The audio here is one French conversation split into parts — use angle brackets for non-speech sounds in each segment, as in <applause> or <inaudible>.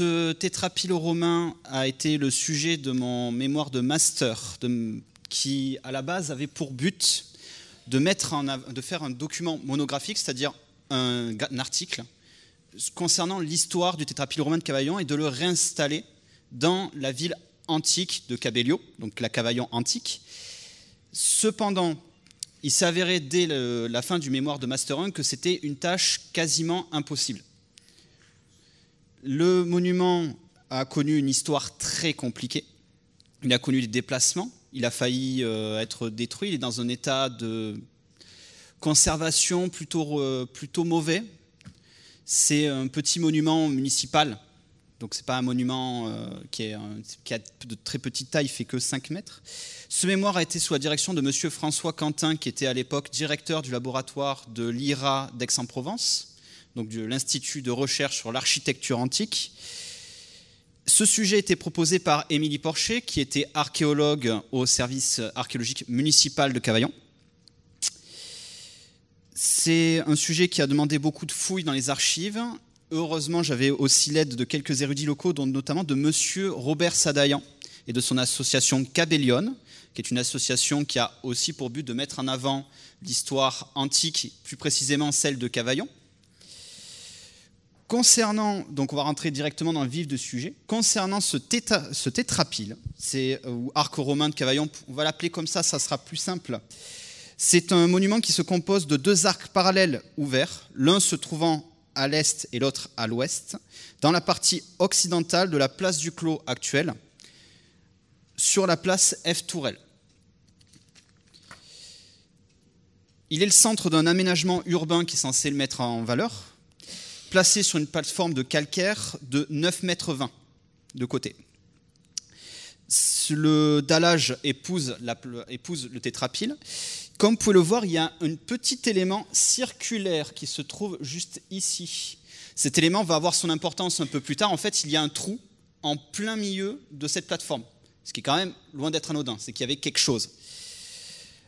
ce tétrapile romain a été le sujet de mon mémoire de master, qui à la base avait pour but de, faire un document monographique, c'est-à-dire un, article concernant l'histoire du tétrapile romain de Cavaillon et de le réinstaller dans la ville antique de Cabellio, donc la Cavaillon antique. Cependant, il s'avérait dès la fin du mémoire de Master 1 que c'était une tâche quasiment impossible. Le monument a connu une histoire très compliquée. Il a connu des déplacements. Il a failli euh, être détruit. Il est dans un état de conservation plutôt, euh, plutôt mauvais. C'est un petit monument municipal. Donc ce n'est pas un monument euh, qui, est, qui, a de très petite taille, fait que 5 mètres. Ce mémoire a été sous la direction de M. François Quentin, qui était à l'époque directeur du laboratoire de l'IRA d'Aix-en-Provence donc de l'Institut de recherche sur l'architecture antique. Ce sujet était proposé par Émilie Porcher, qui était archéologue au service archéologique municipal de Cavaillon. C'est un sujet qui a demandé beaucoup de fouilles dans les archives. Heureusement, j'avais aussi l'aide de quelques érudits locaux, dont notamment de monsieur Robert Sadayan et de son association Cabellion, qui est une association qui a aussi pour but de mettre en avant l'histoire antique, plus précisément celle de Cavaillon, concernant, donc on va rentrer directement dans le vif du sujet, concernant ce, tétrapile, c'est, euh, ou arc romain de Cavaillon, on va l'appeler comme ça, ça sera plus simple. C'est un monument qui se compose de deux arcs parallèles ouverts, l'un se trouvant à l'est et l'autre à l'ouest, dans la partie occidentale de la place du Clos actuelle, sur la place F. Tourelle. Il est le centre d'un aménagement urbain qui est censé le mettre en valeur, placé sur une plateforme de calcaire de 9,20 mètres de côté. Le dallage épouse, épouse le tétrapile. Comme vous pouvez le voir, il y a un petit élément circulaire qui se trouve juste ici. Cet élément va avoir son importance un peu plus tard. En fait, il y a un trou en plein milieu de cette plateforme, ce qui est quand même loin d'être anodin, c'est qu'il y avait quelque chose.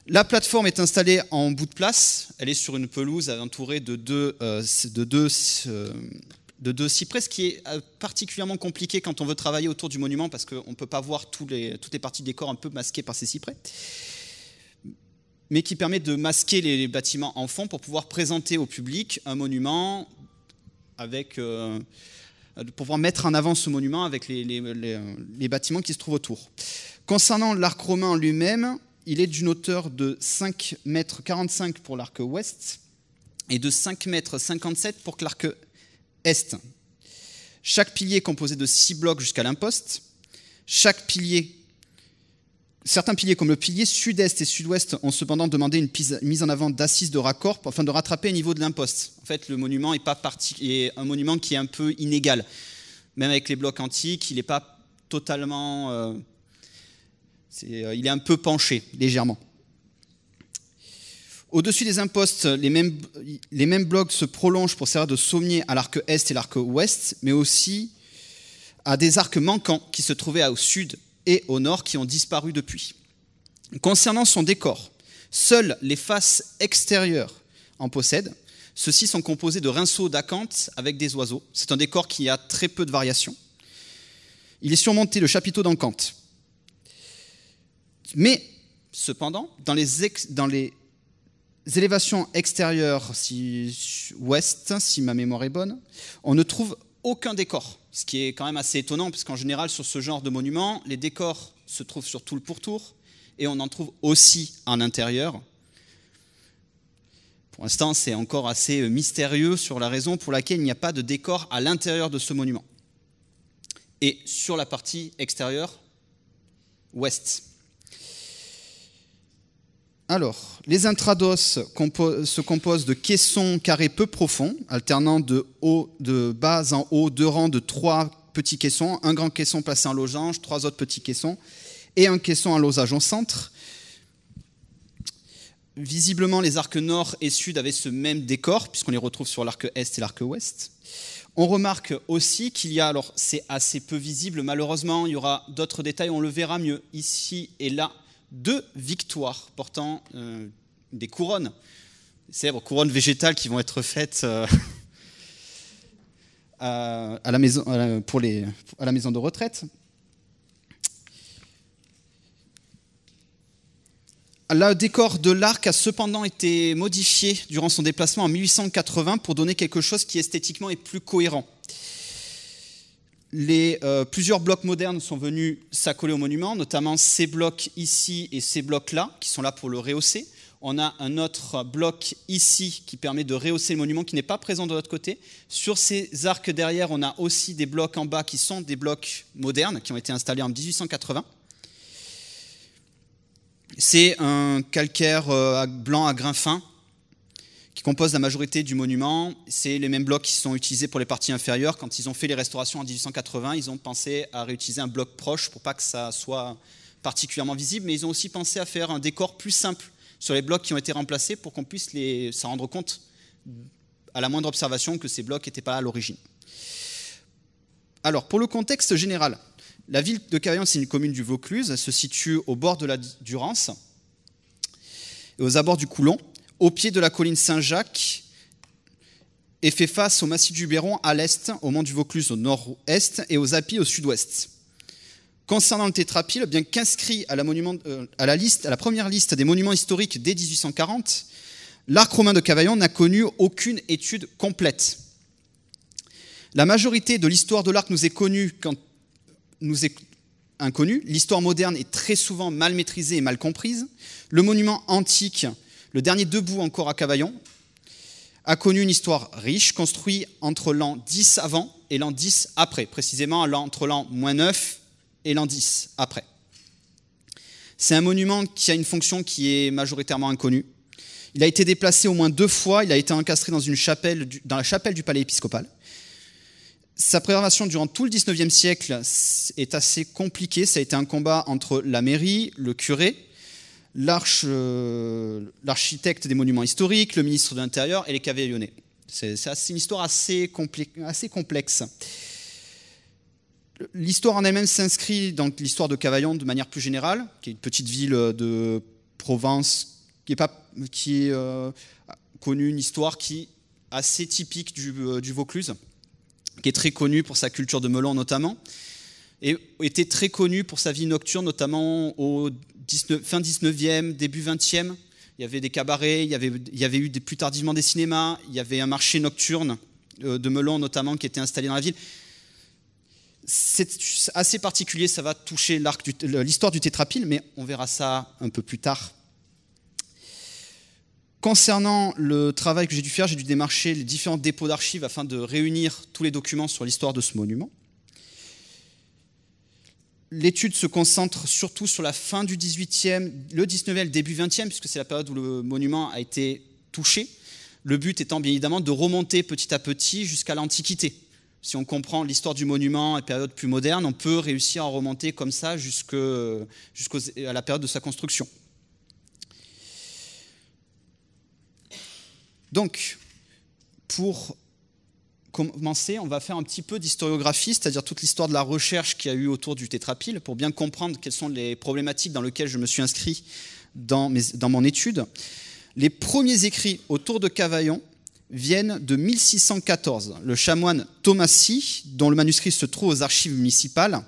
La plateforme est installée en bout de place. Elle est sur une pelouse entourée de deux, euh, de deux, euh, cyprès, ce qui est euh, particulièrement compliqué quand on veut travailler autour du monument parce qu'on ne peut pas voir les, toutes les parties de décor un peu masquées par ces cyprès. Mais qui permet de masquer les, bâtiments en fond pour pouvoir présenter au public un monument avec. pouvoir mettre en avant ce monument avec les, les bâtiments qui se trouvent autour. Concernant l'arc romain lui-même, il est d'une hauteur de 5 mètres 45 pour l'arc ouest et de 5 mètres 57 pour l'arc est. Chaque pilier est composé de 6 blocs jusqu'à l'imposte. Chaque pilier Certains piliers, comme le pilier sud-est et sud-ouest, ont cependant demandé une mise en avant d'assises de raccord afin de rattraper au niveau de l'imposte. En fait, le monument est, pas un monument qui est un peu inégal. Même avec les blocs antiques, il n'est pas totalement euh, euh, il est un peu penché, légèrement. Au-dessus des impostes, les mêmes, blocs se prolongent pour servir de sommier à l'arc est et l'arc ouest, mais aussi à des arcs manquants qui se trouvaient au sud et au nord qui ont disparu depuis. Concernant son décor, seules les faces extérieures en possèdent. Ceux-ci sont composés de rinceaux d'acanthe avec des oiseaux. C'est un décor qui a très peu de variations. Il est surmonté de chapiteaux d'acanthes. Mais, cependant, dans les, élévations extérieures ouest, si ma mémoire est bonne, on ne trouve aucun décor, ce qui est quand même assez étonnant, puisqu'en général, sur ce genre de monument, les décors se trouvent sur tout le pourtour, et on en trouve aussi en intérieur. Pour l'instant, c'est encore assez euh, mystérieux sur la raison pour laquelle il n'y a pas de décor à l'intérieur de ce monument. Et sur la partie extérieure, ouest. Alors, les intrados se composent de caissons carrés peu profonds, alternant de, haut, de bas en haut deux rangs de trois petits caissons, un grand caisson placé en losange, trois autres petits caissons, et un caisson en losage au centre. Visiblement, les arcs nord et sud avaient ce même décor, puisqu'on les retrouve sur l'arc est et l'arc ouest. On remarque aussi qu'il y a, alors c'est assez peu visible, malheureusement, il y aura d'autres détails, on le verra mieux ici et là deux victoires portant euh, des couronnes, des célèbres couronnes végétales qui vont être faites euh, <laughs> à, la maison, pour les, à la maison de retraite. Le décor de l'arc a cependant été modifié durant son déplacement en 1880 pour donner quelque chose qui esthétiquement est plus cohérent les, euh, plusieurs blocs modernes sont venus s'accoler au monument, notamment ces blocs ici et ces blocs là, qui sont là pour le rehausser. On a un autre bloc ici qui permet de rehausser le monument, qui n'est pas présent de l'autre côté. Sur ces arcs derrière, on a aussi des blocs en bas qui sont des blocs modernes, qui ont été installés en 1880. C'est un calcaire euh, blanc à grain fin qui composent la majorité du monument. C'est les mêmes blocs qui sont utilisés pour les parties inférieures. Quand ils ont fait les restaurations en 1880, ils ont pensé à réutiliser un bloc proche pour pas que ça soit particulièrement visible, mais ils ont aussi pensé à faire un décor plus simple sur les blocs qui ont été remplacés pour qu'on puisse les, s'en rendre compte à la moindre observation que ces blocs n'étaient pas à l'origine. Alors, pour le contexte général, la ville de Carillon, c'est une commune du Vaucluse, elle se situe au bord de la Durance et aux abords du Coulon au pied de la colline Saint-Jacques et fait face au massif du Béron à l'est, au mont du Vaucluse au nord-est et aux Apis au sud-ouest. Concernant le tétrapile, eh bien qu'inscrit euh, à, la liste, à la première liste des monuments historiques dès 1840, l'arc romain de Cavaillon n'a connu aucune étude complète. La majorité de l'histoire de l'arc nous est connue quand nous est inconnue. L'histoire moderne est très souvent mal maîtrisée et mal comprise. Le monument antique le dernier debout encore à Cavaillon, a connu une histoire riche, construit entre l'an 10 avant et l'an 10 après, précisément entre l'an moins 9 et l'an 10 après. C'est un monument qui a une fonction qui est majoritairement inconnue. Il a été déplacé au moins deux fois, il a été encastré dans, dans la chapelle du palais épiscopal. Sa préservation durant tout le XIXe siècle est assez compliquée, ça a été un combat entre la mairie, le curé, euh, l'architecte des monuments historiques, le ministre de l'Intérieur et les cavaliers C'est une histoire assez, assez complexe. L'histoire en elle-même s'inscrit dans l'histoire de Cavaillon de manière plus générale, qui est une petite ville de Provence qui est, pas, qui est, euh, connue, une histoire qui assez typique du, euh, du, Vaucluse, qui est très connue pour sa culture de melon notamment, et était très connue pour sa vie nocturne, notamment au fin 19e, début 20e. Il y avait des cabarets, il y avait, eu plus tardivement des cinémas, il y avait un marché nocturne euh, de melons notamment qui était installé dans la ville. C'est assez particulier, ça va toucher l'histoire du tétrapile, mais on verra ça un peu plus tard. Concernant le travail que j'ai dû faire, j'ai dû démarcher les différents dépôts d'archives afin de réunir tous les documents sur l'histoire de ce monument. L'étude se concentre surtout sur la fin du 18 le 19e, le début 20e, puisque c'est la période où le monument a été touché. Le but étant bien évidemment de remonter petit à petit jusqu'à l'Antiquité. Si on comprend l'histoire du monument à période plus moderne, on peut réussir à remonter comme ça jusqu'à la période de sa construction. Donc, pour commencer, on va faire un petit peu d'historiographie, c'est-à-dire toute l'histoire de la recherche qu'il y a eu autour du tétrapile, pour bien comprendre quelles sont les problématiques dans lesquelles je me suis inscrit dans, dans mon étude. Les premiers écrits autour de Cavaillon viennent de 1614. Le chamoine Thomasy, dont le manuscrit se trouve aux archives municipales,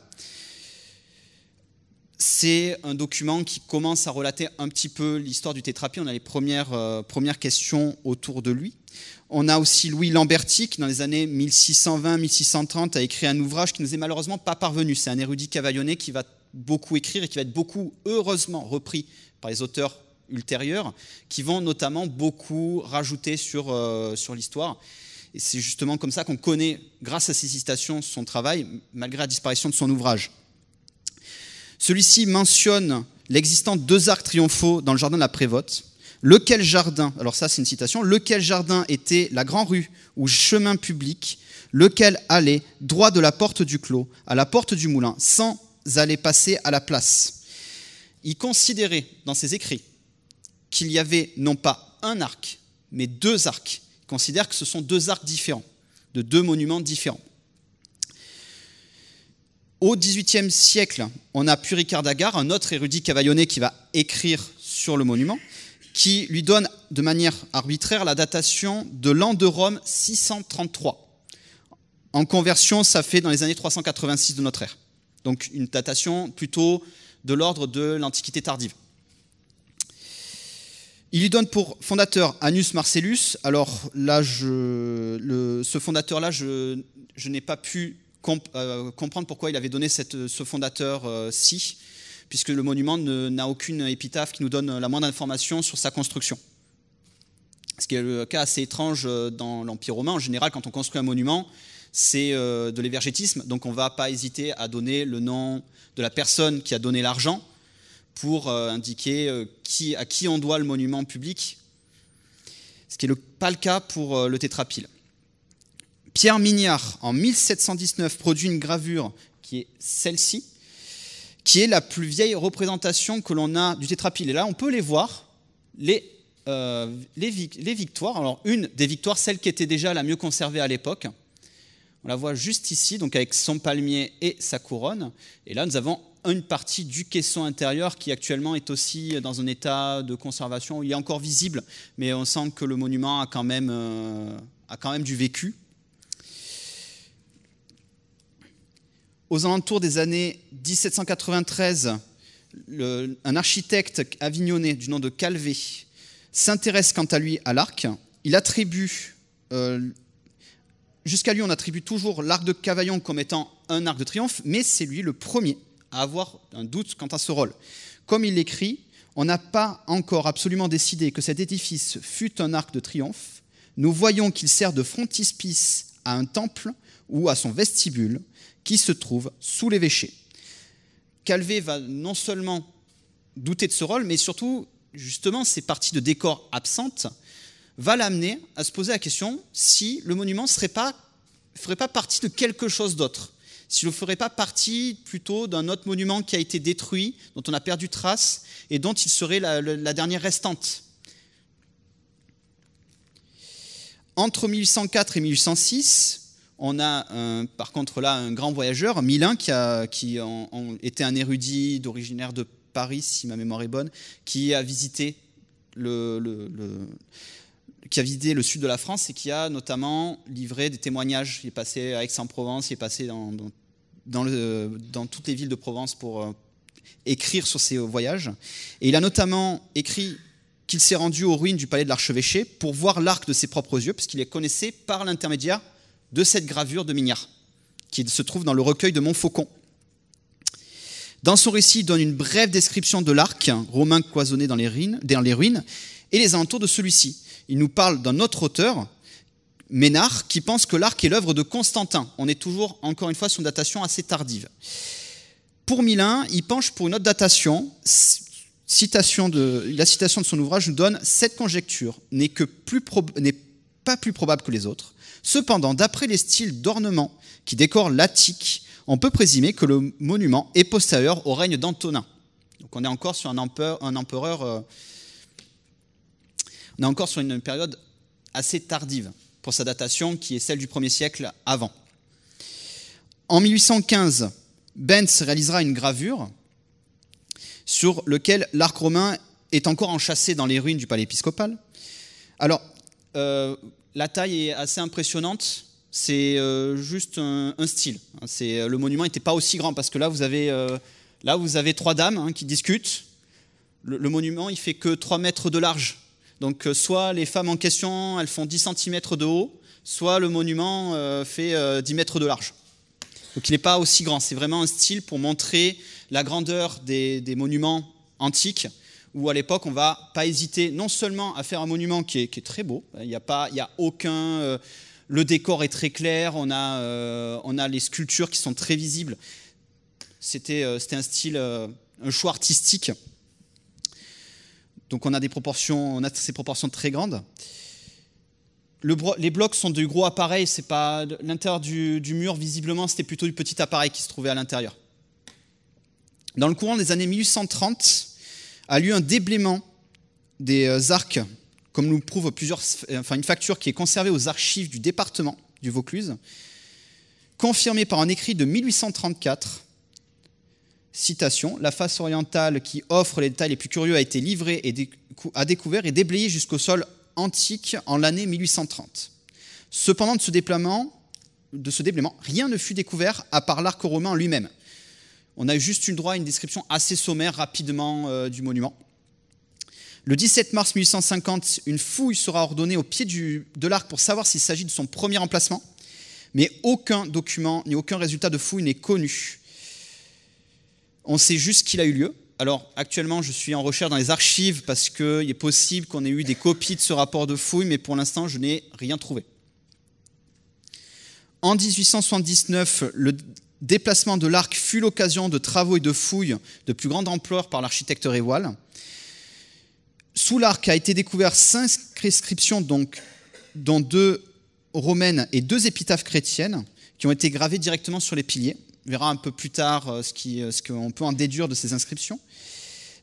c'est un document qui commence à relater un petit peu l'histoire du tétrapile. On a les premières, euh, premières questions autour de lui. On a aussi Louis Lamberti qui, dans les années 1620-1630, a écrit un ouvrage qui nous est malheureusement pas parvenu. C'est un érudit cavaillonné qui va beaucoup écrire et qui va être beaucoup, heureusement, repris par les auteurs ultérieurs, qui vont notamment beaucoup rajouter sur, euh, sur l'histoire. Et c'est justement comme ça qu'on connaît, grâce à ces citations, son travail, malgré la disparition de son ouvrage. Celui-ci mentionne l'existence de deux arcs triomphaux dans le jardin de la Prévote Lequel jardin, alors ça c'est une citation, lequel jardin était la grande rue ou chemin public, lequel allait droit de la porte du clos à la porte du moulin, sans aller passer à la place. Il considérait dans ses écrits qu'il y avait non pas un arc, mais deux arcs. Il considère que ce sont deux arcs différents, de deux monuments différents. Au XVIIIe siècle, on a Puricard d'Agar, un autre érudit cavaillonnais qui va écrire sur le monument qui lui donne de manière arbitraire la datation de l'an de Rome 633. En conversion, ça fait dans les années 386 de notre ère. Donc une datation plutôt de l'ordre de l'Antiquité tardive. Il lui donne pour fondateur Anus Marcellus. Alors là, je, ce fondateur-là, je, n'ai pas pu euh, comprendre pourquoi il avait donné ce fondateur-ci. Euh, puisque le monument n'a aucune épitaphe qui nous donne la moindre information sur sa construction. Ce qui est le cas assez étrange euh, dans l'Empire romain. En général, quand on construit un monument, c'est euh, de l'évergétisme, donc on ne va pas hésiter à donner le nom de la personne qui a donné l'argent pour euh, indiquer à qui on doit le monument public, ce qui n'est pas le cas pour le tétrapile. Pierre Mignard, en 1719, produit une gravure qui est celle-ci, qui est la plus vieille représentation que l'on a du tétrapile. Et là, on peut les voir, les, euh, les, victoires. Alors, une des victoires, celle qui était déjà la mieux conservée à l'époque. On la voit juste ici, donc avec son palmier et sa couronne. Et là, nous avons une partie du caisson intérieur qui actuellement est aussi dans un état de conservation. Il est encore visible, mais on sent que le monument a quand même, euh, a quand même du vécu. aux alentours des années 1793, un architecte avignonnais du nom de Calvé s'intéresse quant à lui à l'arc. Il attribue, euh, jusqu'à lui on attribue toujours l'arc de Cavaillon comme étant un arc de triomphe, mais c'est lui le premier à avoir un doute quant à ce rôle. Comme il l'écrit, on n'a pas encore absolument décidé que cet édifice fût un arc de triomphe. Nous voyons qu'il sert de frontispice à un temple ou à son vestibule, qui se trouve sous l'évêché. Calvé va non seulement douter de ce rôle, mais surtout, justement, ces parties de décor absentes va l'amener à se poser la question si le monument ne pas, ferait pas partie de quelque chose d'autre, s'il ne ferait pas partie plutôt d'un autre monument qui a été détruit, dont on a perdu trace et dont il serait la dernière restante. Entre 1804 et 1806, on a par contre là un grand voyageur, Milin, qui, qui était un érudit d'originaire de Paris, si ma mémoire est bonne, qui a visité le, qui a le sud de la France et qui a notamment livré des témoignages. Il est passé à Aix-en-Provence, il est passé dans, toutes les villes de Provence pour euh, écrire sur ses voyages. Et il a notamment écrit qu'il s'est rendu aux ruines du palais de l'archevêché pour voir l'arc de ses propres yeux, puisqu'il les connaissait par l'intermédiaire de cette gravure de Mignard, qui se trouve dans le recueil de Montfaucon. Dans son récit, il donne une brève description de l'arc hein, romain cloisonné dans les ruines, et les alentours de celui-ci. Il nous parle d'un autre auteur, Ménard, qui pense que l'arc est l'œuvre de Constantin. On est toujours, encore une fois, sur une datation assez tardive. Pour Milin, il penche pour une autre datation. Citation de, la citation de son ouvrage nous donne Cette conjecture n'est pas plus probable que les autres. Cependant, d'après les styles d'ornement qui décorent l'attique, on peut présumer que le monument est postérieur au règne d'Antonin. Donc on est encore sur un empereur, euh, on est encore sur une période assez tardive pour sa datation qui est celle du 1er siècle avant. En 1815, Benz réalisera une gravure sur lequel l'arc romain est encore enchâssé dans les ruines du palais épiscopal. Alors, euh, la taille est assez impressionnante. C'est euh, juste un, style. Euh, le monument n'était pas aussi grand parce que là, vous avez, euh, trois dames hein, qui discutent. Le, monument, il fait que 3 mètres de large. Donc, soit les femmes en question, elles font 10 cm de haut, soit le monument fait 10 mètres de large. Donc, il n'est pas aussi grand. C'est vraiment un style pour montrer la grandeur des monuments antiques où à l'époque, on ne va pas hésiter non seulement à faire un monument qui est, très beau, il n'y a, pas, il y a aucun... Euh, le décor est très clair, on a, euh, on a les sculptures qui sont très visibles. C'était euh, c'était un style, un choix artistique. Donc on a, des proportions, on a ces proportions très grandes. Le les blocs sont du gros appareil, c'est pas l'intérieur du mur, visiblement, c'était plutôt du petit appareil qui se trouvait à l'intérieur. Dans le courant des années 1830, a lieu un déblaiement des euh, arcs, comme nous prouve plusieurs, euh, enfin une facture qui est conservée aux archives du département du Vaucluse, confirmée par un écrit de 1834 citation, la face orientale qui offre les détails les plus curieux a été livrée et a découvert et déblayée jusqu'au sol antique en l'année 1830. Cependant, de ce, de ce déblaiement, rien ne fut découvert à part l'arc romain lui-même. On a juste droit à une description assez sommaire rapidement euh, du monument. Le 17 mars 1850, une fouille sera ordonnée au pied de l'arc pour savoir s'il s'agit de son premier emplacement, mais aucun document ni aucun résultat de fouille n'est connu. On sait juste qu'il a eu lieu. Alors actuellement, je suis en recherche dans les archives parce qu'il est possible qu'on ait eu des copies de ce rapport de fouille, mais pour l'instant, je n'ai rien trouvé. En 1879, le déplacement de l'arc fut l'occasion de travaux et de fouilles de plus grande ampleur par l'architecte Réwal. Sous l'arc a été découvert cinq inscriptions, donc, dont deux romaines et deux épitaphes chrétiennes, qui ont été gravées directement sur les piliers. On verra un peu plus tard euh, euh, ce qu'on peut en déduire de ces inscriptions.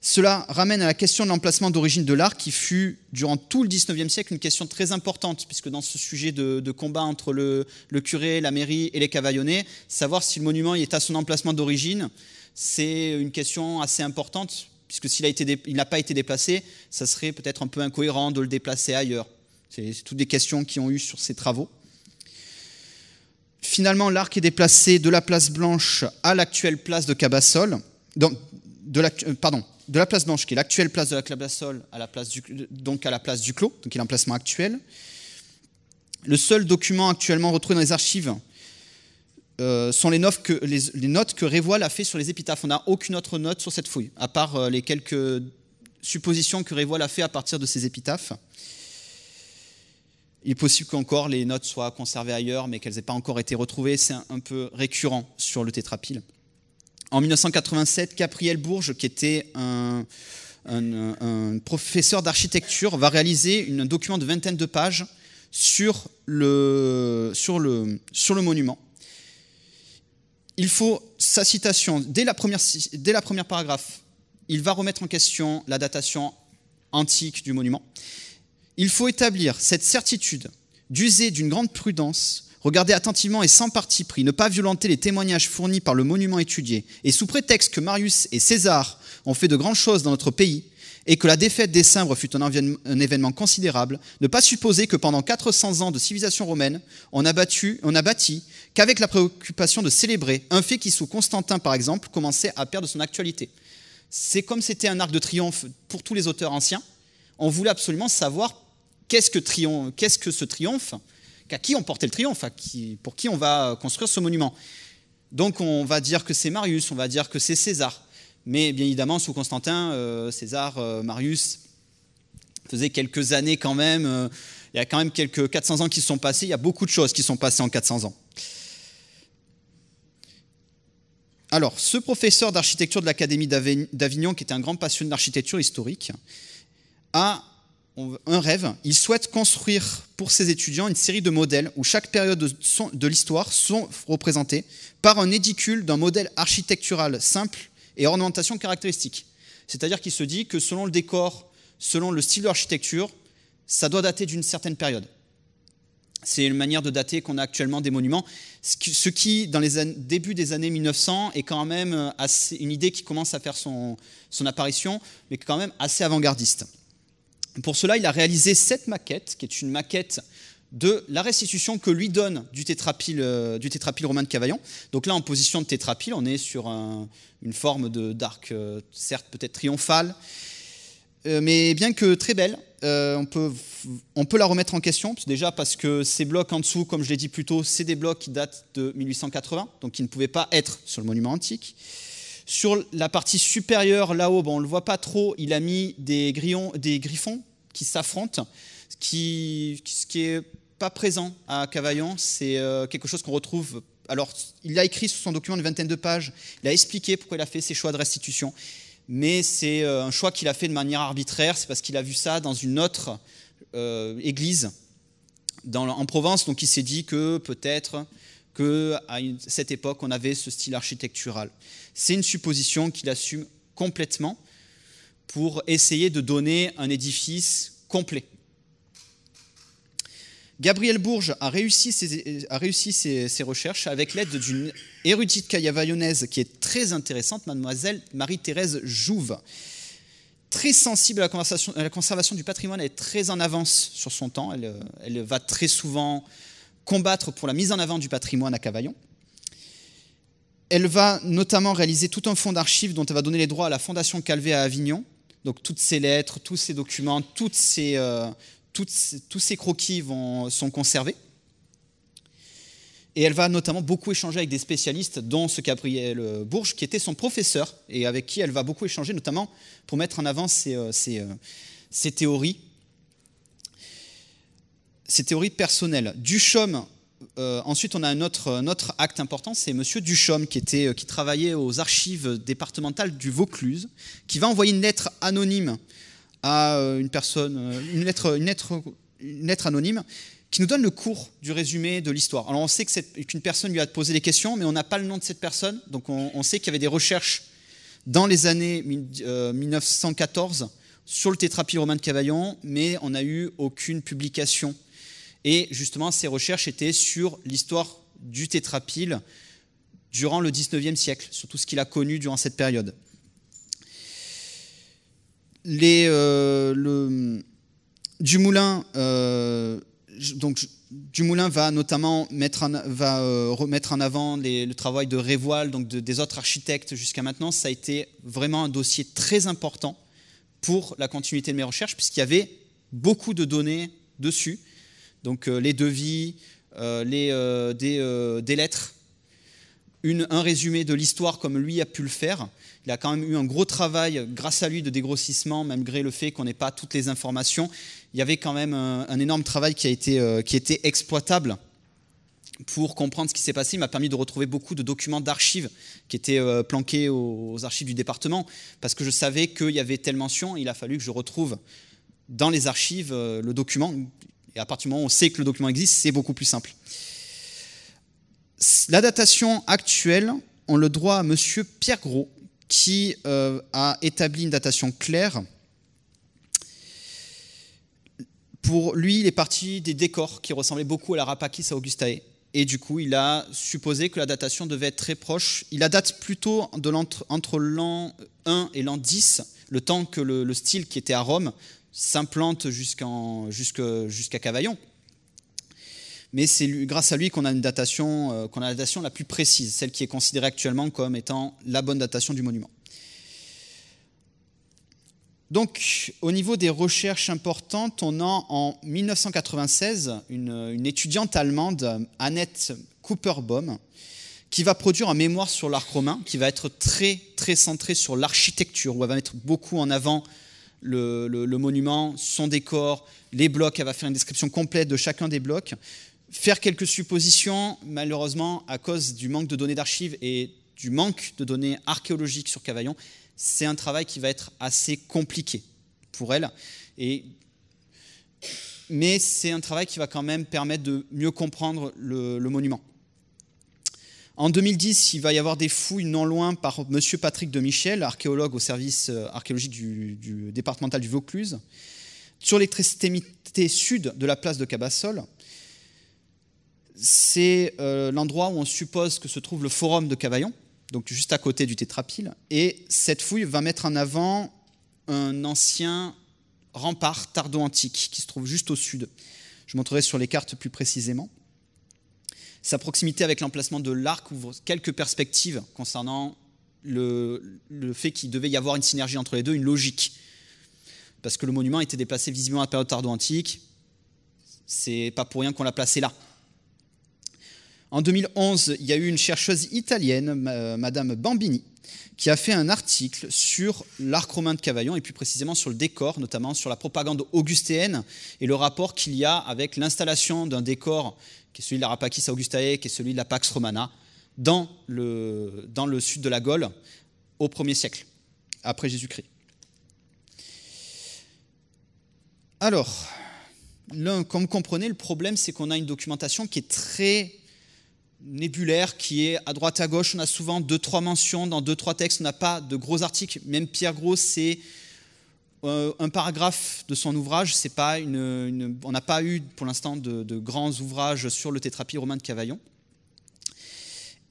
Cela ramène à la question de l'emplacement d'origine de l'arc qui fut, durant tout le XIXe siècle, une question très importante, puisque dans ce sujet de, combat entre le, curé, la mairie et les cavaillonnais, savoir si le monument est à son emplacement d'origine, c'est une question assez importante, puisque s'il n'a pas été déplacé, ça serait peut-être un peu incohérent de le déplacer ailleurs. C'est toutes des questions qui ont eu sur ces travaux. Finalement, l'arc est déplacé de la place Blanche à l'actuelle place de Cabassol, donc de la, euh, pardon, de la place Blanche, qui est l'actuelle place de la Clabassole, à la place du, donc à la place du Clos, donc qui est l'emplacement actuel. Le seul document actuellement retrouvé dans les archives euh, sont les, notes que Révoil a fait sur les épitaphes. On n'a aucune autre note sur cette fouille, à part euh, les quelques suppositions que Révoil a fait à partir de ces épitaphes. Il est possible qu'encore les notes soient conservées ailleurs, mais qu'elles n'aient pas encore été retrouvées. C'est un, un, peu récurrent sur le tétrapile en 1987, Capriel Bourges, qui était un, professeur d'architecture, va réaliser un document de vingtaine de pages sur le, sur le, sur le monument. Il faut sa citation. Dès la, première, dès la première paragraphe, il va remettre en question la datation antique du monument. Il faut établir cette certitude d'user d'une grande prudence Regardez attentivement et sans parti pris, ne pas violenter les témoignages fournis par le monument étudié, et sous prétexte que Marius et César ont fait de grandes choses dans notre pays, et que la défaite des Cimbres fut un, événement considérable, ne pas supposer que pendant 400 ans de civilisation romaine, on a, battu, on a bâti qu'avec la préoccupation de célébrer un fait qui, sous Constantin par exemple, commençait à perdre son actualité. C'est comme c'était un arc de triomphe pour tous les auteurs anciens, on voulait absolument savoir quest -ce que ce triomphe à qui on portait le triomphe, pour qui on va euh, construire ce monument. Donc on va dire que c'est Marius, on va dire que c'est César. Mais bien évidemment, sous Constantin, euh, César, euh, Marius faisait quelques années quand même. il y a quand même quelques 400 ans qui se sont passés. Il y a beaucoup de choses qui sont passées en 400 ans. Alors, ce professeur d'architecture de l'Académie d'Avignon, qui était un grand passionné d'architecture historique, a un rêve. Il souhaite construire pour ses étudiants une série de modèles où chaque période de l'histoire sont représentées par un édicule d'un modèle architectural simple et ornementation caractéristique. C'est-à-dire qu'il se dit que selon le décor, selon le style d'architecture, ça doit dater d'une certaine période. C'est une manière de dater qu'on a actuellement des monuments, ce qui, dans les débuts des années 1900, est quand même euh, une idée qui commence à faire son, son apparition, mais quand même assez avant-gardiste. Pour cela, il a réalisé cette maquette, qui est une maquette de la restitution que lui donne du tétrapile, euh, romain de Cavaillon. Donc là, en position de tétrapile, on est sur une forme d'arc, euh, certes peut-être triomphale, euh, mais bien que très belle. on, peut, on peut la remettre en question, déjà parce que ces blocs en dessous, comme je l'ai dit plus tôt, c'est des blocs qui datent de 1880, donc qui ne pouvaient pas être sur le monument antique. Sur la partie supérieure, là-haut, on ne le voit pas trop, il a mis des, griffons qui s'affrontent, ce qui, ce est pas présent à Cavaillon, c'est euh, quelque chose qu'on retrouve. Alors, il l'a écrit sur son document une vingtaine de pages, il a expliqué pourquoi il a fait ses choix de restitution, mais c'est euh, un choix qu'il a fait de manière arbitraire, c'est parce qu'il a vu ça dans une autre euh, église en Provence, donc il s'est dit que peut-être que à cette époque on avait ce style architectural. C'est une supposition qu'il assume complètement pour essayer de donner un édifice complet. Gabriel Bourges a réussi ses, recherches avec l'aide d'une érudite caillavaillonnaise qui est très intéressante, mademoiselle Marie-Thérèse Jouve. Très sensible à la, conservation du patrimoine, elle est très en avance sur son temps. elle va très souvent combattre pour la mise en avant du patrimoine à Cavaillon elle va notamment réaliser tout un fonds d'archives dont elle va donner les droits à la Fondation Calvé à Avignon. Donc toutes ses lettres, tous ses documents, euh, tous ses croquis vont, sont conservés. Et elle va notamment beaucoup échanger avec des spécialistes, dont ce Gabriel Bourges, qui était son professeur, et avec qui elle va beaucoup échanger, notamment pour mettre en avant ses, euh, euh, théories, personnelles. Euh, ensuite, on a un autre, acte important, c'est Monsieur Duchomme, qui, était, euh, qui travaillait aux archives départementales du Vaucluse, qui va envoyer une lettre anonyme à euh, une personne, une lettre, une une lettre anonyme, qui nous donne le cours du résumé de l'histoire. Alors on sait qu'une personne lui a posé des questions, mais on n'a pas le nom de cette personne, donc on, sait qu'il y avait des recherches dans les années 1914 sur le tétrapie romain de Cavaillon, mais on n'a eu aucune publication et justement, ses recherches étaient sur l'histoire du tétrapile durant le 19e siècle, sur tout ce qu'il a connu durant cette période. Les, euh, le, Dumoulin, euh, donc, va notamment mettre va, euh, remettre en avant le travail de Révoil, donc des autres architectes jusqu'à maintenant. Ça a été vraiment un dossier très important pour la continuité de mes recherches, puisqu'il y avait beaucoup de données dessus donc euh, les devis, euh, les, euh, des, lettres, un résumé de l'histoire comme lui a pu le faire. Il a quand même eu un gros travail grâce à lui de dégrossissement, malgré le fait qu'on n'ait pas toutes les informations. Il y avait quand même un, énorme travail qui a été, qui était exploitable pour comprendre ce qui s'est passé, il m'a permis de retrouver beaucoup de documents d'archives qui étaient planqués aux archives du département, parce que je savais qu'il y avait telle mention, il a fallu que je retrouve dans les archives le document et à partir du moment où on sait que le document existe, c'est beaucoup plus simple. La datation actuelle, on le droit, à M. Pierre Gros, qui euh, a établi une datation claire. Pour lui, il est parti des décors qui ressemblaient beaucoup à la Rapakis à Augustae. Et du coup, il a supposé que la datation devait être très proche. Il la date plutôt de entre l'an 1 et l'an 10, le temps que le, style qui était à Rome s'implante jusqu'à Cavaillon. Mais c'est grâce à lui qu'on a une datation, euh, qu'on a la datation la plus précise, celle qui est considérée actuellement comme étant la bonne datation du monument. Donc, au niveau des recherches importantes, on a en 1996 une, étudiante allemande, Annette Cooperbaum, qui va produire un mémoire sur l'arc romain, qui va être très, très centré sur l'architecture, où elle va mettre beaucoup en avant le, monument, son décor, les blocs, elle va faire une description complète de chacun des blocs. Faire quelques suppositions, malheureusement, à cause du manque de données d'archives et du manque de données archéologiques sur Cavaillon, c'est un travail qui va être assez compliqué pour elle. Mais c'est un travail qui va quand même permettre de mieux comprendre le monument. En 2010, il va y avoir des fouilles non loin par M. Patrick de Michel, archéologue au service euh, archéologique du, départemental du Vaucluse, sur l'extrémité sud de la place de Cabassol. C'est euh, l'endroit où on suppose que se trouve le forum de Cavaillon, donc juste à côté du Tétrapile. Et cette fouille va mettre en avant un ancien rempart tardo-antique qui se trouve juste au sud. Je montrerai sur les cartes plus précisément. Sa proximité avec l'emplacement de l'arc ouvre quelques perspectives concernant le, fait qu'il devait y avoir une synergie entre les deux, une logique. Parce que le monument était déplacé visiblement à la période tardo-antique. C'est pas pour rien qu'on l'a placé là. En 2011, il y a eu une chercheuse italienne, Madame Bambini, qui a fait un article sur l'arc romain de Cavaillon et plus précisément sur le décor, notamment sur la propagande augustéenne et le rapport qu'il y a avec l'installation d'un décor qui est celui de l'Arapakis augustae, qui est celui de la Pax Romana, dans le, dans le sud de la Gaule au 1er siècle, après Jésus-Christ. Alors, comme vous comprenez, le problème, c'est qu'on a une documentation qui est très nébulaire, qui est à droite à gauche. On a souvent deux, trois mentions dans deux, trois textes. On n'a pas de gros articles. Même Pierre Gros, c'est euh, un paragraphe de son ouvrage. C'est pas une, on n'a pas eu pour l'instant de, grands ouvrages sur le tétrapie romain de Cavaillon.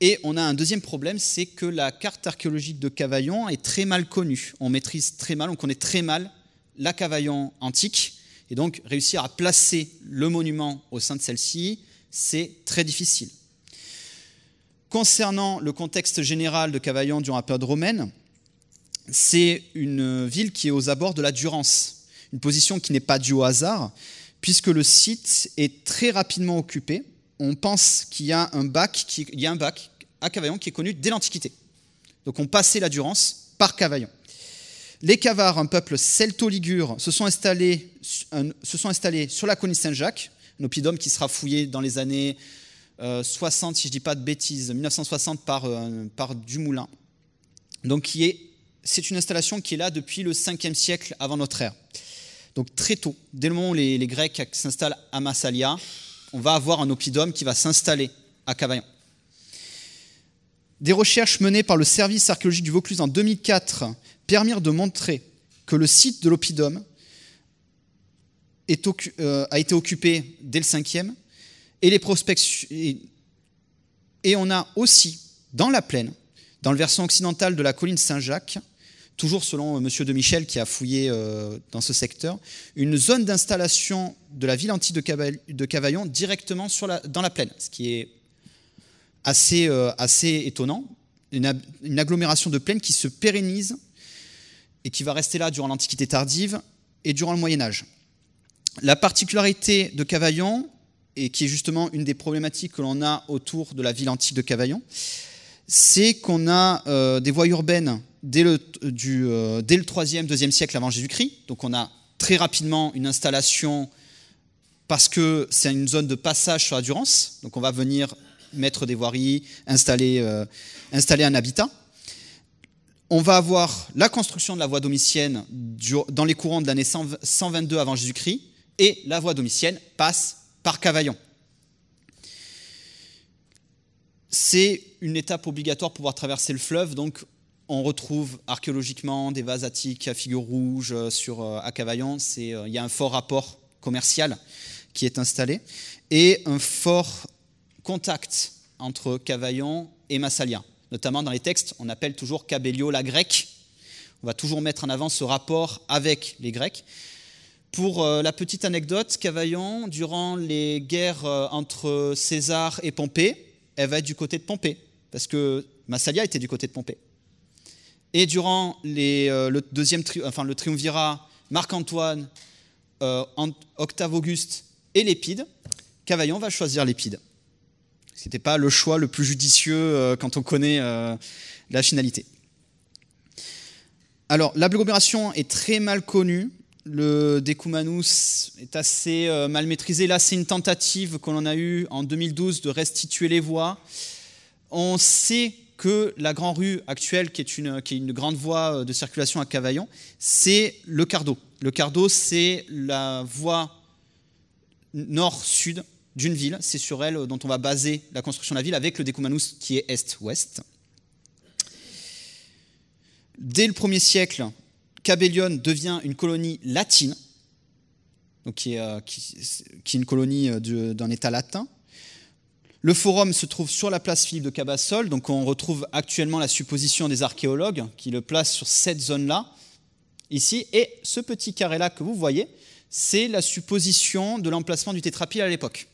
Et on a un deuxième problème, c'est que la carte archéologique de Cavaillon est très mal connue. On maîtrise très mal, on connaît très mal la Cavaillon antique. Et donc, réussir à placer le monument au sein de celle-ci, c'est très difficile. Concernant le contexte général de Cavaillon durant la période romaine, c'est une ville qui est aux abords de la Durance, une position qui n'est pas due au hasard, puisque le site est très rapidement occupé. On pense qu'il y a un bac, à Cavaillon qui est connu dès l'Antiquité. Donc on passait la Durance par Cavaillon. Les Cavars, un peuple celto-ligure, se, sont installés, se sont installés sur la colline Saint-Jacques, un oppidum qui sera fouillé dans les années 60, euh, si je ne dis pas de bêtises, 1960 par, euh, par Dumoulin, donc qui est c'est une installation qui est là depuis le 5e siècle avant notre ère. Donc très tôt, dès le moment où les, Grecs s'installent à Massalia, on va avoir un oppidum qui va s'installer à Cavaillon. Des recherches menées par le service archéologique du Vaucluse en 2004 permirent de montrer que le site de l'oppidum euh, a été occupé dès le 5e et les Et on a aussi, dans la plaine, dans le versant occidental de la colline Saint-Jacques, toujours selon euh, M. de Michel qui a fouillé euh, dans ce secteur, une zone d'installation de la ville antique de Cavaillon directement dans la plaine, ce qui est assez, euh, assez étonnant. Une, agglomération de plaine qui se pérennise et qui va rester là durant l'Antiquité tardive et durant le Moyen Âge. La particularité de Cavaillon, et qui est justement une des problématiques que l'on a autour de la ville antique de Cavaillon, c'est qu'on a des voies urbaines dès le, du, 3e, euh, 2 siècle avant Jésus-Christ. Donc on a très rapidement une installation parce que c'est une zone de passage sur la Durance. Donc on va venir mettre des voiries, installer, euh, installer un habitat. On va avoir la construction de la voie domicienne dans les courants de l'année 122 avant Jésus-Christ, et la voie domicienne passe par Cavaillon. C'est une étape obligatoire pour pouvoir traverser le fleuve, donc on retrouve archéologiquement des vases attiques à figure rouge euh, sur, euh, à Cavaillon. Euh, il y a un fort rapport commercial qui est installé et un fort contact entre Cavaillon et Massalia. Notamment dans les textes, on appelle toujours Cabellio la grecque. On va toujours mettre en avant ce rapport avec les Grecs. Pour la petite anecdote, Cavaillon, durant les guerres entre César et Pompée, elle va être du côté de Pompée, parce que Massalia était du côté de Pompée. Et durant euh, le deuxième, enfin le triumvirat, Marc-Antoine, euh, Octave Auguste et Lépide, Cavaillon va choisir Lépide. Ce n'était pas le choix le plus judicieux euh, quand on connaît la finalité. Alors, l'agglomération est très mal connue. Le Decumanus est assez mal maîtrisé. Là, c'est une tentative qu'on a eue en 2012 de restituer les voies. On sait que la grande Rue actuelle, qui est une, grande voie euh, de circulation à Cavaillon, c'est le Cardo. Le Cardo, c'est la voie nord-sud d'une ville. C'est sur elle euh, dont on va baser la construction de la ville avec le Decumanus qui est est-ouest. Dès le 1er siècle, Cabellion devient une colonie latine, donc qui est euh, une colonie d'un État latin. Le forum se trouve sur la place Philippe de Cabassol, donc on retrouve actuellement la supposition des archéologues qui le placent sur cette zone-là, ici. Et ce petit carré-là que vous voyez, c'est la supposition de l'emplacement du tétrapile à l'époque.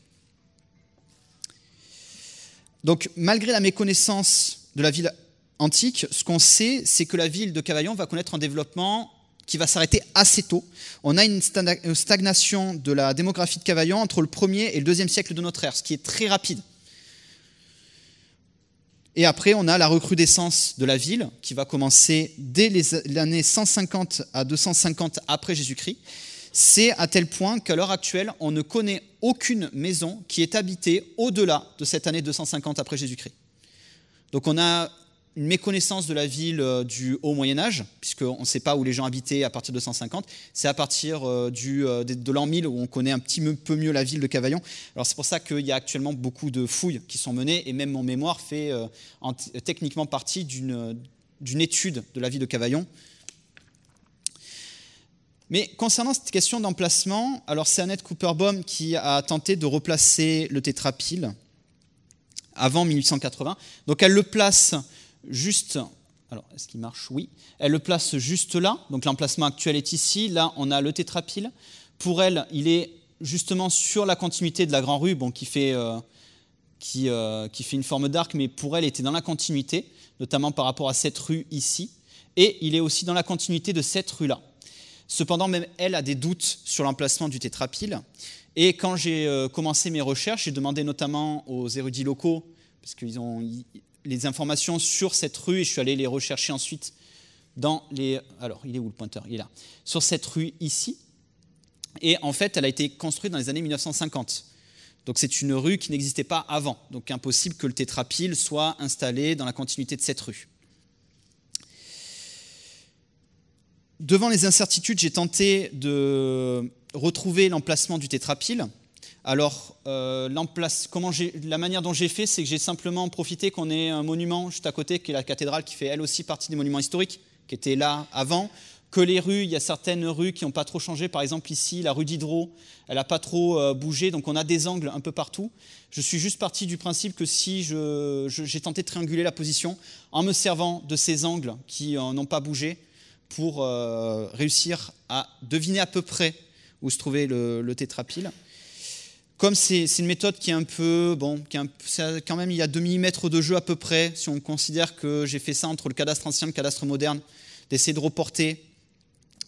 Donc malgré la méconnaissance de la ville antique, ce qu'on sait, c'est que la ville de Cavaillon va connaître un développement qui va s'arrêter assez tôt. On a une stagnation de la démographie de Cavaillon entre le 1er et le 2e siècle de notre ère, ce qui est très rapide. Et après, on a la recrudescence de la ville qui va commencer dès l'année 150 à 250 après Jésus-Christ. C'est à tel point qu'à l'heure actuelle, on ne connaît aucune maison qui est habitée au-delà de cette année 250 après Jésus-Christ. Donc on a une méconnaissance de la ville euh, du haut Moyen Âge, puisqu'on ne sait pas où les gens habitaient à partir de 250. C'est à partir euh, du, euh, de, l'an 1000 où on connaît un petit peu mieux la ville de Cavaillon. Alors c'est pour ça qu'il y a actuellement beaucoup de fouilles qui sont menées, et même mon mémoire fait techniquement partie d'une étude de la ville de Cavaillon. Mais concernant cette question d'emplacement, alors c'est Annette Cooperbaum qui a tenté de replacer le tétrapile avant 1880. Donc elle le place juste. Alors, est-ce qu'il marche Oui. Elle le place juste là. Donc, l'emplacement actuel est ici. Là, on a le tétrapile Pour elle, il est justement sur la continuité de la Grand Rue, qui fait, euh, euh, qui, fait une forme d'arc, mais pour elle, il était dans la continuité, notamment par rapport à cette rue ici. Et il est aussi dans la continuité de cette rue-là. Cependant, même elle a des doutes sur l'emplacement du tétrapile Et quand j'ai euh, commencé mes recherches, j'ai demandé notamment aux érudits locaux, parce qu'ils ont, les informations sur cette rue et je suis allé les rechercher ensuite dans les. Alors, il est où le pointeur Il est là. Sur cette rue ici. Et en fait, elle a été construite dans les années 1950. Donc, c'est une rue qui n'existait pas avant. Donc, impossible que le tétrapile soit installé dans la continuité de cette rue. Devant les incertitudes, j'ai tenté de retrouver l'emplacement du tétrapile. Alors, euh, la manière dont j'ai fait, c'est que j'ai simplement profité qu'on ait un monument juste à côté, qui est la cathédrale, qui fait elle aussi partie des monuments historiques, qui était là avant. Que les rues, il y a certaines rues qui n'ont pas trop changé. Par exemple, ici, la rue Diderot, elle n'a pas trop euh, bougé, donc on a des angles un peu partout. Je suis juste parti du principe que si j'ai tenté de trianguler la position en me servant de ces angles qui euh, n'ont pas bougé pour réussir à deviner à peu près où se trouvait le, le tétrapile. Comme c'est une méthode qui est un peu, bon, quand même il y a 2 mm de jeu à peu près, si on considère que j'ai fait ça entre le cadastre ancien et le cadastre moderne, d'essayer de reporter,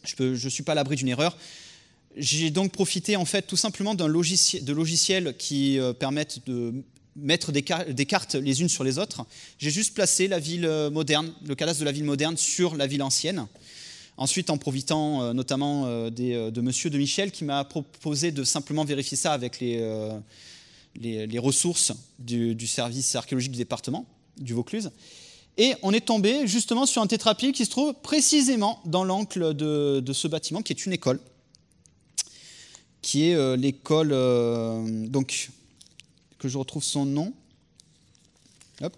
je ne suis pas à l'abri d'une erreur. J'ai donc profité en fait tout simplement d'un logiciel, de logiciels qui euh, permettent de mettre des, des, cartes les unes sur les autres. J'ai juste placé la ville euh, moderne, le cadastre de la ville moderne sur la ville ancienne. Ensuite, en profitant euh, notamment euh, euh, de Monsieur de Michel, qui m'a proposé de simplement vérifier ça avec les, ressources du, service archéologique du département, du Vaucluse. Et on est tombé justement sur un tétrapile qui se trouve précisément dans l'angle de, de, ce bâtiment, qui est une école, qui est l'école, donc, que je retrouve son nom. Hop.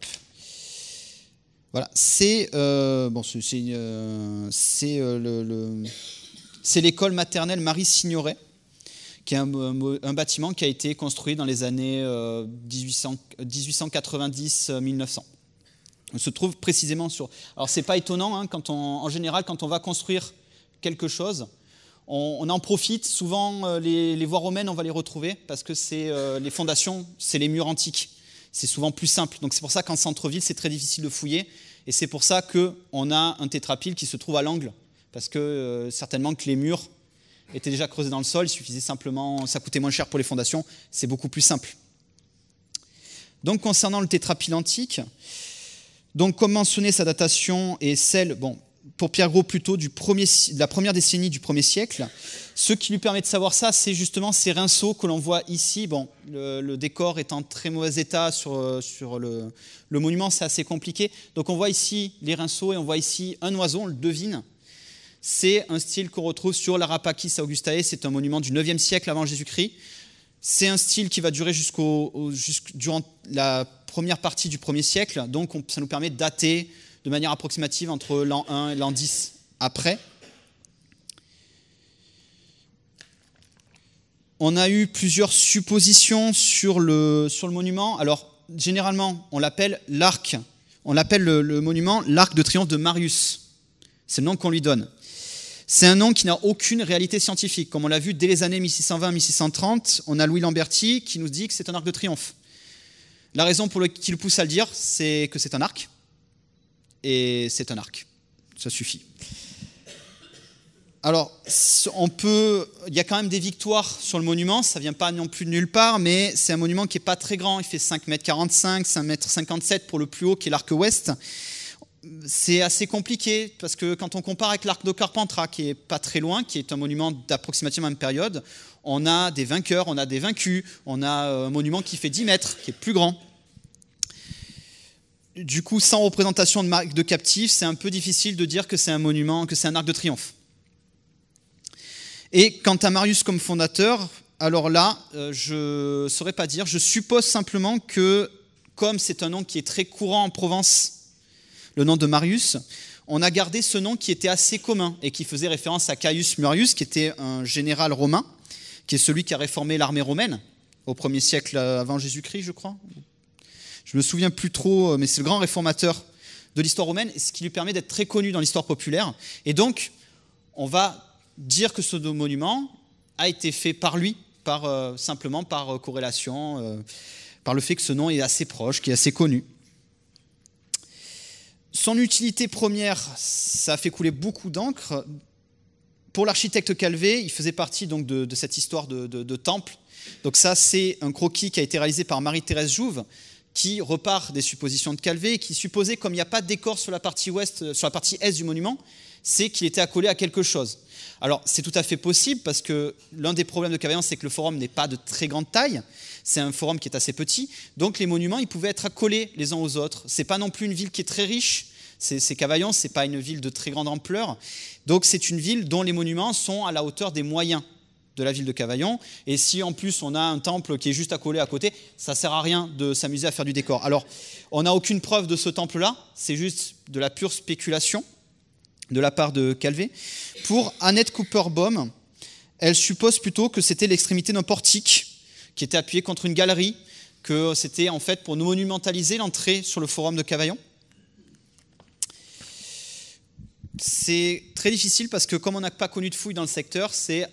Voilà, c'est euh, euh, euh, c'est l'école maternelle Marie Signoret, qui est un, bâtiment qui a été construit dans les années 1890-1900. On se trouve précisément sur. Alors c'est pas étonnant, hein, quand on, en général, quand on va construire quelque chose, on, en profite. Souvent, les, voies romaines, on va les retrouver parce que c'est les fondations, c'est les murs antiques c'est souvent plus simple. Donc c'est pour ça qu'en centre-ville, c'est très difficile de fouiller. Et c'est pour ça qu'on a un tétrapile qui se trouve à l'angle. Parce que euh, certainement que les murs étaient déjà creusés dans le sol, il suffisait simplement, ça coûtait moins cher pour les fondations, c'est beaucoup plus simple. Donc concernant le tétrapile antique, donc comme mentionné, sa datation est celle, bon, pour Pierre Gros plutôt, du de la première décennie du 1er siècle. Ce qui lui permet de savoir ça, c'est justement ces rinceaux que l'on voit ici. Bon, le, décor est en très mauvais état sur, euh, le, monument, c'est assez compliqué. Donc on voit ici les rinceaux et on voit ici un oiseau, on le devine. C'est un style qu'on retrouve sur l'Arapakis Augustae, c'est un monument du 9e siècle avant Jésus-Christ. C'est un style qui va durer jusqu'au, durant la première partie du 1 siècle, donc ça nous permet de dater de manière approximative entre l'an 1 et l'an 10 après. On a eu plusieurs suppositions sur le, monument. Alors, généralement, on l'appelle l'arc. On l'appelle le, le, monument l'arc de triomphe de Marius. C'est le nom qu'on lui donne. C'est un nom qui n'a aucune réalité scientifique. Comme on l'a vu dès les années 1620-1630, on a Louis Lamberti qui nous dit que c'est un arc de triomphe. La raison pour laquelle il pousse à le dire, c'est que c'est un arc. Et c'est un arc. Ça suffit. Alors, on peut, il y a quand même des victoires sur le monument, ça ne vient pas non plus de nulle part, mais c'est un monument qui est pas très grand, il fait 5,45 m 45 5 m pour le plus haut qui est l'arc ouest. C'est assez compliqué parce que quand on compare avec l'arc de Carpentras qui n'est pas très loin, qui est un monument d'approximativement la même période, on a des vainqueurs, on a des vaincus, on a euh, un monument qui fait 10 mètres, qui est plus grand du coup, sans représentation de marque de captifs, c'est un peu difficile de dire que c'est un monument, que c'est un arc de triomphe. Et quant à Marius comme fondateur, alors là, euh, je ne saurais pas dire. Je suppose simplement que, comme c'est un nom qui est très courant en Provence, le nom de Marius, on a gardé ce nom qui était assez commun et qui faisait référence à Caius Marius, qui était un général romain, qui est celui qui a réformé l'armée romaine au 1er siècle avant Jésus-Christ, je crois. Je me souviens plus trop, euh, mais c'est le grand réformateur de l'histoire romaine, ce qui lui permet d'être très connu dans l'histoire populaire. Et donc, on va dire que ce monument a été fait par lui, par, euh, simplement par euh, corrélation, euh, par le fait que ce nom est assez proche, qui est assez connu. Son utilité première, ça a fait couler beaucoup d'encre. Pour l'architecte Calvé, il faisait partie donc de, cette histoire de, de temple. Donc ça, c'est un croquis qui a été réalisé par Marie-Thérèse Jouve, qui repart des suppositions de Calvé, qui supposait, comme il n'y a pas de décor sur la partie ouest, sur la partie est du monument, c'est qu'il était accolé à quelque chose. Alors c'est tout à fait possible parce que l'un des problèmes de Cavaillon, c'est que le forum n'est pas de très grande taille, c'est un forum qui est assez petit, donc les monuments, ils pouvaient être accolés les uns aux autres. C'est pas non plus une ville qui est très riche, c'est Cavaillon, c'est pas une ville de très grande ampleur, donc c'est une ville dont les monuments sont à la hauteur des moyens de la ville de Cavaillon. Et si en plus on a un temple qui est juste accolé à côté, ça sert à rien de s'amuser à faire du décor. Alors, on n'a aucune preuve de ce temple-là, c'est juste de la pure spéculation de la part de Calvé. Pour Annette cooper elle suppose plutôt que c'était l'extrémité d'un portique qui était appuyé contre une galerie, que c'était en fait pour nous monumentaliser l'entrée sur le forum de Cavaillon. C'est très difficile parce que comme on n'a pas connu de fouilles dans le secteur, c'est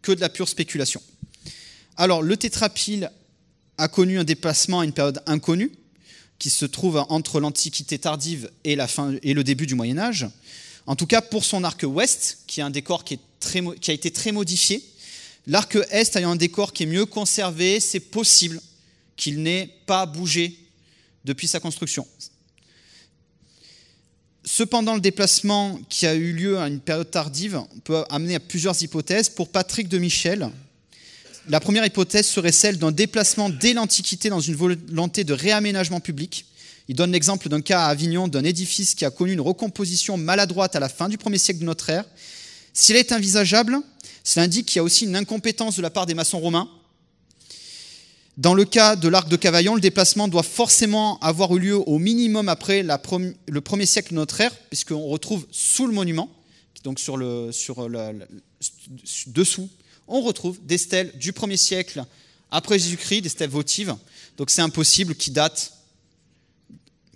que de la pure spéculation. Alors le tétrapile a connu un déplacement à une période inconnue, qui se trouve entre l'Antiquité tardive et, la et le début du Moyen Âge. En tout cas, pour son arc ouest, qui est un décor qui, qui a été très modifié, l'arc est ayant un décor qui est mieux conservé, c'est possible qu'il n'ait pas bougé depuis sa construction. Cependant, le déplacement qui a eu lieu à une période tardive peut amener à plusieurs hypothèses. Pour Patrick de Michel, la première hypothèse serait celle d'un déplacement dès l'Antiquité dans une volonté de réaménagement public il donne l'exemple d'un cas à Avignon d'un édifice qui a connu une recomposition maladroite à la fin du premier siècle de notre ère. S'il est envisageable, cela indique qu'il y a aussi une incompétence de la part des maçons romains. Dans le cas de l'arc de Cavaillon, le déplacement doit forcément avoir eu lieu au minimum après la 1 le premier siècle de notre ère, puisqu'on retrouve sous le monument, donc sur le, dessous, on retrouve des stèles du premier siècle après Jésus-Christ, des stèles votives. Donc c'est impossible qu'ils datent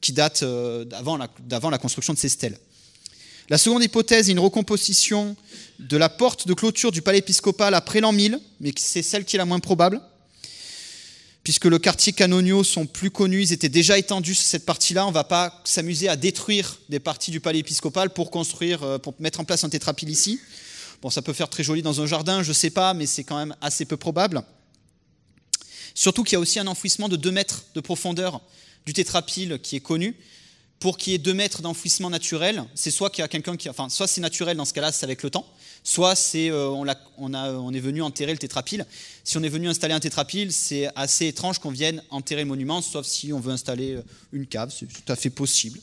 qui date euh, d'avant la, construction de ces stèles. La seconde hypothèse est une recomposition de la porte de clôture du palais épiscopal après l'an 1000, mais c'est celle qui est la moins probable, puisque le quartier Canonio sont plus connus, ils étaient déjà étendus sur cette partie-là, on ne va pas s'amuser à détruire des parties du palais épiscopal pour construire, euh, pour mettre en place un tétrapile ici. Bon, ça peut faire très joli dans un jardin, je ne sais pas, mais c'est quand même assez peu probable. Surtout qu'il y a aussi un enfouissement de 2 mètres de profondeur du tétrapile qui est connu, pour qu'il y ait deux mètres d'enfouissement naturel, c'est soit qu'il y a quelqu'un qui, enfin, soit c'est naturel dans ce cas-là, c'est avec le temps, soit c'est euh, on, a, on, est venu enterrer le tétrapile. Si on est venu installer un tétrapile, c'est assez étrange qu'on vienne enterrer le monument, sauf si on veut installer euh, une cave, c'est tout à fait possible.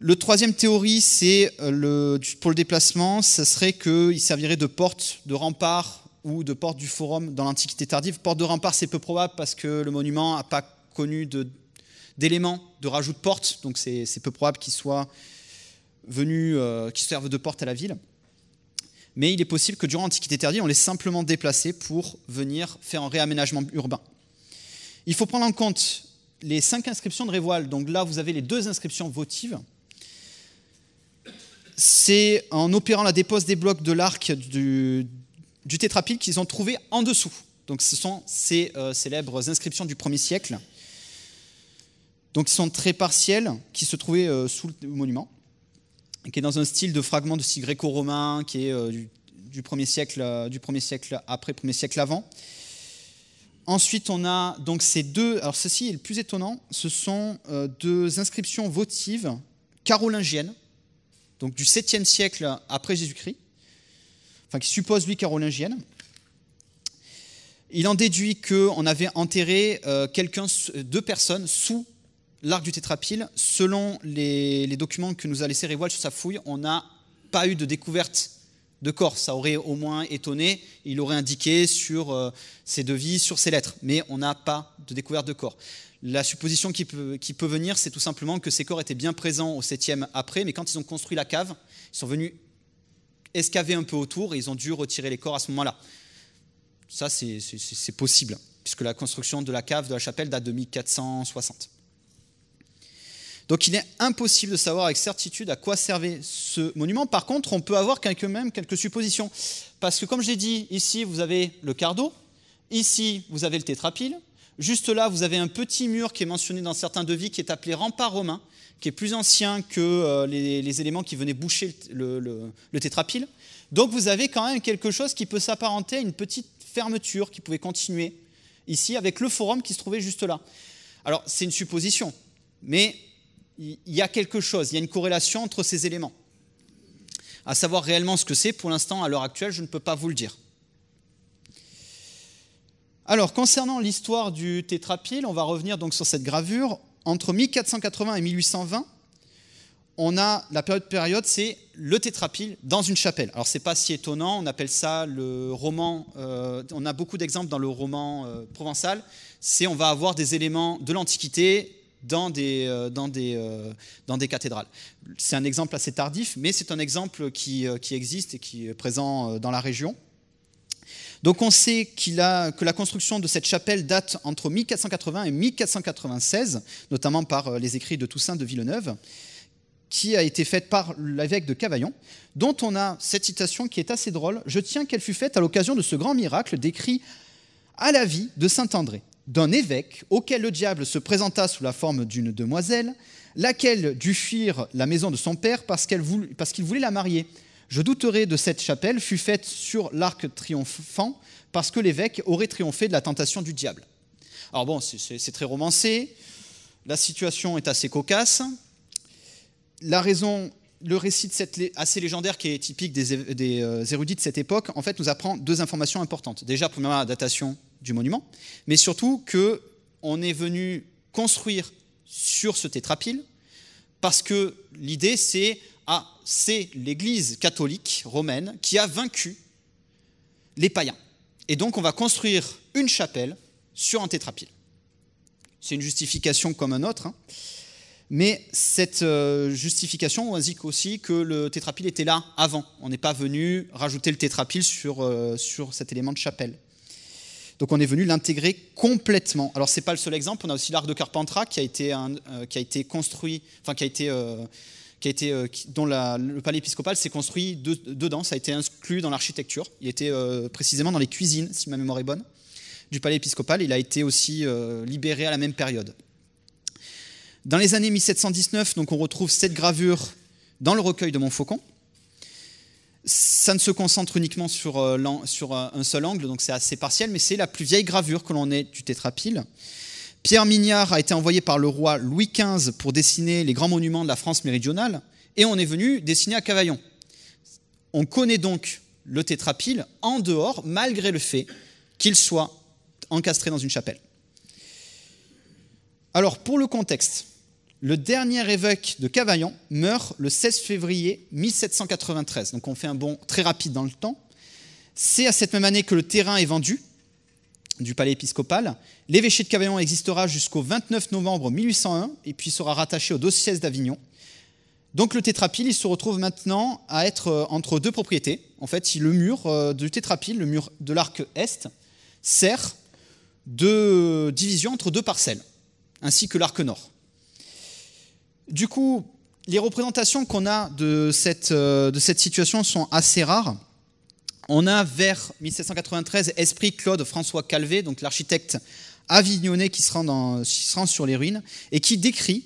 Le troisième théorie, c'est euh, le, pour le déplacement, ce serait qu'il servirait de porte, de rempart ou de porte du forum dans l'Antiquité tardive. Porte de rempart, c'est peu probable parce que le monument n'a pas connu d'éléments de, rajout de porte, donc c'est peu probable qu'ils soient venus, euh, qu'ils servent de porte à la ville. Mais il est possible que durant l'Antiquité tardive, on les simplement déplacés pour venir faire un réaménagement urbain. Il faut prendre en compte les cinq inscriptions de Révoile. Donc là, vous avez les deux inscriptions votives. C'est en opérant la dépose des blocs de l'arc du, du qu'ils ont trouvé en dessous. Donc ce sont ces euh, célèbres inscriptions du 1er siècle donc sont très partiels, qui se trouvaient euh, sous le monument, qui est dans un style de fragment de style gréco-romain qui est euh, du, 1 premier siècle, euh, du premier siècle après, premier siècle avant. Ensuite, on a donc ces deux. Alors, ceci est le plus étonnant. Ce sont deux inscriptions votives carolingiennes, donc du 7e siècle après Jésus-Christ, enfin qui suppose lui carolingienne. Il en déduit qu'on avait enterré quelqu'un, deux personnes sous l'arc du Tétrapil, selon les, documents que nous a laissé Révoil sur sa fouille, on n'a pas eu de découverte de corps. Ça aurait au moins étonné, il aurait indiqué sur euh, ses devis, sur ses lettres, mais on n'a pas de découverte de corps. La supposition qui peut, venir, c'est tout simplement que ces corps étaient bien présents au 7e après, mais quand ils ont construit la cave, ils sont venus escaver un peu autour et ils ont dû retirer les corps à ce moment-là. Ça, c'est possible, puisque la construction de la cave de la chapelle date de 1460. Donc il est impossible de savoir avec certitude à quoi servait ce monument. Par contre, on peut avoir quand même quelques suppositions. Parce que comme j'ai dit, ici vous avez le cardo, ici vous avez le tétrapile, juste là vous avez un petit mur qui est mentionné dans certains devis qui est appelé rempart romain, qui est plus ancien que euh, les, éléments qui venaient boucher le, le, le tétrapile. Donc vous avez quand même quelque chose qui peut s'apparenter à une petite fermeture qui pouvait continuer ici avec le forum qui se trouvait juste là. Alors c'est une supposition, mais il y a quelque chose, il y a une corrélation entre ces éléments. À savoir réellement ce que c'est, pour l'instant, à l'heure actuelle, je ne peux pas vous le dire. Alors, concernant l'histoire du tétrapile, on va revenir donc sur cette gravure. Entre 1480 et 1820, on a la période, période c'est le tétrapile dans une chapelle. Alors, c'est pas si étonnant, on appelle ça le roman, euh, on a beaucoup d'exemples dans le roman euh, provençal, c'est on va avoir des éléments de l'Antiquité dans des, euh, dans des, euh, dans des cathédrales. C'est un exemple assez tardif, mais c'est un exemple qui, euh, qui, existe et qui est présent dans la région. Donc on sait a, que la construction de cette chapelle date entre 1480 et 1496, notamment par les écrits de Toussaint de Villeneuve, qui a été faite par l'évêque de Cavaillon, dont on a cette citation qui est assez drôle. Je tiens qu'elle fut faite à l'occasion de ce grand miracle décrit à la vie de Saint André d'un évêque auquel le diable se présenta sous la forme d'une demoiselle, laquelle dut fuir la maison de son père parce qu'il voulait, la marier. Je douterai de cette chapelle fut faite sur l'arc triomphant parce que l'évêque aurait triomphé de la tentation du diable. Alors bon, c'est très romancé, la situation est assez cocasse. La raison, le récit de cette assez légendaire qui est typique des, euh, érudits de cette époque, en fait, nous apprend deux informations importantes. Déjà, premièrement, la datation du monument, mais surtout que on est venu construire sur ce tétrapile parce que l'idée c'est ah, c'est l'Église catholique romaine qui a vaincu les païens. Et donc on va construire une chapelle sur un tétrapile. C'est une justification comme un autre. Hein. Mais cette euh, justification indique aussi que le tétrapile était là avant. On n'est pas venu rajouter le tétrapile sur, euh, sur cet élément de chapelle. Donc on est venu l'intégrer complètement. Alors c'est pas le seul exemple, on a aussi l'arc de Carpentras qui a été, euh, qui a été construit, enfin qui a été... Euh, qui a été, euh, dont le palais épiscopal s'est construit dedans, ça a été inclus dans l'architecture. Il était précisément dans les cuisines, si ma mémoire est bonne, du palais épiscopal. Il a été aussi libéré à la même période. Dans les années 1719, donc, on retrouve cette gravure dans le recueil de Montfaucon ça ne se concentre uniquement sur, euh, euh, un seul angle, donc c'est assez partiel, mais c'est la plus vieille gravure que l'on ait du tétrapile. Pierre Mignard a été envoyé par le roi Louis XV pour dessiner les grands monuments de la France méridionale, et on est venu dessiner à Cavaillon. On connaît donc le tétrapile en dehors, malgré le fait qu'il soit encastré dans une chapelle. Alors, pour le contexte, le dernier évêque de Cavaillon meurt le 16 février 1793. Donc on fait un bond très rapide dans le temps. C'est à cette même année que le terrain est vendu du palais épiscopal. L'évêché de Cavaillon existera jusqu'au 29 novembre 1801 et puis sera rattaché au diocèse d'Avignon. Donc le tétrapile, il se retrouve maintenant à être euh, entre deux propriétés. En fait, le mur euh, du tétrapile, le mur de l'arc est, sert de division entre deux parcelles, ainsi que l'arc nord. Du coup, les représentations qu'on a de cette, euh, de cette situation sont assez rares. On a vers 1793 Esprit Claude François Calvé, donc l'architecte avignonnais qui se, rend dans, qui se rend sur les ruines, et qui décrit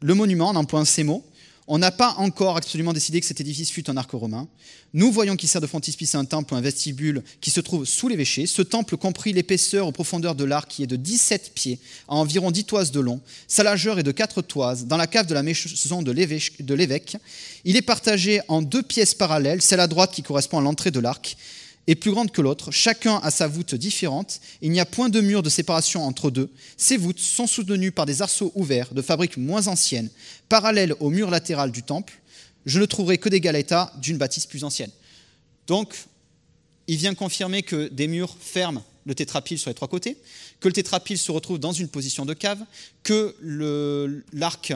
le monument en employant ces mots. On n'a pas encore absolument décidé que cet édifice fût un arc romain. Nous voyons qu'il sert de frontispice à un temple ou un vestibule qui se trouve sous l'évêché. Ce temple compris l'épaisseur aux profondeurs de l'arc qui est de 17 pieds, à environ 10 toises de long. Sa largeur est de 4 toises, dans la cave de la maison de l'évêque. Il est partagé en deux pièces parallèles, celle à droite qui correspond à l'entrée de l'arc est plus grande que l'autre, chacun a sa voûte différente, il n'y a point de mur de séparation entre deux. Ces voûtes sont soutenues par des arceaux ouverts de fabrique moins ancienne, parallèles au mur latéral du temple. Je ne trouverai que des galetas d'une bâtisse plus ancienne. Donc, il vient confirmer que des murs ferment le tétrapile sur les trois côtés, que le tétrapile se retrouve dans une position de cave, que l'arc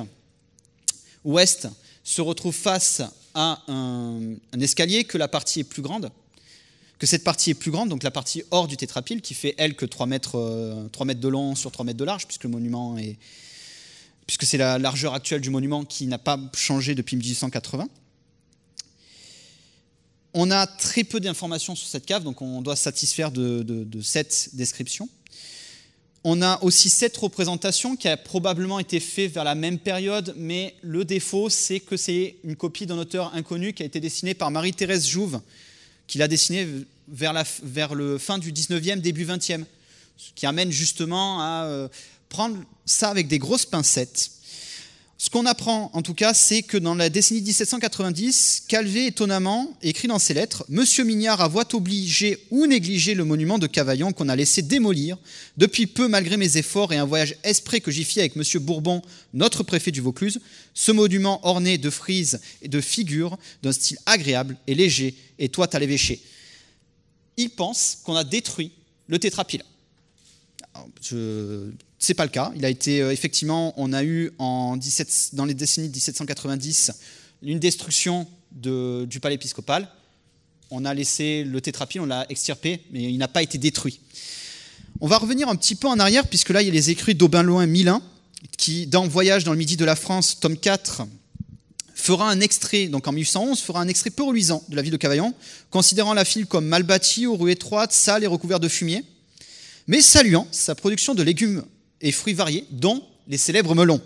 ouest se retrouve face à un escalier, que la partie est plus grande que cette partie est plus grande, donc la partie hors du tétrapile, qui fait elle que 3 mètres, euh, mètres de long sur 3 mètres de large, puisque le monument est, puisque c'est la largeur actuelle du monument qui n'a pas changé depuis 1880. On a très peu d'informations sur cette cave, donc on doit satisfaire de, de, cette description. On a aussi cette représentation qui a probablement été faite vers la même période, mais le défaut, c'est que c'est une copie d'un auteur inconnu qui a été dessinée par Marie-Thérèse Jouve, qu'il a dessiné vers, la, vers le fin du 19e, début 20e, ce qui amène justement à euh, prendre ça avec des grosses pincettes ce qu'on apprend, en tout cas, c'est que dans la décennie 1790, Calvé, étonnamment, écrit dans ses lettres Monsieur Mignard a voit obligé ou négligé le monument de Cavaillon qu'on a laissé démolir depuis peu, malgré mes efforts et un voyage exprès que j'y fis avec Monsieur Bourbon, notre préfet du Vaucluse. Ce monument orné de frises et de figures d'un style agréable et léger, et toi, à l'évêché. Il pense qu'on a détruit le tétrapil. Ah, je n'est pas le cas. Il a été euh, effectivement, on a eu en 17, dans les décennies de 1790 une destruction du palais épiscopal. On a laissé le tétrapile, on l'a extirpé, mais il n'a pas été détruit. On va revenir un petit peu en arrière, puisque là, il y a les écrits d'Aubin-Loin Milin, qui, dans Voyage dans le Midi de la France, tome 4, fera un extrait, donc en 1811, fera un extrait peu reluisant de la vie de Cavaillon, considérant la ville comme mal bâtie, aux rues étroites, sales et recouvertes de fumier, mais saluant sa production de légumes et fruits variés, dont les célèbres melons.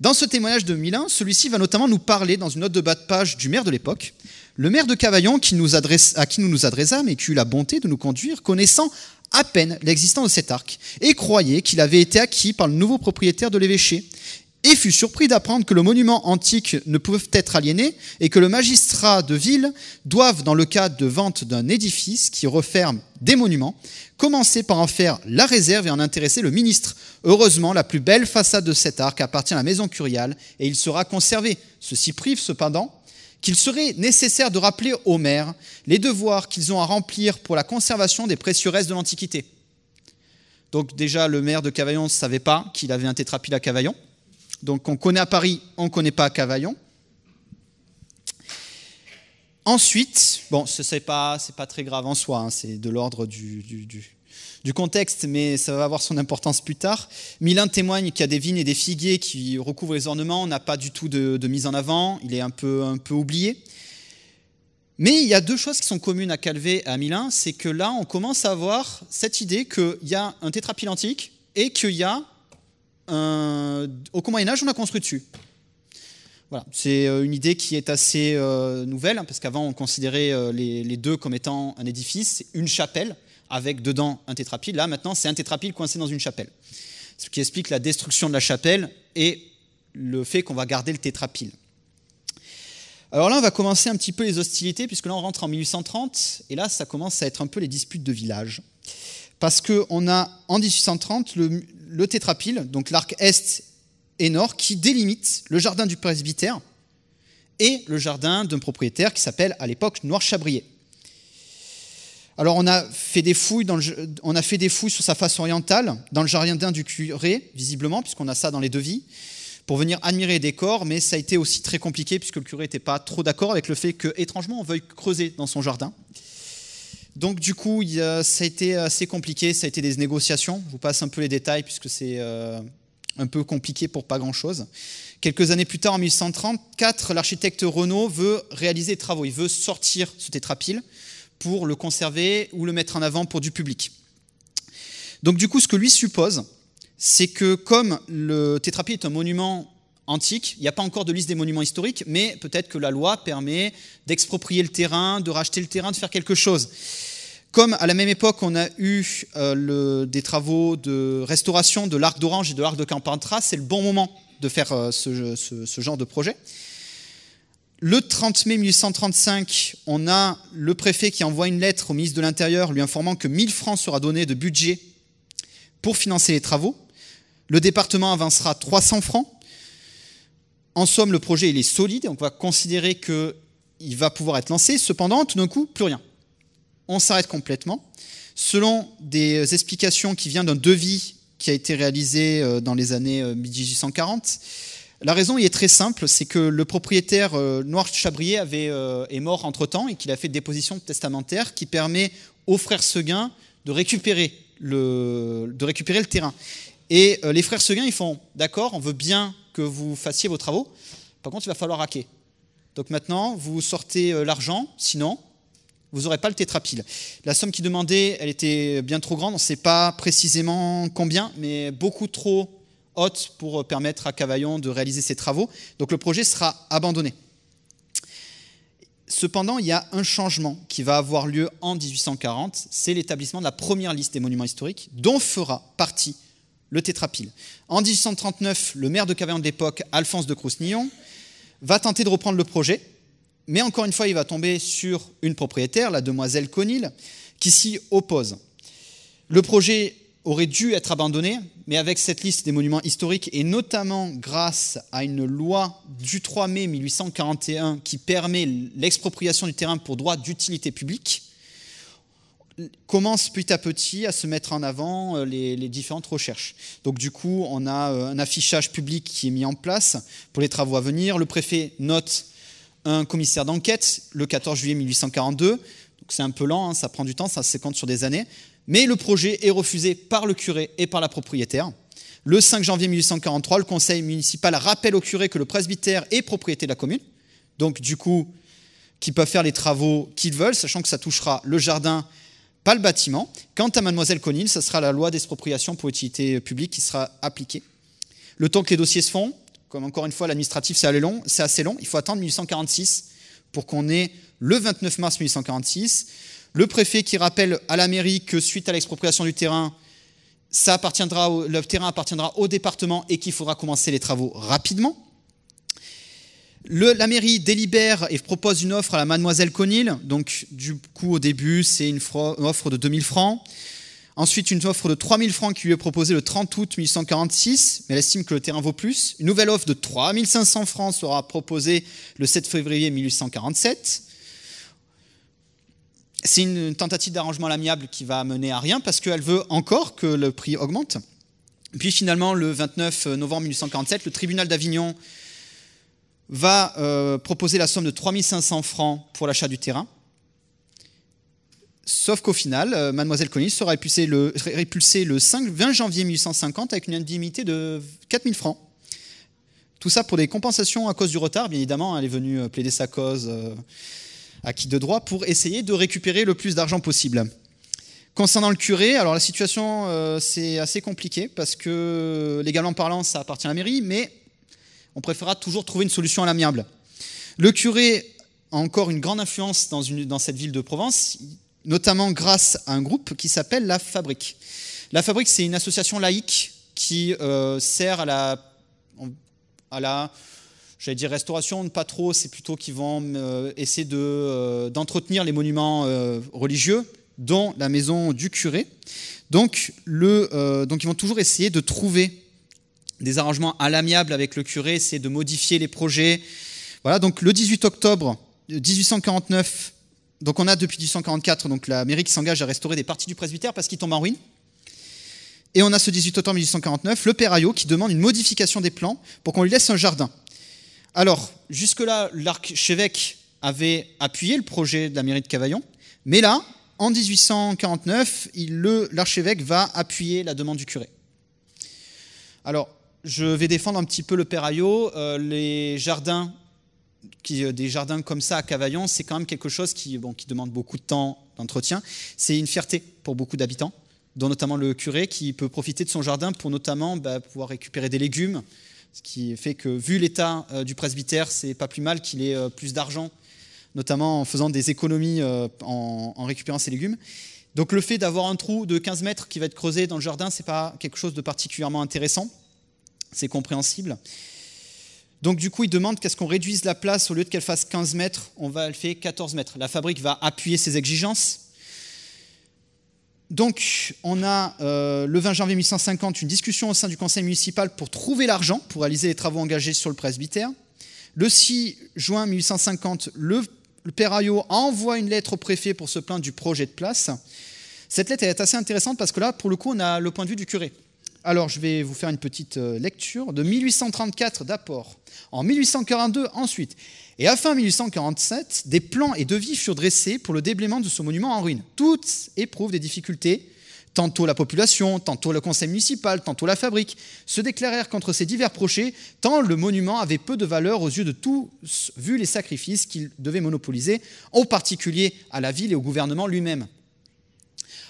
Dans ce témoignage de Milan, celui-ci va notamment nous parler, dans une note de bas de page du maire de l'époque, le maire de Cavaillon à qui nous nous adressâmes et qui eut la bonté de nous conduire, connaissant à peine l'existence de cet arc, et croyait qu'il avait été acquis par le nouveau propriétaire de l'évêché, et fut surpris d'apprendre que le monument antique ne pouvait être aliéné et que le magistrat de ville doive, dans le cas de vente d'un édifice qui referme des monuments, commencer par en faire la réserve et en intéresser le ministre. Heureusement, la plus belle façade de cet arc appartient à la maison curiale et il sera conservé. Ceci prive cependant qu'il serait nécessaire de rappeler aux maires les devoirs qu'ils ont à remplir pour la conservation des précieux restes de l'Antiquité. Donc déjà, le maire de Cavaillon ne savait pas qu'il avait un tétrapile à Cavaillon. Donc on connaît à Paris, on ne connaît pas à Cavaillon. Ensuite, bon, ce n'est pas, pas très grave en soi, hein, c'est de l'ordre du, du, contexte, mais ça va avoir son importance plus tard. Milan témoigne qu'il y a des vignes et des figuiers qui recouvrent les ornements, on n'a pas du tout de, mise en avant, il est un peu, un peu oublié. Mais il y a deux choses qui sont communes à Calvé et à Milan, c'est que là, on commence à avoir cette idée qu'il y a un antique et qu'il y a au Moyen Âge, on a construit dessus. Voilà. C'est euh, une idée qui est assez euh, nouvelle, hein, parce qu'avant, on considérait euh, les, deux comme étant un édifice, une chapelle, avec dedans un tétrapile. Là, maintenant, c'est un tétrapile coincé dans une chapelle. Ce qui explique la destruction de la chapelle et le fait qu'on va garder le tétrapile. Alors là, on va commencer un petit peu les hostilités, puisque là, on rentre en 1830, et là, ça commence à être un peu les disputes de village parce qu'on a en 1830 le, tétrapile, donc l'arc est et nord, qui délimite le jardin du presbytère et le jardin d'un propriétaire qui s'appelle à l'époque Noir Chabrier. Alors on a fait des fouilles, dans on a fait des fouilles sur sa face orientale, dans le jardin du curé, visiblement, puisqu'on a ça dans les devis, pour venir admirer les décors, mais ça a été aussi très compliqué, puisque le curé n'était pas trop d'accord avec le fait que, étrangement, on veuille creuser dans son jardin. Donc du coup, ça a été assez compliqué, ça a été des négociations. Je vous passe un peu les détails puisque c'est euh, un peu compliqué pour pas grand-chose. Quelques années plus tard, en 1834, l'architecte Renault veut réaliser des travaux. Il veut sortir ce tétrapile pour le conserver ou le mettre en avant pour du public. Donc du coup, ce que lui suppose, c'est que comme le tétrapile est un monument antique. Il n'y a pas encore de liste des monuments historiques, mais peut-être que la loi permet d'exproprier le terrain, de racheter le terrain, de faire quelque chose. Comme à la même époque, on a eu euh, des travaux de restauration de l'arc d'Orange et de l'arc de Campantra c'est le bon moment de faire euh, ce, ce, genre de projet. Le 30 mai 1835, on a le préfet qui envoie une lettre au ministre de l'Intérieur lui informant que 1000 francs sera donné de budget pour financer les travaux. Le département avancera 300 francs en somme, le projet il est solide et on va considérer qu'il va pouvoir être lancé. Cependant, tout d'un coup, plus rien. On s'arrête complètement. Selon des explications qui viennent d'un devis qui a été réalisé euh, dans les années 1840, euh, la raison y est très simple, c'est que le propriétaire euh, Noir Chabrier avait, est mort entre-temps et qu'il a fait une déposition testamentaire qui permet aux frères Seguin de récupérer le, de récupérer le terrain. Et euh, les frères Seguin, ils font D'accord, on veut bien que vous fassiez vos travaux. Par contre, il va falloir hacker. Donc maintenant, vous sortez euh, l'argent, sinon, vous n'aurez pas le tétrapile. La somme qui demandait, elle était bien trop grande. On ne sait pas précisément combien, mais beaucoup trop haute pour euh, permettre à Cavaillon de réaliser ses travaux. Donc le projet sera abandonné. Cependant, il y a un changement qui va avoir lieu en 1840, c'est l'établissement de la première liste des monuments historiques, dont fera partie le tétrapile. En 1839, le maire de Cavaillon de l'époque, Alphonse de Crousnillon, va tenter de reprendre le projet, mais encore une fois, il va tomber sur une propriétaire, la demoiselle Conil, qui s'y oppose. Le projet aurait dû être abandonné, mais avec cette liste des monuments historiques, et notamment grâce à une loi du 3 mai 1841 qui permet l'expropriation du terrain pour droit d'utilité publique, commence petit à petit à se mettre en avant euh, les, différentes recherches. Donc du coup, on a euh, un affichage public qui est mis en place pour les travaux à venir. Le préfet note un commissaire d'enquête le 14 juillet 1842. Donc c'est un peu lent, hein, ça prend du temps, ça se compte sur des années. Mais le projet est refusé par le curé et par la propriétaire. Le 5 janvier 1843, le conseil municipal rappelle au curé que le presbytère est propriété de la commune. Donc du coup, qui peuvent faire les travaux qu'ils veulent, sachant que ça touchera le jardin, pas le bâtiment. Quant à mademoiselle Conil, ce sera la loi d'expropriation pour utilité publique qui sera appliquée. Le temps que les dossiers se font, comme encore une fois l'administratif c'est assez long, il faut attendre 1846 pour qu'on ait le 29 mars 1846 le préfet qui rappelle à la mairie que suite à l'expropriation du terrain, ça appartiendra, le terrain appartiendra au département et qu'il faudra commencer les travaux rapidement la mairie délibère et propose une offre à la mademoiselle Conil. Donc, du coup, au début, c'est une, offre de 2000 francs. Ensuite, une offre de 3000 francs qui lui est proposée le 30 août 1846, mais elle estime que le terrain vaut plus. Une nouvelle offre de 3500 francs sera proposée le 7 février 1847. C'est une tentative d'arrangement l'amiable qui va mener à rien parce qu'elle veut encore que le prix augmente. Puis finalement, le 29 novembre 1847, le tribunal d'Avignon va euh, proposer la somme de 3500 francs pour l'achat du terrain. Sauf qu'au final, euh, Mademoiselle Conis sera répulsée le, 20 janvier 1850 avec une indemnité de 4000 francs. Tout ça pour des compensations à cause du retard. Bien évidemment, hein, elle est venue euh, plaider sa cause à qui de droit pour essayer de récupérer le plus d'argent possible. Concernant le curé, alors la situation c'est assez compliqué parce que légalement parlant, ça appartient à la mairie, mais on préférera toujours trouver une solution à l'amiable. Le curé a encore une grande influence dans, cette ville de Provence, notamment grâce à un groupe qui s'appelle La Fabrique. La Fabrique, c'est une association laïque qui euh, sert à la, à la j'allais dire restauration, pas trop, c'est plutôt qu'ils vont euh, essayer de, euh, d'entretenir les monuments religieux, dont la maison du curé. Donc, le, donc ils vont toujours essayer de trouver des arrangements à l'amiable avec le curé, c'est de modifier les projets. Voilà, donc le 18 octobre 1849, euh, donc on a depuis 1844 donc la mairie qui s'engage à restaurer des parties du presbytère parce qu'il tombe en ruine. Et on a ce 18 octobre 1849, le père Ayot qui demande une modification des plans pour qu'on lui laisse un jardin. Alors, jusque-là, l'archevêque avait appuyé le projet de la mairie de Cavaillon, mais là, en 1849, l'archevêque va appuyer la demande du curé. Alors, je vais défendre un petit peu le Perraillot. Euh, les jardins, euh, des jardins comme ça à Cavaillon, c'est quand même quelque chose qui, demande beaucoup de temps d'entretien. C'est une fierté pour beaucoup d'habitants, dont notamment le curé qui peut profiter de son jardin pour notamment bah, pouvoir récupérer des légumes. Ce qui fait que, vu l'état euh, du presbytère, c'est pas plus mal qu'il ait plus d'argent, notamment en faisant des économies en, récupérant ses légumes. Donc, le fait d'avoir un trou de 15 mètres qui va être creusé dans le jardin, c'est pas quelque chose de particulièrement intéressant c'est compréhensible. Donc du coup, il demande qu'est-ce qu'on réduise la place, au lieu de qu'elle fasse 15 mètres, on va le faire 14 mètres. La fabrique va appuyer ses exigences. Donc on a euh, le 20 janvier 1850 une discussion au sein du conseil municipal pour trouver l'argent pour réaliser les travaux engagés sur le presbytère. Le 6 juin 1850, le, père Ayo envoie une lettre au préfet pour se plaindre du projet de place. Cette lettre est assez intéressante parce que là, pour le coup, on a le point de vue du curé. Alors, je vais vous faire une petite euh, lecture de 1834 d'apport. En 1842, ensuite. Et à fin 1847, des plans et devis furent dressés pour le déblaiement de ce monument en ruine. Toutes éprouvent des difficultés. Tantôt la population, tantôt le conseil municipal, tantôt la fabrique se déclarèrent contre ces divers projets, tant le monument avait peu de valeur aux yeux de tous, vu les sacrifices qu'il devait monopoliser, en particulier à la ville et au gouvernement lui-même.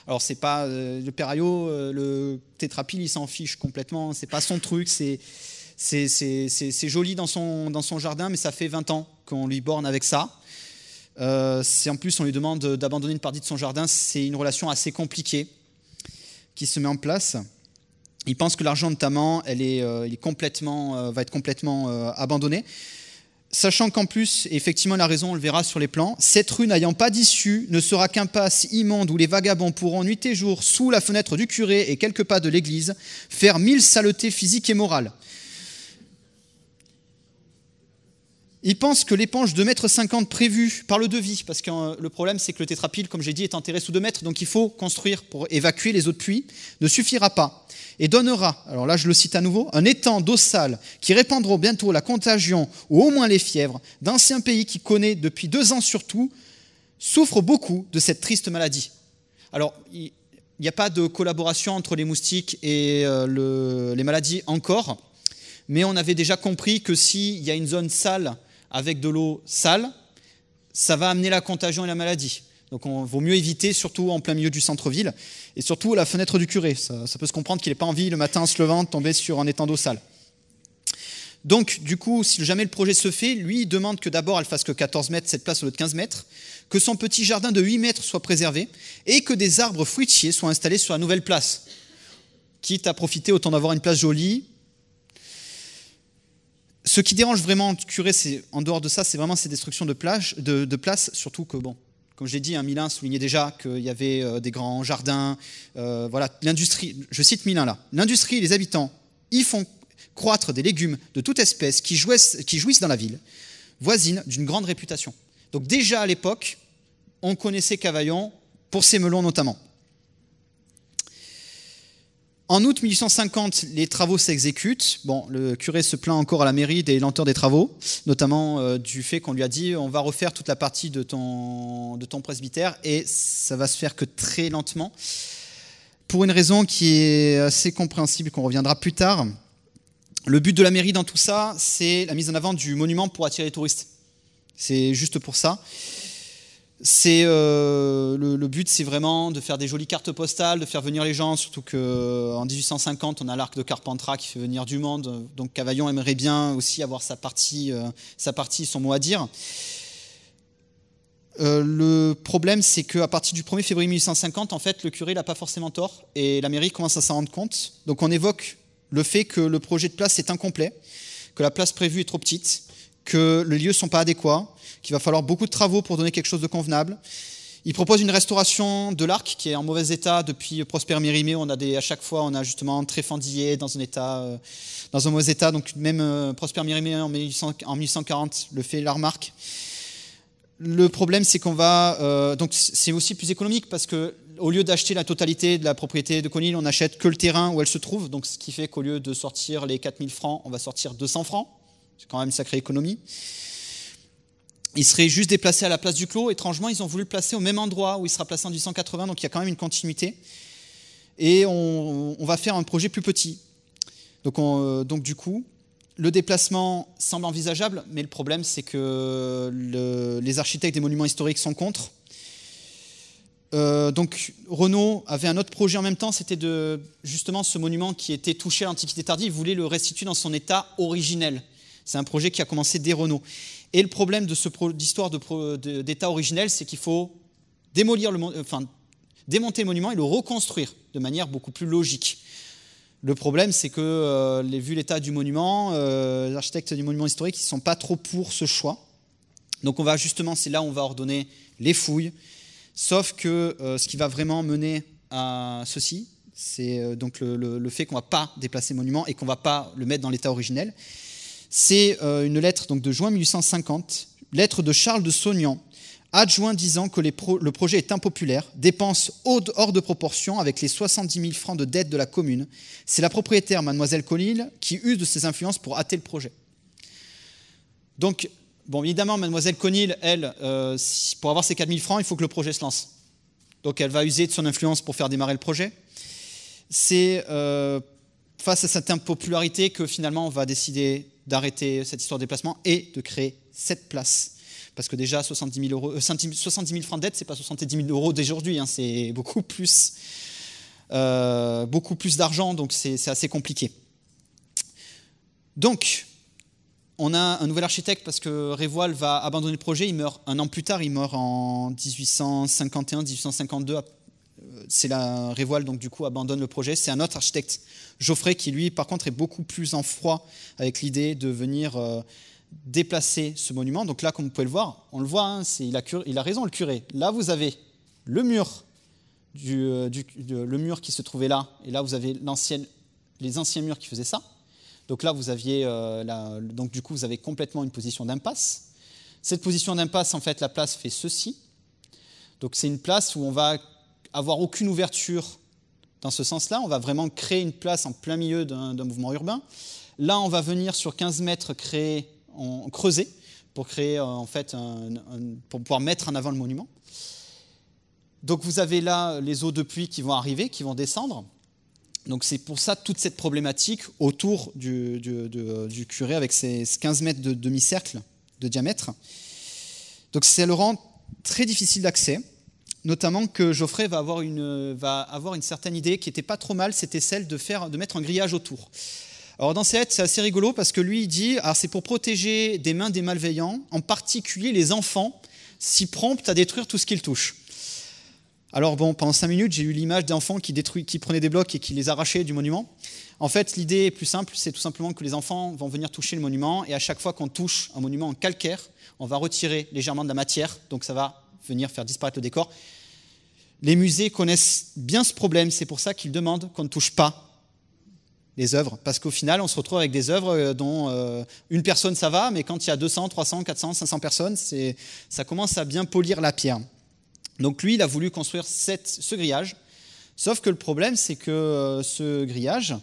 Alors c'est pas euh, le Perio, euh, le tétrapile, il s'en fiche complètement. C'est pas son truc. C'est joli dans son, jardin, mais ça fait 20 ans qu'on lui borne avec ça. Euh, en plus, on lui demande d'abandonner une partie de son jardin. C'est une relation assez compliquée qui se met en place. Il pense que l'argent, notamment, elle est, euh, complètement, va être complètement abandonné sachant qu'en plus, effectivement la raison, on le verra sur les plans, cette rue n'ayant pas d'issue ne sera qu'un passe immonde où les vagabonds pourront nuit et jour, sous la fenêtre du curé et quelques pas de l'église, faire mille saletés physiques et morales. Il pense que l'épanche de mètre cinquante prévue par le devis, parce que euh, le problème c'est que le tétrapile, comme j'ai dit, est enterré sous 2 mètres, donc il faut construire pour évacuer les eaux de ne suffira pas et donnera, alors là je le cite à nouveau, un étang d'eau sale qui répandront bientôt la contagion ou au moins les fièvres d'anciens pays qui connaît depuis deux ans surtout, souffrent beaucoup de cette triste maladie. Alors, il n'y a pas de collaboration entre les moustiques et euh, les maladies encore, mais on avait déjà compris que s'il y a une zone sale avec de l'eau sale, ça va amener la contagion et la maladie. Donc on vaut mieux éviter, surtout en plein milieu du centre-ville, et surtout la fenêtre du curé. Ça, peut se comprendre qu'il n'ait pas envie le matin en se levant de tomber sur un étang d'eau sale. Donc, du coup, si jamais le projet se fait, lui, demande que d'abord elle fasse que 14 mètres, cette place au lieu de 15 mètres, que son petit jardin de 8 mètres soit préservé et que des arbres fruitiers soient installés sur la nouvelle place. Quitte à profiter, autant d'avoir une place jolie. Ce qui dérange vraiment le curé, en dehors de ça, c'est vraiment ces destructions de, place surtout que, bon, comme j'ai dit, hein, Milin soulignait déjà qu'il y avait euh, des grands jardins. Euh, voilà, l'industrie, je cite Milin là. L'industrie et les habitants y font croître des légumes de toute espèce qui jouissent, qui jouissent dans la ville, voisine d'une grande réputation. Donc déjà à l'époque, on connaissait Cavaillon pour ses melons notamment. En août 1850, les travaux s'exécutent. Bon, le curé se plaint encore à la mairie des lenteurs des travaux, notamment euh, du fait qu'on lui a dit on va refaire toute la partie de ton, de ton presbytère et ça va se faire que très lentement. Pour une raison qui est assez compréhensible, qu'on reviendra plus tard. Le but de la mairie dans tout ça, c'est la mise en avant du monument pour attirer les touristes. C'est juste pour ça. C'est euh, le, but, c'est vraiment de faire des jolies cartes postales, de faire venir les gens, surtout qu'en euh, 1850, on a l'arc de Carpentras qui fait venir du monde. Donc Cavaillon aimerait bien aussi avoir sa partie, euh, sa partie son mot à dire. le problème, c'est qu'à partir du 1er février 1850, en fait, le curé n'a pas forcément tort et la mairie commence à s'en rendre compte. Donc on évoque le fait que le projet de place est incomplet, que la place prévue est trop petite que les lieux ne sont pas adéquats, qu'il va falloir beaucoup de travaux pour donner quelque chose de convenable. Il propose une restauration de l'arc qui est en mauvais état depuis Prosper Mérimée. On a des, à chaque fois, on a justement un fendillé dans un état, euh, dans un mauvais état. Donc même euh, Prosper Mérimée en, 1840 le fait la remarque. Le problème, c'est qu'on va, euh, donc c'est aussi plus économique parce que au lieu d'acheter la totalité de la propriété de Conil, on n'achète que le terrain où elle se trouve. Donc ce qui fait qu'au lieu de sortir les 4000 francs, on va sortir 200 francs. C'est quand même une sacrée économie. Il serait juste déplacé à la place du clos. Étrangement, ils ont voulu le placer au même endroit où il sera placé en 1880, donc il y a quand même une continuité. Et on, va faire un projet plus petit. Euh, donc, du coup, le déplacement semble envisageable, mais le problème, c'est que les architectes des monuments historiques sont contre. Euh, donc Renault avait un autre projet en même temps, c'était justement ce monument qui était touché à l'Antiquité tardive, il voulait le restituer dans son état originel. C'est un projet qui a commencé dès Renault. Et le problème de cette histoire d'état originel, c'est qu'il faut euh, démonter le monument et le reconstruire de manière beaucoup plus logique. Le problème, c'est que, euh, vu l'état du monument, euh, les architectes du monument historique, ne sont pas trop pour ce choix. Donc on va justement, c'est là où on va ordonner les fouilles. Sauf que ce qui va vraiment mener à ceci, c'est donc le, le fait qu'on ne va pas déplacer le monument et qu'on ne va pas le mettre dans l'état originel. C'est euh, une lettre donc, de juin 1850, lettre de Charles de Saugnan, adjoint disant que le projet est impopulaire, dépense hors de proportion avec les 70 000 francs de dette de la commune. C'est la propriétaire, mademoiselle Conil, qui use de ses influences pour hâter le projet. Donc, bon, évidemment, mademoiselle Conil, elle, euh, pour avoir ses 4 000 francs, il faut que le projet se lance. Donc, elle va user de son influence pour faire démarrer le projet. C'est euh, face à cette impopularité que finalement, on va décider d'arrêter cette histoire de déplacement et de créer cette place. Parce que déjà, 70 000, euh, francs de dette, ce n'est pas 70 000 euros d'aujourd'hui, hein, c'est beaucoup plus, euh, beaucoup plus d'argent, donc c'est assez compliqué. Donc, on a un nouvel architecte parce que Révoil va abandonner le projet. Il meurt un an plus tard, il meurt en 1851-1852 c'est la Révoile, donc du coup, abandonne le projet. C'est un autre architecte, Geoffrey, qui lui, par contre, est beaucoup plus en froid avec l'idée de venir euh, déplacer ce monument. Donc là, comme vous pouvez le voir, on le voit, hein, il, a, il, a, raison, le curé. Là, vous avez le mur, du, euh, le mur qui se trouvait là, et là, vous avez l'ancienne, les anciens murs qui faisaient ça. Donc là, vous aviez, euh, donc du coup, vous avez complètement une position d'impasse. Cette position d'impasse, en fait, la place fait ceci. Donc c'est une place où on va avoir aucune ouverture dans ce sens-là. On va vraiment créer une place en plein milieu d'un mouvement urbain. Là, on va venir sur 15 mètres créer, creuser pour créer euh, en fait un, pour pouvoir mettre en avant le monument. Donc vous avez là les eaux de pluie qui vont arriver, qui vont descendre. Donc c'est pour ça toute cette problématique autour du, du curé avec ses 15 mètres de demi-cercle de diamètre. Donc ça le rend très difficile d'accès notamment que Geoffrey va avoir une, certaine idée qui n'était pas trop mal, c'était celle de, faire, de mettre un grillage autour. Alors dans cette, c'est assez rigolo parce que lui, il dit, c'est pour protéger des mains des malveillants, en particulier les enfants, si promptes à détruire tout ce qu'ils touchent. Alors bon, pendant cinq minutes, j'ai eu l'image d'enfants qui, qui prenaient des blocs et qui les arrachaient du monument. En fait, l'idée est plus simple, c'est tout simplement que les enfants vont venir toucher le monument, et à chaque fois qu'on touche un monument en calcaire, on va retirer légèrement de la matière, donc ça va venir faire disparaître le décor. Les musées connaissent bien ce problème, c'est pour ça qu'ils demandent qu'on ne touche pas les œuvres, parce qu'au final, on se retrouve avec des œuvres euh, dont euh, une personne, ça va, mais quand il y a 200, 300, 400, 500 personnes, ça commence à bien polir la pierre. Donc lui, il a voulu construire ce grillage, sauf que le problème, c'est que euh, ce grillage,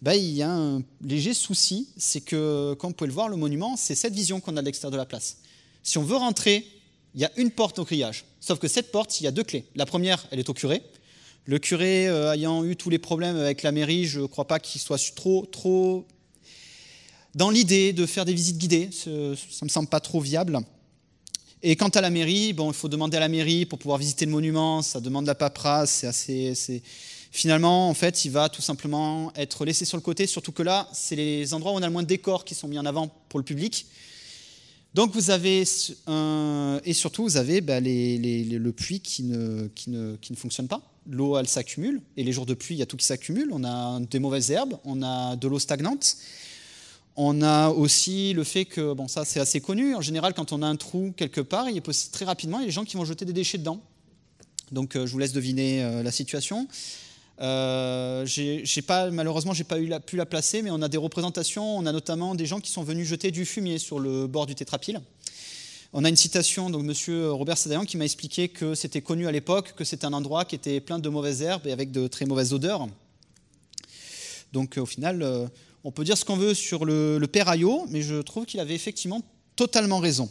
ben, il y a un léger souci, c'est que, comme vous pouvez le voir, le monument, c'est cette vision qu'on a de l'extérieur de la place. Si on veut rentrer il y a une porte au grillage. Sauf que cette porte, il y a deux clés. La première, elle est au curé. Le curé euh, ayant eu tous les problèmes avec la mairie, je ne crois pas qu'il soit trop, trop dans l'idée de faire des visites guidées. Ça ne me semble pas trop viable. Et quant à la mairie, bon, il faut demander à la mairie pour pouvoir visiter le monument. Ça demande la paperasse. Finalement, en fait, il va tout simplement être laissé sur le côté. Surtout que là, c'est les endroits où on a le moins de décors qui sont mis en avant pour le public. Donc vous avez et surtout vous avez bah, le puits qui ne, fonctionne pas. L'eau elle s'accumule et les jours de pluie il y a tout qui s'accumule. On a des mauvaises herbes, on a de l'eau stagnante. On a aussi le fait que bon ça c'est assez connu. En général quand on a un trou quelque part il est possible très rapidement il y a des gens qui vont jeter des déchets dedans. Donc euh, je vous laisse deviner euh, la situation. Euh, j'ai, pas, malheureusement, j'ai pas eu pu la placer, mais on a des représentations. On a notamment des gens qui sont venus jeter du fumier sur le bord du tétrapile. On a une citation de Monsieur Robert Sadayan qui m'a expliqué que c'était connu à l'époque, que c'était un endroit qui était plein de mauvaises herbes et avec de très mauvaises odeurs. Donc euh, au final, euh, on peut dire ce qu'on veut sur le, le père Ayo mais je trouve qu'il avait effectivement totalement raison.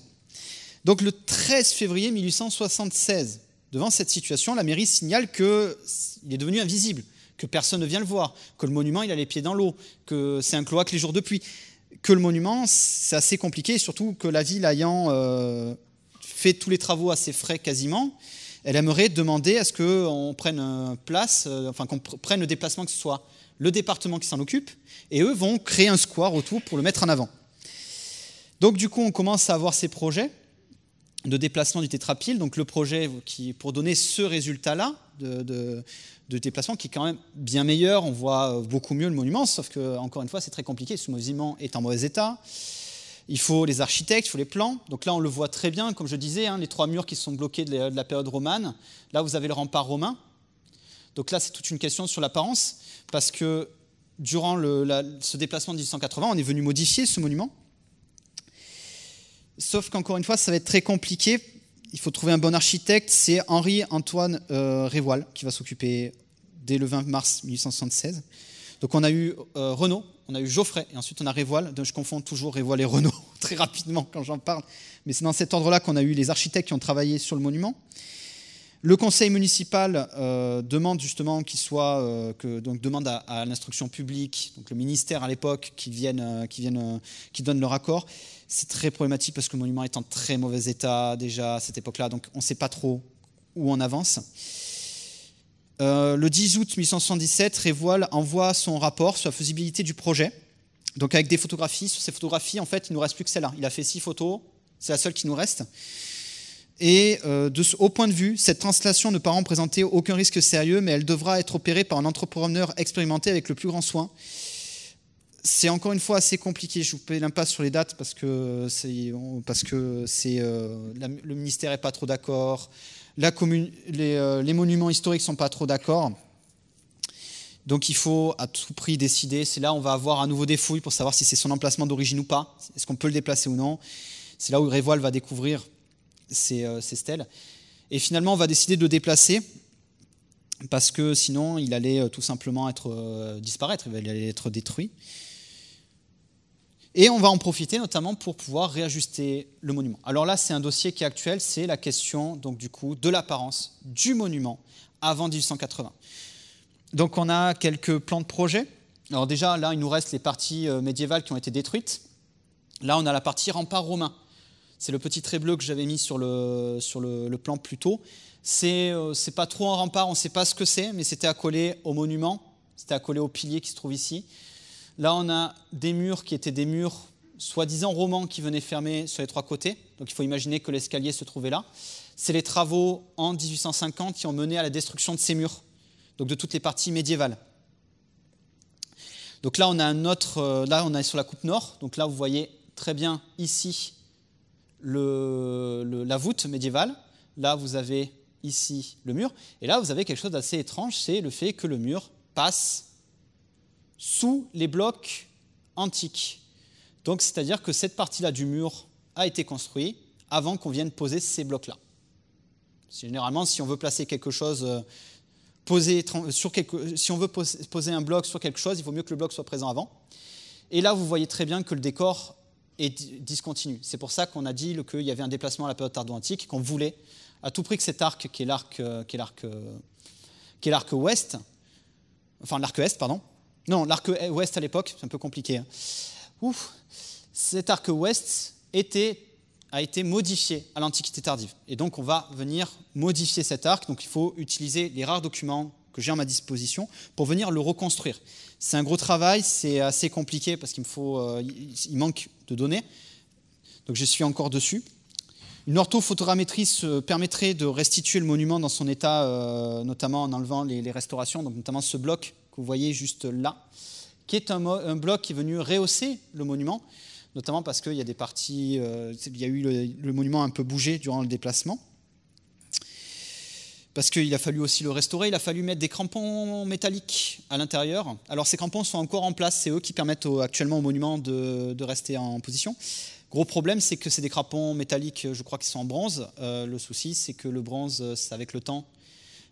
Donc le 13 février 1876, devant cette situation, la mairie signale qu'il est devenu invisible, que personne ne vient le voir, que le monument, il a les pieds dans l'eau, que c'est un cloaque les jours de pluie, que le monument, c'est assez compliqué, surtout que la ville ayant euh, fait tous les travaux à ses frais quasiment, elle aimerait demander à ce qu'on prenne euh, place, euh, enfin qu'on prenne le déplacement, que ce soit le département qui s'en occupe, et eux vont créer un square autour pour le mettre en avant. Donc du coup, on commence à avoir ces projets de déplacement du tétrapile. Donc le projet qui, pour donner ce résultat-là de, déplacement qui est quand même bien meilleur, on voit euh, beaucoup mieux le monument, sauf que encore une fois c'est très compliqué, ce monument est en mauvais état. Il faut les architectes, il faut les plans. Donc là on le voit très bien, comme je disais, hein, les trois murs qui sont bloqués de la, période romane. Là vous avez le rempart romain. Donc là c'est toute une question sur l'apparence, parce que durant ce déplacement de 1880, on est venu modifier ce monument. Sauf qu'encore une fois, ça va être très compliqué. Il faut trouver un bon architecte. C'est Henri-Antoine euh, Révoil qui va s'occuper dès le 20 mars 1876. Donc on a eu euh, Renault, on a eu Geoffrey, et ensuite on a Révoil. Donc je confonds toujours Révoil et Renault <laughs> très rapidement quand j'en parle. Mais c'est dans cet ordre-là qu'on a eu les architectes qui ont travaillé sur le monument. Le conseil municipal euh, demande justement qu'il soit, euh, donc demande à, l'instruction publique, donc le ministère à l'époque, qui viennent, qui donnent leur accord c'est très problématique parce que le monument est en très mauvais état déjà à cette époque-là, donc on ne sait pas trop où on avance. Euh, le 10 août sept Révoil envoie son rapport sur la faisabilité du projet. Donc avec des photographies, sur ces photographies, en fait, il ne nous reste plus que celle-là. Il a fait six photos, c'est la seule qui nous reste. Et euh, de ce haut point de vue, cette translation ne paraît présenter aucun risque sérieux, mais elle devra être opérée par un entrepreneur expérimenté avec le plus grand soin c'est encore une fois assez compliqué. Je vous paye l'impasse sur les dates parce que euh, le ministère est pas trop d'accord, euh, les, monuments historiques sont pas trop d'accord. Donc il faut à tout prix décider. C'est là où on va avoir à nouveau des fouilles pour savoir si c'est son emplacement d'origine ou pas. Est-ce qu'on peut le déplacer ou non C'est là où Révoil va découvrir ces, euh, stèles. Et finalement, on va décider de le déplacer parce que sinon, il allait tout simplement être disparaître, il allait être détruit. Et on va en profiter notamment pour pouvoir réajuster le monument. Alors là, c'est un dossier qui est actuel, c'est la question donc du coup de l'apparence du monument avant 1880. Donc on a quelques plans de projet. Alors déjà, là, il nous reste les parties euh, médiévales qui ont été détruites. Là, on a la partie rempart romain. C'est le petit trait bleu que j'avais mis sur le, sur le, plan plus tôt. C'est n'est euh, pas trop un rempart, on ne sait pas ce que c'est, mais c'était accolé au monument, c'était accolé au pilier qui se trouve ici. Là, on a des murs qui étaient des murs soi-disant romans qui venaient fermer sur les trois côtés. Donc il faut imaginer que l'escalier se trouvait là. C'est les travaux en 1850 qui ont mené à la destruction de ces murs, donc de toutes les parties médiévales. Donc là, on a un autre. Euh, là, on est sur la coupe nord. Donc là, vous voyez très bien ici la voûte médiévale. Là, vous avez ici le mur. Et là, vous avez quelque chose d'assez étrange, c'est le fait que le mur passe sous les blocs antiques. Donc c'est-à-dire que cette partie-là du mur a été construite avant qu'on vienne poser ces blocs-là. Généralement, si on veut placer quelque chose, euh, poser, sur quelque, si on veut poser un bloc sur quelque chose, il vaut mieux que le bloc soit présent avant. Et là, vous voyez très bien que le décor est discontinu. C'est pour ça qu'on a dit qu'il y avait un déplacement à la période tardo-antique, qu'on voulait à tout prix que cet arc, qui est l'arc, euh, qui est l'arc, euh, qui est l'arc ouest, enfin l'arc est, pardon, non, l'arc ouest à l'époque, c'est un peu compliqué. Hein. cet arc ouest a été modifié à l'Antiquité tardive. Et donc, on va venir modifier cet arc. Donc, il faut utiliser les rares documents que j'ai à ma disposition pour venir le reconstruire. C'est un gros travail, c'est assez compliqué parce qu'il faut, euh, il manque de données. Donc, je suis encore dessus. Une se permettrait de restituer le monument dans son état, euh, notamment en enlevant les, les, restaurations, donc notamment ce bloc vous voyez juste là, qui est un, un bloc qui est venu rehausser le monument, notamment parce qu'il y a des parties, euh, il y a eu le, monument un peu bougé durant le déplacement. Parce qu'il a fallu aussi le restaurer, il a fallu mettre des crampons métalliques à l'intérieur. Alors ces crampons sont encore en place, c'est eux qui permettent actuellement au monument de, rester en position. Gros problème, c'est que c'est des crampons métalliques, je crois qu'ils sont en bronze. Euh, le souci, c'est que le bronze, avec le temps,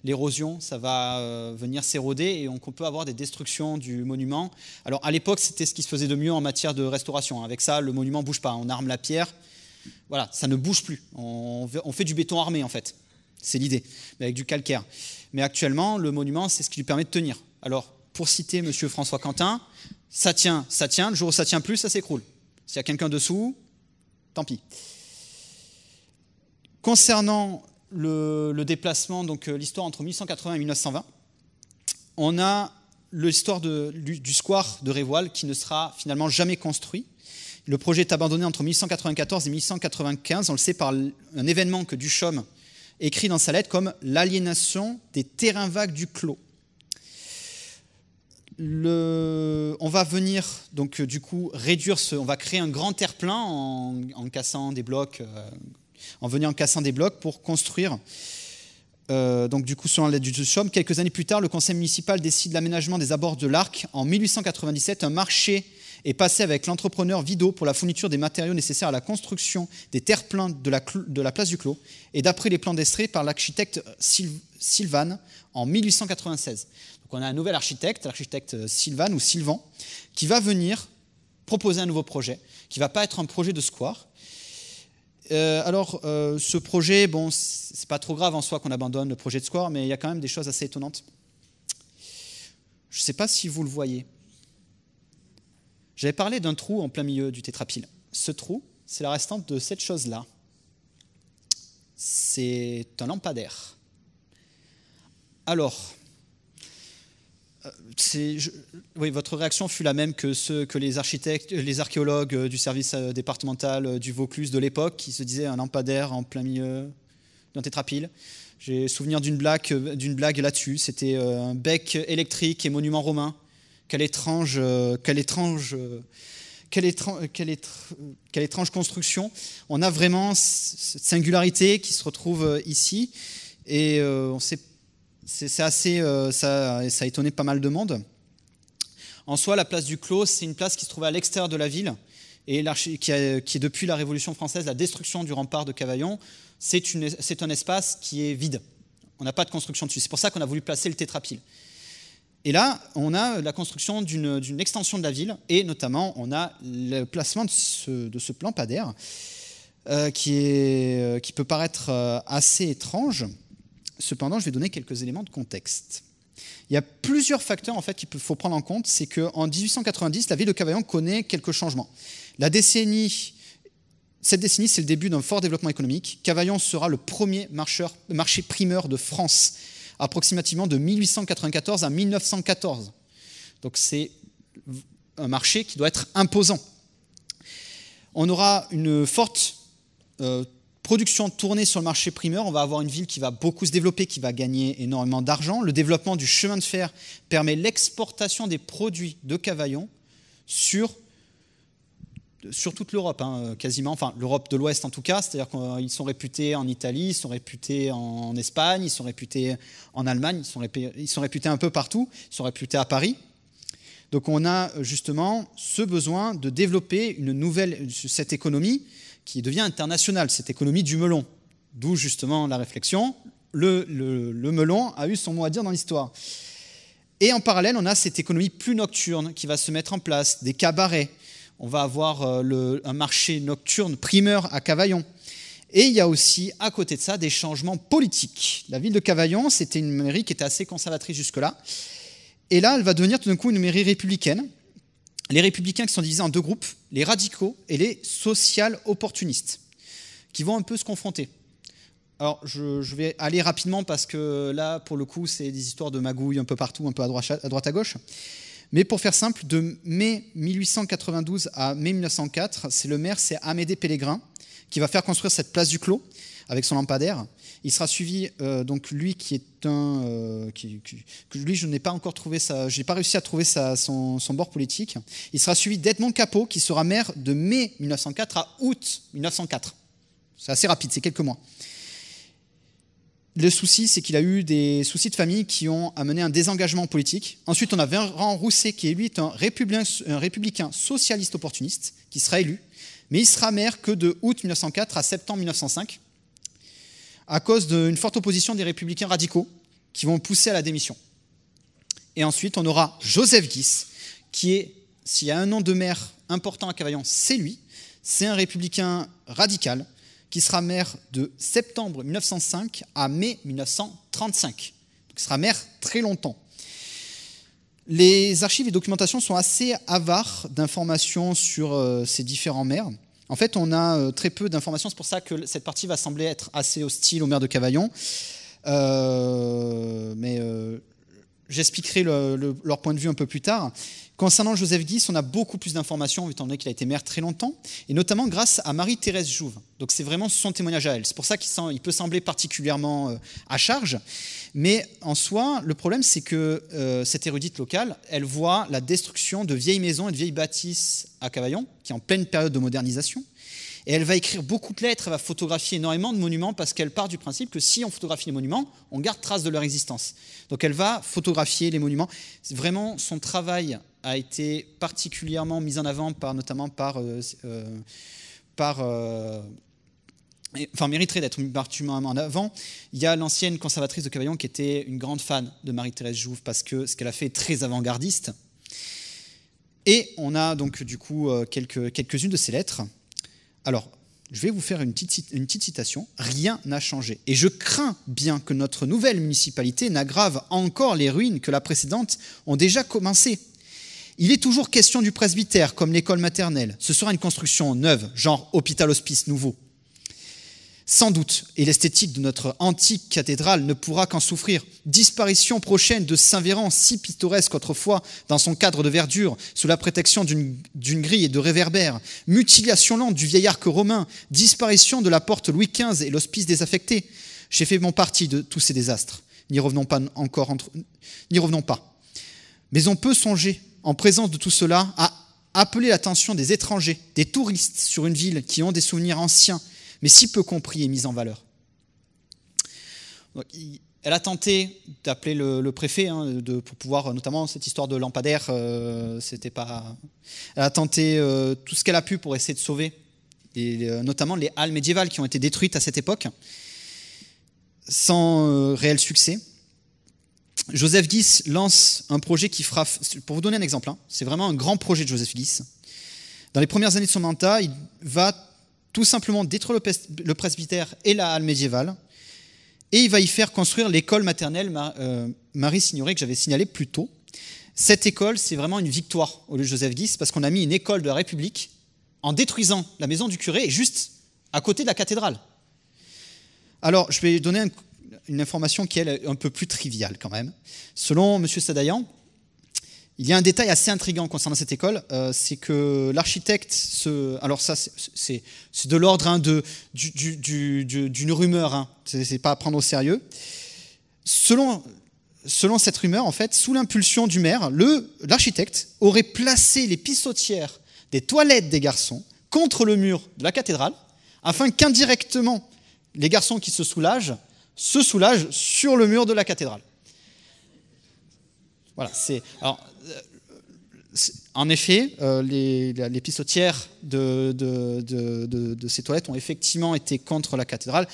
l'érosion, ça va euh, venir s'éroder et on peut avoir des destructions du monument. Alors à l'époque, c'était ce qui se faisait de mieux en matière de restauration. Avec ça, le monument bouge pas, on arme la pierre, voilà, ça ne bouge plus. On, fait du béton armé en fait, c'est l'idée, mais avec du calcaire. Mais actuellement, le monument, c'est ce qui lui permet de tenir. Alors pour citer M. François Quentin, ça tient, ça tient, le jour où ça tient plus, ça s'écroule. S'il y a quelqu'un dessous, tant pis. Concernant le, déplacement, donc euh, l'histoire entre 1180 et 1920. On a l'histoire du, square de Révoil qui ne sera finalement jamais construit. Le projet est abandonné entre 1894 et 1195. On le sait par un événement que Duchomme écrit dans sa lettre comme l'aliénation des terrains vagues du clos. on va venir donc euh, du coup réduire ce, on va créer un grand terre-plein en, cassant des blocs euh, en venant en cassant des blocs pour construire. Euh, donc du coup, selon l'aide du Somme, quelques années plus tard, le conseil municipal décide l'aménagement des abords de l'Arc. En 1897, un marché est passé avec l'entrepreneur Vido pour la fourniture des matériaux nécessaires à la construction des terres-pleins de, la, place du Clos, et d'après les plans d'Estrée par l'architecte Sylvane en 1896. Donc on a un nouvel architecte, l'architecte euh, Sylvane ou Sylvan, qui va venir proposer un nouveau projet, qui va pas être un projet de square, euh, alors, euh, ce projet, bon, c'est pas trop grave en soi qu'on abandonne le projet de Square, mais il y a quand même des choses assez étonnantes. Je ne sais pas si vous le voyez. J'avais parlé d'un trou en plein milieu du tétrapile. Ce trou, c'est la restante de cette chose-là. C'est un lampadaire. Alors, oui, votre réaction fut la même que ceux que les architectes, les archéologues euh, du service euh, départemental euh, du Vaucluse de l'époque, qui se disaient un lampadaire en plein milieu d'un tétrapile. J'ai souvenir d'une blague, d'une blague là-dessus. C'était un bec électrique et monument romain. Quelle étrange, quelle étrange, quelle étrange, quelle étrange, quelle étrange construction. On a vraiment cette singularité qui se retrouve ici, et on ne sait pas c'est assez, euh, ça, a étonné pas mal de monde. En soi, la place du Clos, c'est une place qui se trouve à l'extérieur de la ville et qui, est depuis la Révolution française, la destruction du rempart de Cavaillon, c'est un espace qui est vide. On n'a pas de construction dessus. C'est pour ça qu'on a voulu placer le tétrapile. Et là, on a la construction d'une extension de la ville et notamment, on a le placement de ce, plan Pader, euh, qui, euh, qui peut paraître assez étrange. Cependant, je vais donner quelques éléments de contexte. Il y a plusieurs facteurs en fait qu'il faut prendre en compte. C'est qu'en 1890, la ville de Cavaillon connaît quelques changements. La décennie, cette décennie, c'est le début d'un fort développement économique. Cavaillon sera le premier marcheur, marché primeur de France, approximativement de 1894 à 1914. Donc c'est un marché qui doit être imposant. On aura une forte euh, production tournée sur le marché primeur, on va avoir une ville qui va beaucoup se développer, qui va gagner énormément d'argent. Le développement du chemin de fer permet l'exportation des produits de Cavaillon sur, toute l'Europe, hein, quasiment, enfin l'Europe de l'Ouest en tout cas, c'est-à-dire qu'ils sont réputés en Italie, ils sont réputés en Espagne, ils sont réputés en Allemagne, ils sont réputés, un peu partout, ils sont réputés à Paris. Donc on a justement ce besoin de développer une nouvelle, cette économie qui devient internationale, cette économie du melon. D'où justement la réflexion, le, melon a eu son mot à dire dans l'histoire. Et en parallèle, on a cette économie plus nocturne qui va se mettre en place, des cabarets. On va avoir euh, un marché nocturne primeur à Cavaillon. Et il y a aussi, à côté de ça, des changements politiques. La ville de Cavaillon, c'était une mairie qui était assez conservatrice jusque-là. Et là, elle va devenir tout d'un coup une mairie républicaine les républicains qui sont divisés en deux groupes, les radicaux et les social-opportunistes, qui vont un peu se confronter. Alors, je, vais aller rapidement parce que là, pour le coup, c'est des histoires de magouilles un peu partout, un peu à droite, à droite à, gauche. Mais pour faire simple, de mai 1892 à mai 1904, c'est le maire, c'est Amédée Pellegrin, qui va faire construire cette place du Clos avec son lampadaire. Il sera suivi, euh, donc lui qui est un... Euh, lui, je n'ai pas encore trouvé ça, Je n'ai pas réussi à trouver sa, son, bord politique. Il sera suivi d'Edmond Capot, qui sera maire de mai 1904 à août 1904. C'est assez rapide, c'est quelques mois. Le souci, c'est qu'il a eu des soucis de famille qui ont amené un désengagement politique. Ensuite, on a Véran Rousset, qui est un républicain, un républicain socialiste opportuniste, qui sera élu, mais il sera maire que de août 1904 à septembre 1905 à cause d'une forte opposition des républicains radicaux qui vont pousser à la démission. Et ensuite, on aura Joseph Guis, qui est, s'il y a un nom de maire important à Cavaillon, c'est lui. C'est un républicain radical qui sera maire de septembre 1905 à mai 1935. il sera maire très longtemps. Les archives et documentations sont assez avares d'informations sur euh, ces différents maires. En fait, on a euh, très peu d'informations. C'est pour ça que cette partie va sembler être assez hostile au maire de Cavaillon. Euh, mais euh, j'expliquerai leur point de vue un peu plus tard. Concernant Joseph Guis, on a beaucoup plus d'informations, étant donné qu'il a été maire très longtemps, et notamment grâce à Marie-Thérèse Jouve. Donc c'est vraiment son témoignage à elle. C'est pour ça qu'il peut sembler particulièrement euh, à charge. Mais en soi, le problème, c'est que euh, cette érudite locale, elle voit la destruction de vieilles maisons et de vieilles bâtisses à Cavaillon, qui est en pleine période de modernisation. Et elle va écrire beaucoup de lettres, elle va photographier énormément de monuments parce qu'elle part du principe que si on photographie les monuments, on garde trace de leur existence. Donc elle va photographier les monuments. Vraiment, son travail a été particulièrement mise en avant par, notamment par, euh, euh, par euh, enfin mériterait d'être particulièrement en avant. Il y a l'ancienne conservatrice de Cavaillon qui était une grande fan de Marie-Thérèse Jouve parce que ce qu'elle a fait est très avant-gardiste. Et on a donc du coup quelques, quelques-unes de ses lettres. Alors, je vais vous faire une petite, une petite citation. Rien n'a changé. Et je crains bien que notre nouvelle municipalité n'aggrave encore les ruines que la précédente ont déjà commencées. Il est toujours question du presbytère, comme l'école maternelle. Ce sera une construction neuve, genre hôpital-hospice nouveau. Sans doute, et l'esthétique de notre antique cathédrale ne pourra qu'en souffrir. Disparition prochaine de Saint-Véran, si pittoresque autrefois dans son cadre de verdure, sous la protection d'une grille et de réverbères. Mutilation lente du vieil arc romain. Disparition de la porte Louis XV et l'hospice désaffecté. J'ai fait mon parti de tous ces désastres. N'y revenons pas encore entre... N'y revenons pas. Mais on peut songer en présence de tout cela, a appelé l'attention des étrangers, des touristes sur une ville qui ont des souvenirs anciens, mais si peu compris et mis en valeur. elle a tenté d'appeler le, préfet hein, pour pouvoir, notamment cette histoire de lampadaire, euh, c'était pas. Elle a tenté euh, tout ce qu'elle a pu pour essayer de sauver, euh, notamment les halles médiévales qui ont été détruites à cette époque, sans réel succès. Joseph Guis lance un projet qui fera... pour vous donner un exemple, hein, c'est vraiment un grand projet de Joseph Guis. Dans les premières années de son mandat, il va tout simplement détruire le presbytère et la halle médiévale, et il va y faire construire l'école maternelle euh, Marie Signoret que j'avais signalée plus tôt. Cette école, c'est vraiment une victoire au lieu de Joseph Guis, parce qu'on a mis une école de la République en détruisant la maison du curé, juste à côté de la cathédrale. Alors, je vais donner un une information qui est un peu plus triviale quand même. Selon M. Sadayan, il y a un détail assez intrigant concernant cette école, euh, c'est que l'architecte, alors ça c'est de l'ordre hein, d'une rumeur, hein. c'est pas à prendre au sérieux. Selon, selon cette rumeur, en fait, sous l'impulsion du maire, l'architecte aurait placé les pissotières des toilettes des garçons contre le mur de la cathédrale, afin qu'indirectement, les garçons qui se soulagent se soulage sur le mur de la cathédrale. Voilà, c'est. Euh, en effet, euh, les, les, de, de, ces toilettes ont effectivement été contre la cathédrale.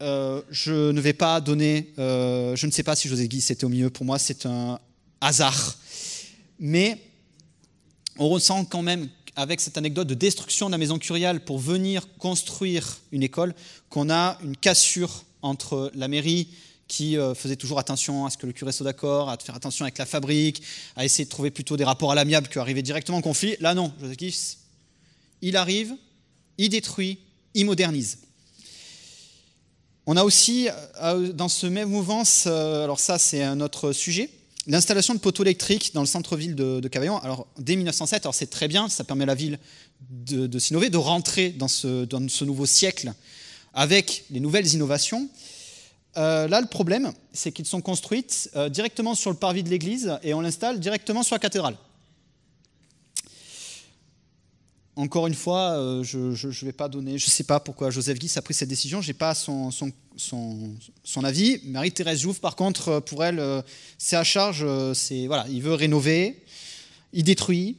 Euh, je ne vais pas donner. je ne sais pas si José Guy c'était au milieu. Pour moi, c'est un hasard. Mais on ressent quand même, avec cette anecdote de destruction de la maison curiale pour venir construire une école, qu'on a une cassure entre la mairie qui euh, faisait toujours attention à ce que le curé soit d'accord, à faire attention avec la fabrique, à essayer de trouver plutôt des rapports à l'amiable qu'arriver directement en conflit. Là, non, Joseph il arrive, il détruit, il modernise. On a aussi, euh, euh, dans ce même mouvement, alors ça c'est un autre sujet, l'installation de poteaux électriques dans le centre-ville de, Cavaillon. Alors dès 1907, alors c'est très bien, ça permet à la ville de, s'innover, de rentrer dans ce nouveau siècle avec les nouvelles innovations. Euh, là, le problème, c'est qu'ils sont construites euh, directement sur le parvis de l'église et on l'installe directement sur la cathédrale. Encore une fois, euh, je ne vais pas donner, je sais pas pourquoi Joseph Guis a pris cette décision, je n'ai pas son, avis. Marie-Thérèse Jouve, par contre, pour elle, c'est à charge, c'est, voilà, il veut rénover, il détruit,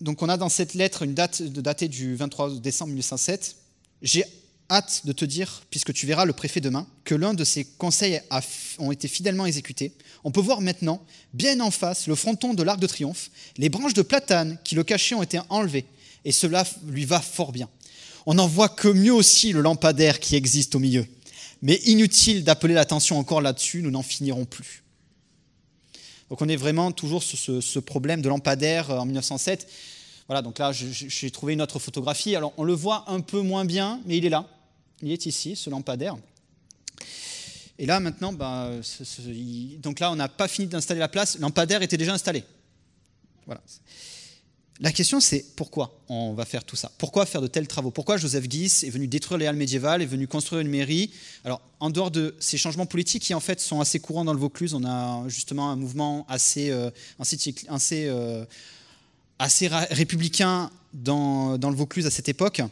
donc on a dans cette lettre une date datée du 23 décembre 1907. J'ai hâte de te dire, puisque tu verras le préfet demain, que l'un de ses conseils a, ont été fidèlement exécutés. On peut voir maintenant, bien en face, le fronton de l'Arc de Triomphe. Les branches de platane qui le cachaient ont été enlevées, et cela lui va fort bien. On n'en voit que mieux aussi le lampadaire qui existe au milieu. Mais inutile d'appeler l'attention encore là-dessus, nous n'en finirons plus. Donc on est vraiment toujours sur ce, ce problème de lampadaire euh, en 1907 voilà, donc là, j'ai trouvé une autre photographie. Alors, on le voit un peu moins bien, mais il est là. Il est ici, ce lampadaire. Et là, maintenant, bah, donc là, on n'a pas fini d'installer la place. Lampadaire était déjà installé. Voilà. La question, c'est pourquoi on va faire tout ça Pourquoi faire de tels travaux Pourquoi Joseph Guis est venu détruire les halles médiévales, est venu construire une mairie Alors, en dehors de ces changements politiques qui, en fait, sont assez courants dans le Vaucluse, on a justement un mouvement assez, euh, assez, euh, assez républicain dans, le Vaucluse à cette époque.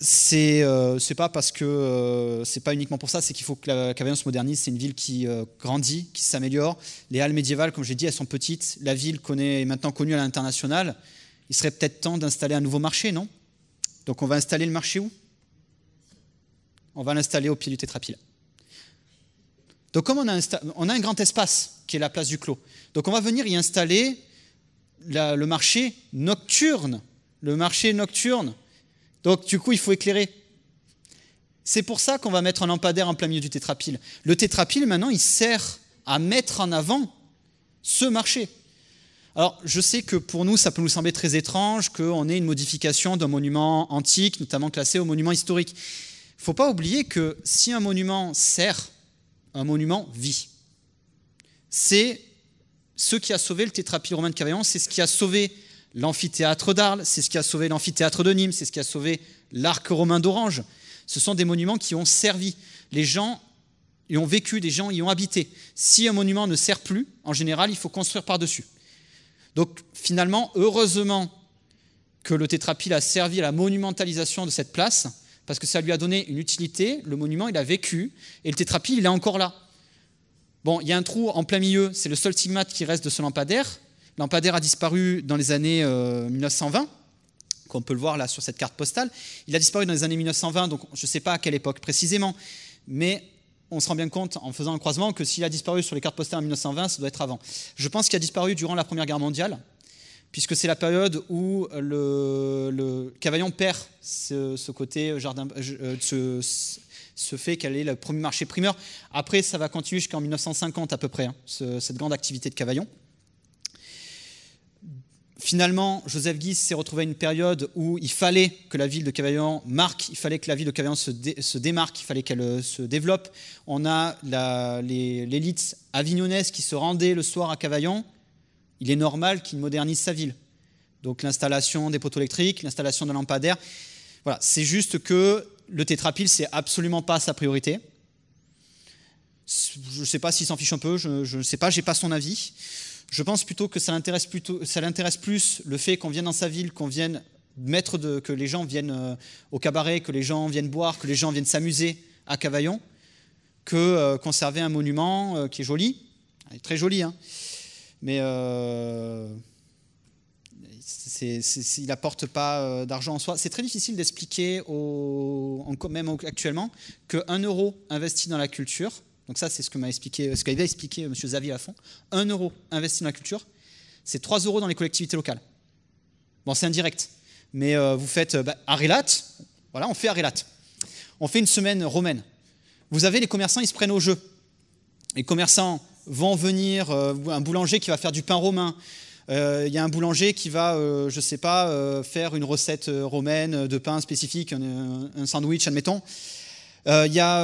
C'est n'est euh, pas parce que euh, c'est pas uniquement pour ça, c'est qu'il faut que la Cavaillon se modernise. C'est une ville qui euh, grandit, qui s'améliore. Les halles médiévales, comme j'ai dit, elles sont petites. La ville connaît, est maintenant connue à l'international. Il serait peut-être temps d'installer un nouveau marché, non Donc on va installer le marché où On va l'installer au pied du tétrapile. Donc comme on a, on a un grand espace qui est la place du Clos, donc on va venir y installer le marché nocturne. Le marché nocturne. Donc, du coup, il faut éclairer. C'est pour ça qu'on va mettre un lampadaire en plein milieu du tétrapile. Le tétrapile, maintenant, il sert à mettre en avant ce marché. Alors, je sais que pour nous, ça peut nous sembler très étrange qu'on ait une modification d'un monument antique, notamment classé au monument historique. Il ne faut pas oublier que si un monument sert, un monument vit. C'est ce qui a sauvé le tétrapie romain de Cavaillon, c'est ce qui a sauvé l'amphithéâtre d'Arles, c'est ce qui a sauvé l'amphithéâtre de Nîmes, c'est ce qui a sauvé l'arc romain d'Orange. Ce sont des monuments qui ont servi. Les gens y ont vécu, des gens y ont habité. Si un monument ne sert plus, en général, il faut construire par-dessus. Donc finalement, heureusement que le tétrapile a servi à la monumentalisation de cette place, parce que ça lui a donné une utilité. Le monument, il a vécu, et le tétrapile, il est encore là. Bon, il y a un trou en plein milieu, c'est le seul stigmate qui reste de ce lampadaire. lampadaire a disparu dans les années 1920, euh, qu'on peut le voir là sur cette carte postale. Il a disparu dans les années 1920, donc je ne sais pas à quelle époque précisément, mais on se rend bien compte en faisant un croisement que s'il a disparu sur les cartes postales en 1920, ça doit être avant. Je pense qu'il a disparu durant la Première Guerre mondiale, puisque c'est la période où le, Cavaillon perd ce, ce côté jardin, euh, euh, ce, se fait qu'elle est le premier marché primeur. Après, ça va continuer jusqu'en 1950 à peu près, hein, cette grande activité de Cavaillon. Finalement, Joseph Guise s'est retrouvé à une période où il fallait que la ville de Cavaillon marque, il fallait que la ville de Cavaillon se, démarque, il fallait qu'elle euh, se développe. On a l'élite avignonnaise qui se rendait le soir à Cavaillon. Il est normal qu'il modernise sa ville. Donc l'installation des poteaux électriques, l'installation de lampadaires. Voilà, c'est juste que le tétrapile, c'est absolument pas sa priorité. Je ne sais pas s'il s'en fiche un peu, je ne sais pas, j'ai pas son avis. Je pense plutôt que ça l'intéresse, plus le fait qu'on vienne dans sa ville, qu'on vienne mettre de, que les gens viennent euh, au cabaret, que les gens viennent boire, que les gens viennent s'amuser à Cavaillon, que euh, conserver un monument euh, qui est joli, très joli, hein. mais c'est, il n'apporte pas euh, d'argent en soi. C'est très difficile d'expliquer, même actuellement, qu'un euro investi dans la culture, donc ça c'est ce que expliqué, euh, M. Xavier Lafont, un euro investi dans la culture, c'est 3 euros dans les collectivités locales. Bon, c'est indirect, mais euh, vous faites bah, Arélate, voilà, on fait Arélate, On fait une semaine romaine. Vous avez les commerçants, ils se prennent au jeu. Les commerçants vont venir, un boulanger qui va faire du pain romain, il euh, y a un boulanger qui va, euh, je ne sais pas, euh, faire une recette romaine de pain spécifique, un, sandwich, admettons. Il y a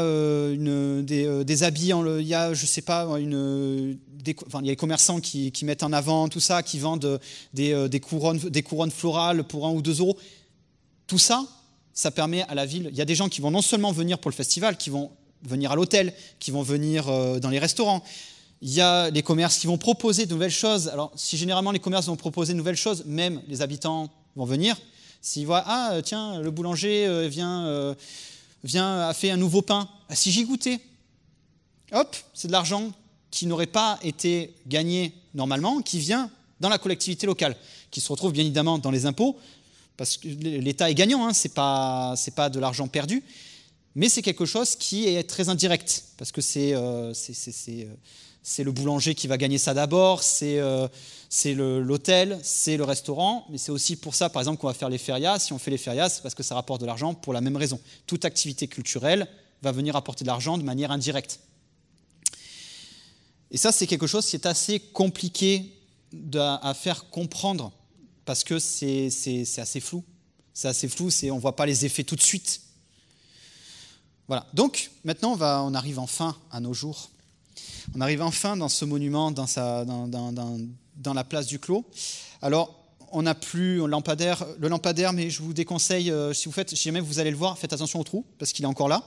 des, habits, il y a, je sais pas, des, y a les commerçants qui, mettent en avant tout ça, qui vendent des, couronnes, des couronnes florales pour un ou deux euros. Tout ça, ça permet à la ville. Il y a des gens qui vont non seulement venir pour le festival, qui vont venir à l'hôtel, qui vont venir dans les restaurants, il y a les commerces qui vont proposer de nouvelles choses. Alors, si généralement les commerces vont proposer de nouvelles choses, même les habitants vont venir. S'ils voient, ah, euh, tiens, le boulanger euh, vient, euh, vient a fait un nouveau pain. Ah, si j'y goûtais, hop, c'est de l'argent qui n'aurait pas été gagné normalement, qui vient dans la collectivité locale, qui se retrouve bien évidemment dans les impôts, parce que l'État est gagnant, hein, ce n'est pas, de l'argent perdu, mais c'est quelque chose qui est très indirect, parce que c'est c'est le boulanger qui va gagner ça d'abord, c'est euh, l'hôtel, c'est le restaurant, mais c'est aussi pour ça, par exemple, qu'on va faire les férias. Si on fait les férias, c'est parce que ça rapporte de l'argent pour la même raison. Toute activité culturelle va venir apporter de l'argent de manière indirecte. Et ça, c'est quelque chose qui est assez compliqué à faire comprendre, parce que c'est assez flou. C'est assez flou, on ne voit pas les effets tout de suite. Voilà, donc maintenant on arrive enfin à nos jours. On arrive enfin dans ce monument, dans, la place du Clos. Alors, on n'a plus le lampadaire, mais je vous déconseille, euh, si vous faites, jamais vous allez le voir, faites attention au trou, parce qu'il est encore là.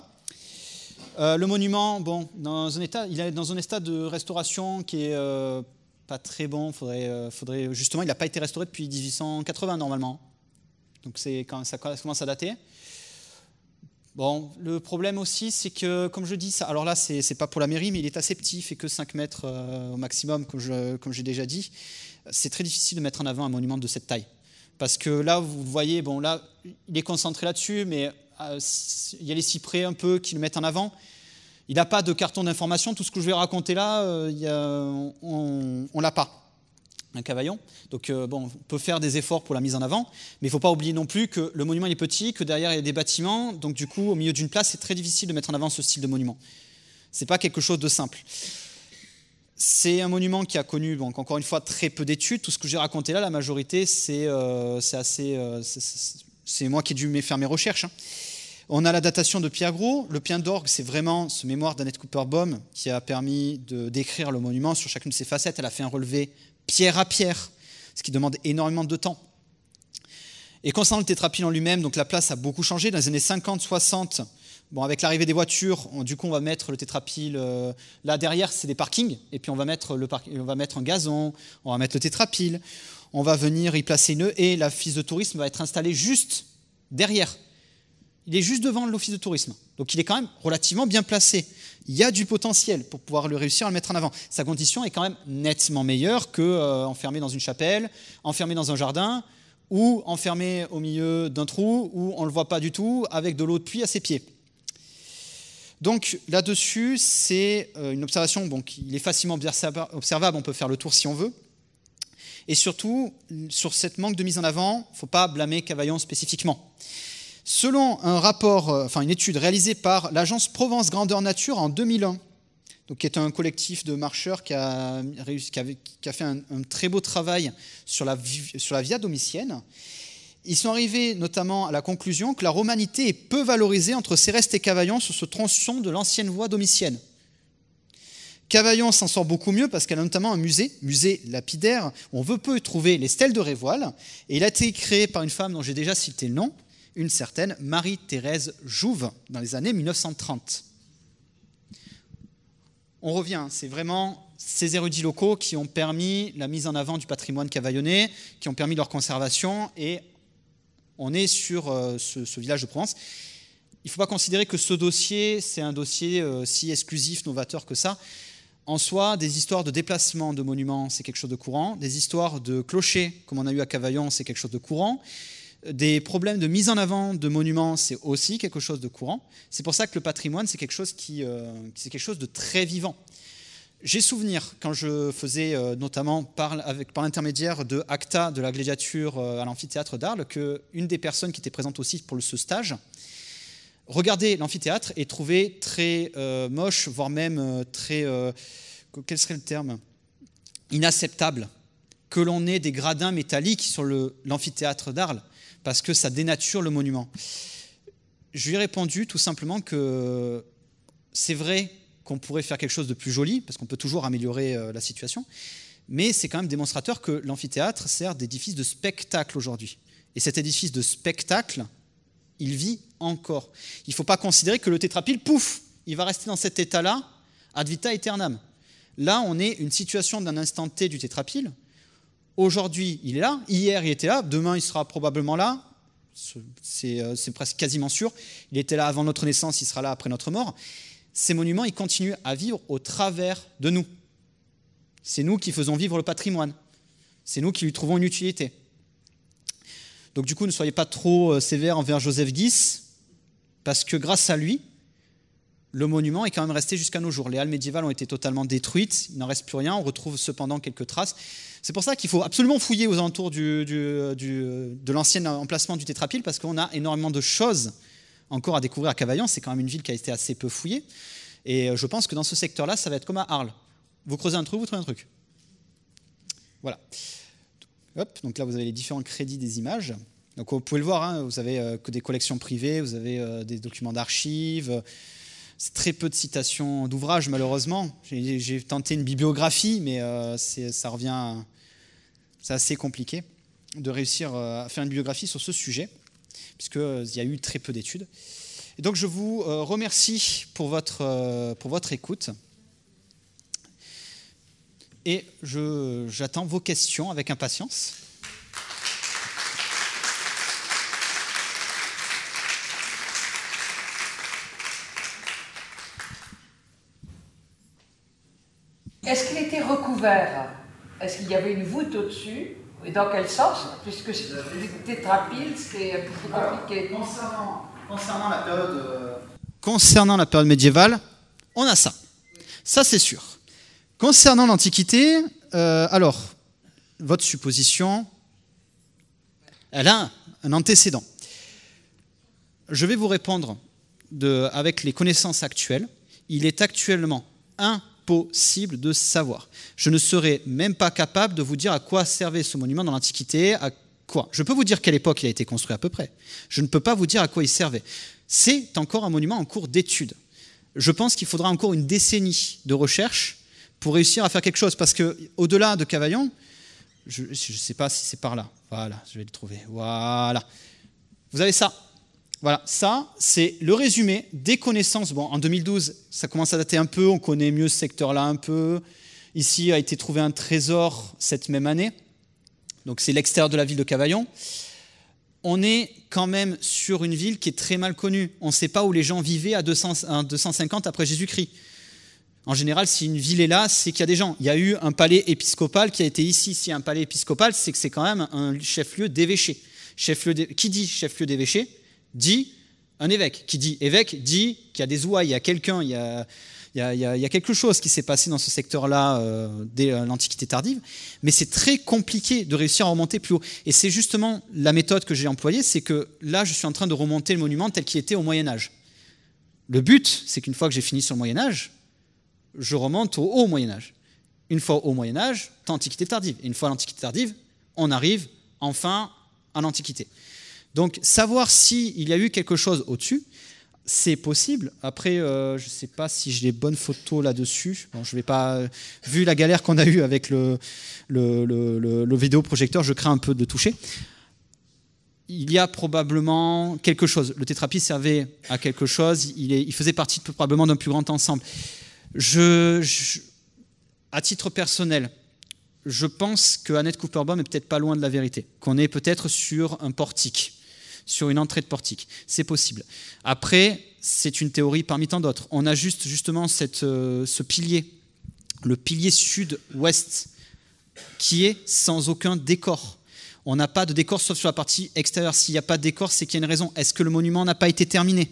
Euh, le monument, bon, il est dans un état de restauration qui est euh, pas très bon. Faudrait, justement, il n'a pas été restauré depuis 1880 normalement. Donc c'est ça commence à dater. Bon, le problème aussi, c'est que, comme je dis, ça, alors là, c'est n'est pas pour la mairie, mais il est assez petit, il fait que 5 mètres euh, au maximum, comme j'ai déjà dit. C'est très difficile de mettre en avant un monument de cette taille. Parce que là, vous voyez, bon, là, il est concentré là-dessus, mais euh, il y a les cyprès un peu qui le mettent en avant. Il n'a pas de carton d'information, tout ce que je vais raconter là, euh, on ne l'a pas un cavaillon. Donc euh, bon, on peut faire des efforts pour la mise en avant, mais il ne faut pas oublier non plus que le monument est petit, que derrière il y a des bâtiments, donc du coup au milieu d'une place c'est très difficile de mettre en avant ce style de monument. C'est pas quelque chose de simple. C'est un monument qui a connu encore une fois très peu d'études. Tout ce que j'ai raconté là, la majorité c'est euh, assez, euh, c'est moi qui ai dû faire mes recherches. Hein. On a la datation de Pierre Gros. Le Pien d'Orgue, c'est vraiment ce mémoire d'Annette Cooper-Baum qui a permis de décrire le monument sur chacune de ses facettes. Elle a fait un relevé pierre à pierre, ce qui demande énormément de temps. Et concernant le tétrapile en lui-même, donc la place a beaucoup changé. Dans les années 50, 60, avec l'arrivée des voitures, on, du coup, on va mettre le tétrapile euh, là derrière, c'est des parkings, et puis on va mettre le on va mettre un gazon, on va mettre le tétrapile, on va venir y placer une et l'office de tourisme va être installé juste derrière. Il est juste devant l'office de tourisme, donc il est quand même relativement bien placé il y a du potentiel pour pouvoir le réussir à le mettre en avant. Sa condition est quand même nettement meilleure que euh, enfermé dans une chapelle, enfermé dans un jardin, ou enfermé au milieu d'un trou où on ne le voit pas du tout, avec de l'eau de pluie à ses pieds. Donc là-dessus, c'est euh, une observation qui il est facilement observable, on peut faire le tour si on veut. Et surtout, sur cette manque de mise en avant, il ne faut pas blâmer Cavaillon spécifiquement. Selon un rapport, euh, une étude réalisée par l'agence Provence Grandeur Nature en 2001, donc qui est un collectif de marcheurs qui a, fait un, très beau travail sur la, via domicienne, ils sont arrivés notamment à la conclusion que la romanité est peu valorisée entre Céreste et Cavaillon sur ce tronçon de l'ancienne voie domicienne. Cavaillon s'en sort beaucoup mieux parce qu'elle a notamment un musée, musée lapidaire, où on veut peu trouver les stèles de Révoile. Et il a été créé par une femme dont j'ai déjà cité le nom, une certaine Marie-Thérèse Jouve dans les années 1930. On revient, hein, c'est vraiment ces érudits locaux qui ont permis la mise en avant du patrimoine cavaillonnais, qui ont permis leur conservation, et on est sur euh, ce, ce village de Provence. Il ne faut pas considérer que ce dossier, c'est un dossier euh, si exclusif, novateur que ça. En soi, des histoires de déplacement de monuments, c'est quelque chose de courant. Des histoires de clochers, comme on a eu à Cavaillon, c'est quelque chose de courant. Des problèmes de mise en avant de monuments, c'est aussi quelque chose de courant. C'est pour ça que le patrimoine, c'est quelque chose qui, euh, c'est quelque chose de très vivant. J'ai souvenir, quand je faisais euh, notamment par, avec, par l'intermédiaire de ACTA, de la gladiature euh, à l'amphithéâtre d'Arles, qu'une des personnes qui était présente aussi pour ce stage regardait l'amphithéâtre et trouvait très moche, voire même très. quel serait le terme Inacceptable que l'on ait des gradins métalliques sur l'amphithéâtre d'Arles parce que ça dénature le monument. Je lui ai répondu tout simplement que c'est vrai qu'on pourrait faire quelque chose de plus joli, parce qu'on peut toujours améliorer euh, la situation, mais c'est quand même démonstrateur que l'amphithéâtre sert d'édifice de spectacle aujourd'hui. Et cet édifice de spectacle, il vit encore. Il ne faut pas considérer que le tétrapile, pouf, il va rester dans cet état-là ad vita aeternam. Là, on est une situation d'un instant T du tétrapile, Aujourd'hui, il est là. Hier, il était là. Demain, il sera probablement là. Euh, c'est presque quasiment sûr. Il était là avant notre naissance, il sera là après notre mort. Ces monuments, ils continuent à vivre au travers de nous. C'est nous qui faisons vivre le patrimoine. C'est nous qui lui trouvons une utilité. Donc du coup, ne soyez pas trop euh, sévère envers Joseph Guis, parce que grâce à lui, le monument est quand même resté jusqu'à nos jours. Les halles médiévales ont été totalement détruites, il n'en reste plus rien, on retrouve cependant quelques traces. C'est pour ça qu'il faut absolument fouiller aux alentours du, de l'ancien emplacement du Tétrapile, parce qu'on a énormément de choses encore à découvrir à Cavaillon. C'est quand même une ville qui a été assez peu fouillée. Et euh, je pense que dans ce secteur-là, ça va être comme à Arles. Vous creusez un trou, vous trouvez un truc. Voilà. Hop, donc là, vous avez les différents crédits des images. Donc vous pouvez le voir, hein, vous avez euh, que des collections privées, vous avez euh, des documents d'archives c'est très peu de citations d'ouvrages, malheureusement. J'ai tenté une bibliographie, mais euh, ça revient. C'est assez compliqué de réussir euh, à faire une biographie sur ce sujet, puisqu'il euh, y a eu très peu d'études. donc je vous remercie pour votre écoute. Et j'attends vos questions avec impatience. Est-ce qu'il était recouvert Est-ce qu'il y avait une voûte au-dessus Et dans quel sens Puisque c'était tétrapiles, c'est un peu compliqué. concernant, la période, euh, concernant la période médiévale, on a ça. Ça, c'est sûr. Concernant l'Antiquité, euh, alors, votre supposition, elle a un antécédent. Je vais vous répondre avec les connaissances actuelles. Il est actuellement un possible de savoir. Je ne serais même pas capable de vous dire à quoi servait ce monument dans l'Antiquité, à quoi. Je peux vous dire quelle époque il a été construit à peu près. Je ne peux pas vous dire à quoi il servait. C'est encore un monument en cours d'étude. Je pense qu'il faudra encore une décennie de recherche pour réussir à faire quelque chose, parce que au-delà de Cavaillon, je ne sais pas si c'est par là. Voilà, je vais le trouver. Voilà. Vous avez ça. Voilà, ça, c'est le résumé des connaissances. Bon, en 2012, ça commence à dater un peu, on connaît mieux ce secteur-là un peu. Ici a été trouvé un trésor cette même année. Donc c'est l'extérieur de la ville de Cavaillon. On est quand même sur une ville qui est très mal connue. On ne sait pas où les gens vivaient à 250 après Jésus-Christ. En général, si une ville est là, c'est qu'il y a des gens. Il y a eu un palais épiscopal qui a été ici. S'il y a un palais épiscopal, c'est que c'est quand même un chef-lieu d'évêché. Chef qui dit chef-lieu d'évêché dit un évêque. Qui dit évêque dit qu'il y a des ouailles, il y a quelqu'un, il, y a, quelque chose qui s'est passé dans ce secteur-là euh, dès euh, l'Antiquité tardive. Mais c'est très compliqué de réussir à remonter plus haut. Et c'est justement la méthode que j'ai employée, c'est que là, je suis en train de remonter le monument tel qu'il était au Moyen Âge. Le but, c'est qu'une fois que j'ai fini sur le Moyen Âge, je remonte au haut Moyen Âge. Une fois au Moyen Âge, l'Antiquité tardive. Et une fois l'Antiquité tardive, on arrive enfin à l'Antiquité. Donc savoir s'il y a eu quelque chose au-dessus, c'est possible. Après, euh, je ne sais pas si j'ai les bonnes photos là-dessus. je vais pas. Euh, vu la galère qu'on a eue avec le, le, vidéoprojecteur, je crains un peu de toucher. Il y a probablement quelque chose. Le tétrapie servait à quelque chose. Il, faisait partie probablement d'un plus grand ensemble. à titre personnel, je pense que Annette Cooperbaum est peut-être pas loin de la vérité. Qu'on est peut-être sur un portique sur une entrée de portique. C'est possible. Après, c'est une théorie parmi tant d'autres. On a juste justement euh, ce pilier, le pilier sud-ouest, qui est sans aucun décor. On n'a pas de décor sauf sur la partie extérieure. S'il n'y a pas de décor, c'est qu'il y a une raison. Est-ce que le monument n'a pas été terminé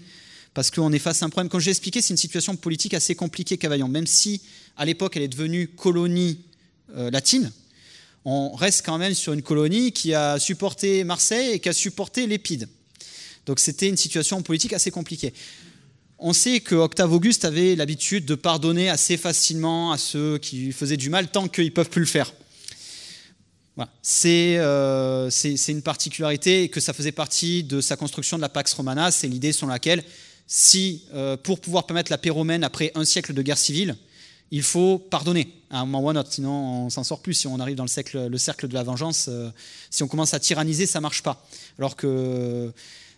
parce qu'on est face à un problème. Comme je l'ai expliqué, c'est une situation politique assez compliquée, Cavaillon. Même si, à l'époque, elle est devenue colonie euh, latine, on reste quand même sur une colonie qui a supporté Marseille et qui a supporté l'Épide. Donc c'était une situation politique assez compliquée. On sait que Octave Auguste avait l'habitude de pardonner assez facilement à ceux qui lui faisaient du mal tant qu'ils ne peuvent plus le faire. Euh, c'est une particularité et que ça faisait partie de sa construction de la Pax Romana, c'est l'idée sur laquelle si, euh, pour pouvoir permettre la paix romaine après un siècle de guerre civile, il faut pardonner à un moment ou à un autre, sinon on s'en sort plus. Si on arrive dans le cercle, de la vengeance, euh, si on commence à tyranniser, ça marche pas. Alors que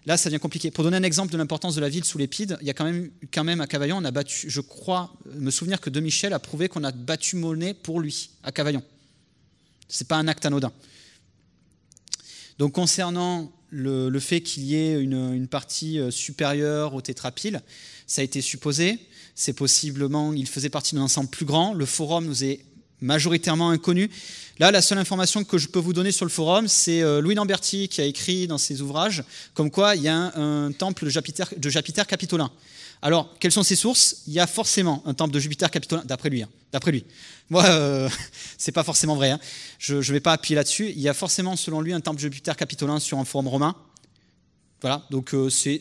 là, ça devient compliqué. Pour donner un exemple de l'importance de la ville sous l'épide, il y a quand même, quand même à Cavaillon, on a battu, je crois, me souvenir que De Michel a prouvé qu'on a battu Monet pour lui à Cavaillon. Ce n'est pas un acte anodin. Donc concernant le, fait qu'il y ait une, partie euh, supérieure au tétrapile, ça a été supposé c'est possiblement, il faisait partie d'un ensemble plus grand. Le forum nous est majoritairement inconnu. Là, la seule information que je peux vous donner sur le forum, c'est euh, Louis Lamberti qui a écrit dans ses ouvrages comme quoi il y a un, temple de Jupiter capitolin. Alors, quelles sont ses sources Il y a forcément un temple de Jupiter capitolin, d'après lui. Hein, d'après lui. Moi, euh, <laughs> c'est pas forcément vrai. Hein. Je ne vais pas appuyer là-dessus. Il y a forcément, selon lui, un temple de Jupiter capitolin sur un forum romain. Voilà, donc euh, c'est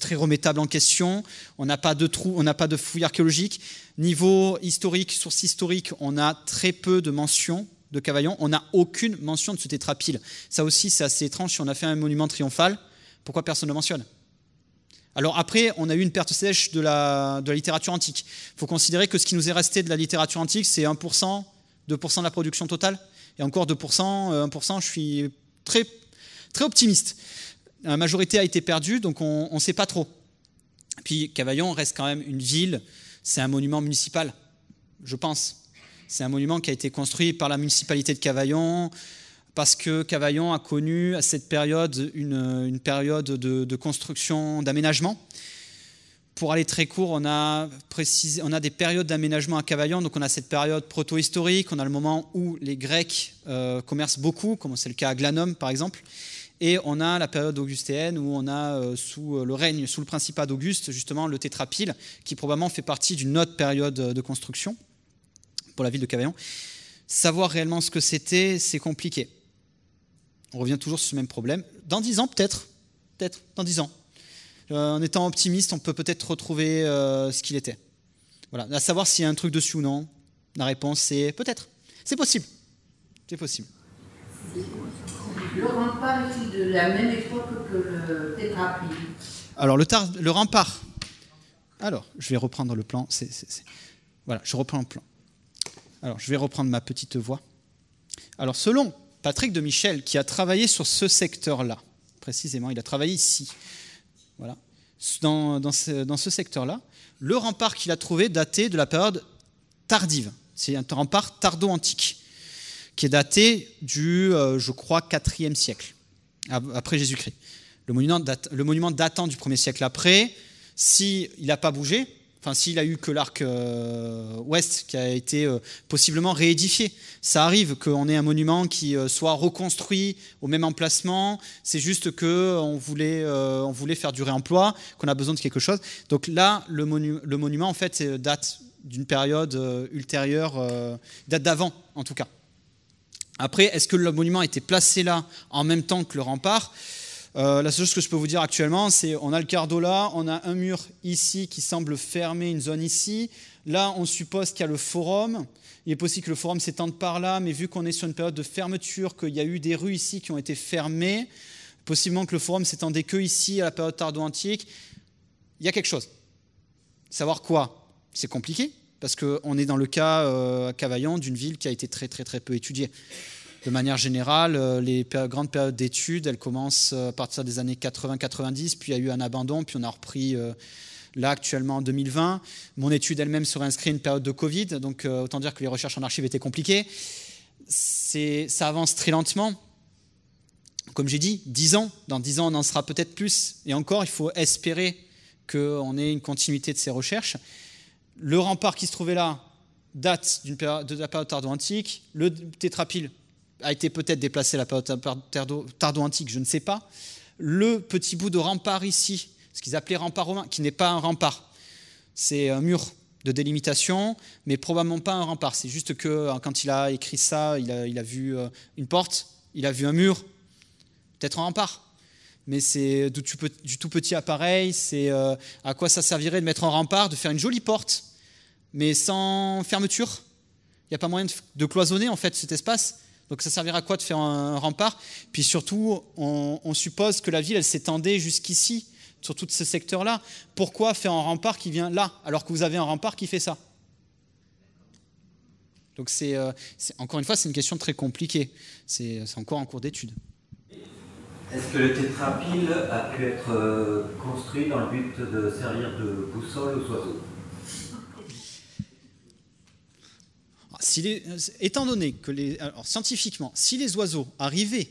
très remettable en question. On n'a pas de trou, on n'a pas de fouilles archéologiques. Niveau historique, source historique, on a très peu de mentions de Cavaillon. On n'a aucune mention de ce tétrapile. Ça aussi, c'est assez étrange. Si on a fait un monument triomphal, pourquoi personne ne le mentionne alors après, on a eu une perte sèche de la, de la littérature antique. Il faut considérer que ce qui nous est resté de la littérature antique, c'est 1%, 2% de la production totale. Et encore 2%, 1%, euh, je suis très optimiste la majorité a été perdue, donc on ne sait pas trop. Puis Cavaillon reste quand même une ville, c'est un monument municipal, je pense. C'est un monument qui a été construit par la municipalité de Cavaillon, parce que Cavaillon a connu à cette période une, période de, construction, d'aménagement. Pour aller très court, on a, précisé, on a des périodes d'aménagement à Cavaillon. Donc on a cette période proto-historique, on a le moment où les Grecs euh, commercent beaucoup, comme c'est le cas à Glanum par exemple. Et on a la période augustéenne où on a, euh, sous euh, le règne, sous le principat d'Auguste, justement, le tétrapile, qui probablement fait partie d'une autre période euh, de construction pour la ville de Cavaillon. Savoir réellement ce que c'était, c'est compliqué. On revient toujours sur ce même problème. Dans dix ans, peut-être. Peut-être, dans dix ans. en étant optimiste, on peut peut-être retrouver ce qu'il était. Voilà. À savoir s'il y a un truc dessus ou non, la réponse est peut-être. C'est possible. C'est possible. Le rempart est de la même époque que le tétrapile Alors, le, le rempart. Alors, je vais reprendre le plan. Voilà, je reprends le plan. Alors, je vais reprendre ma petite voix. Alors, selon Patrick de Michel, qui a travaillé sur ce secteur-là, précisément, il a travaillé ici, voilà, dans, ce, dans ce secteur-là, le rempart qu'il a trouvé datait de la période tardive. C'est un rempart tardo-antique qui est daté du, euh, je crois, 4e siècle après Jésus-Christ. Le monument, date, le monument datant du 1er siècle après, s'il n'a pas bougé, enfin s'il n'a eu que l'arc euh, ouest qui a été euh, possiblement réédifié. Ça arrive qu'on ait un monument qui soit reconstruit au même emplacement, c'est juste qu'on voulait, voulait faire du réemploi, qu'on a besoin de quelque chose. Donc là, le, le monument en fait date d'une période ultérieure, date d'avant en tout cas. Après, est-ce que le monument été placé là en même temps que le rempart euh, la seule chose que je peux vous dire actuellement, c'est on a le cardo là, on a un mur ici qui semble fermer une zone ici. Là, on suppose qu'il y a le forum. Il est possible que le forum s'étende par là, mais vu qu'on est sur une période de fermeture, qu'il y a eu des rues ici qui ont été fermées, possiblement que le forum s'étendait que ici à la période tardo-antique, il y a quelque chose. Savoir quoi C'est compliqué, parce qu'on est dans le cas euh, à Cavaillon d'une ville qui a été très très très peu étudiée. De manière générale, euh, les grandes périodes d'études, elles commencent euh, à partir des années 80-90, puis il y a eu un abandon, puis on a repris euh, là actuellement en 2020. Mon étude elle-même se réinscrit une période de Covid, donc autant dire que les recherches en archives étaient compliquées. Ça avance très lentement. Comme j'ai dit, 10 ans, dans 10 ans on en sera peut-être plus, et encore il faut espérer qu'on ait une continuité de ces recherches. Le rempart qui se trouvait là date de la période tardo-antique. Le tétrapile a été peut-être déplacé à la période tardo-antique, je ne sais pas. Le petit bout de rempart ici, ce qu'ils appelaient rempart romain, qui n'est pas un rempart, c'est un mur de délimitation, mais probablement pas un rempart. C'est juste que euh, quand il a écrit ça, il a, il a vu euh, une porte, il a vu un mur, peut-être un rempart mais c'est du tout petit appareil, c'est euh, à quoi ça servirait de mettre un rempart, de faire une jolie porte, mais sans fermeture. Il n'y a pas moyen de, cloisonner en fait cet espace. Donc ça servira à quoi de faire un, rempart Puis surtout, on, suppose que la ville, elle s'étendait jusqu'ici, sur tout ce secteur-là. Pourquoi faire un rempart qui vient là, alors que vous avez un rempart qui fait ça Donc euh, c'est, encore une fois, c'est une question très compliquée. C'est encore en cours d'étude. Est-ce que le tétrapile a pu être euh, construit dans le but de servir de boussole aux oiseaux ah, euh, Étant donné que les, alors, scientifiquement, si les oiseaux arrivaient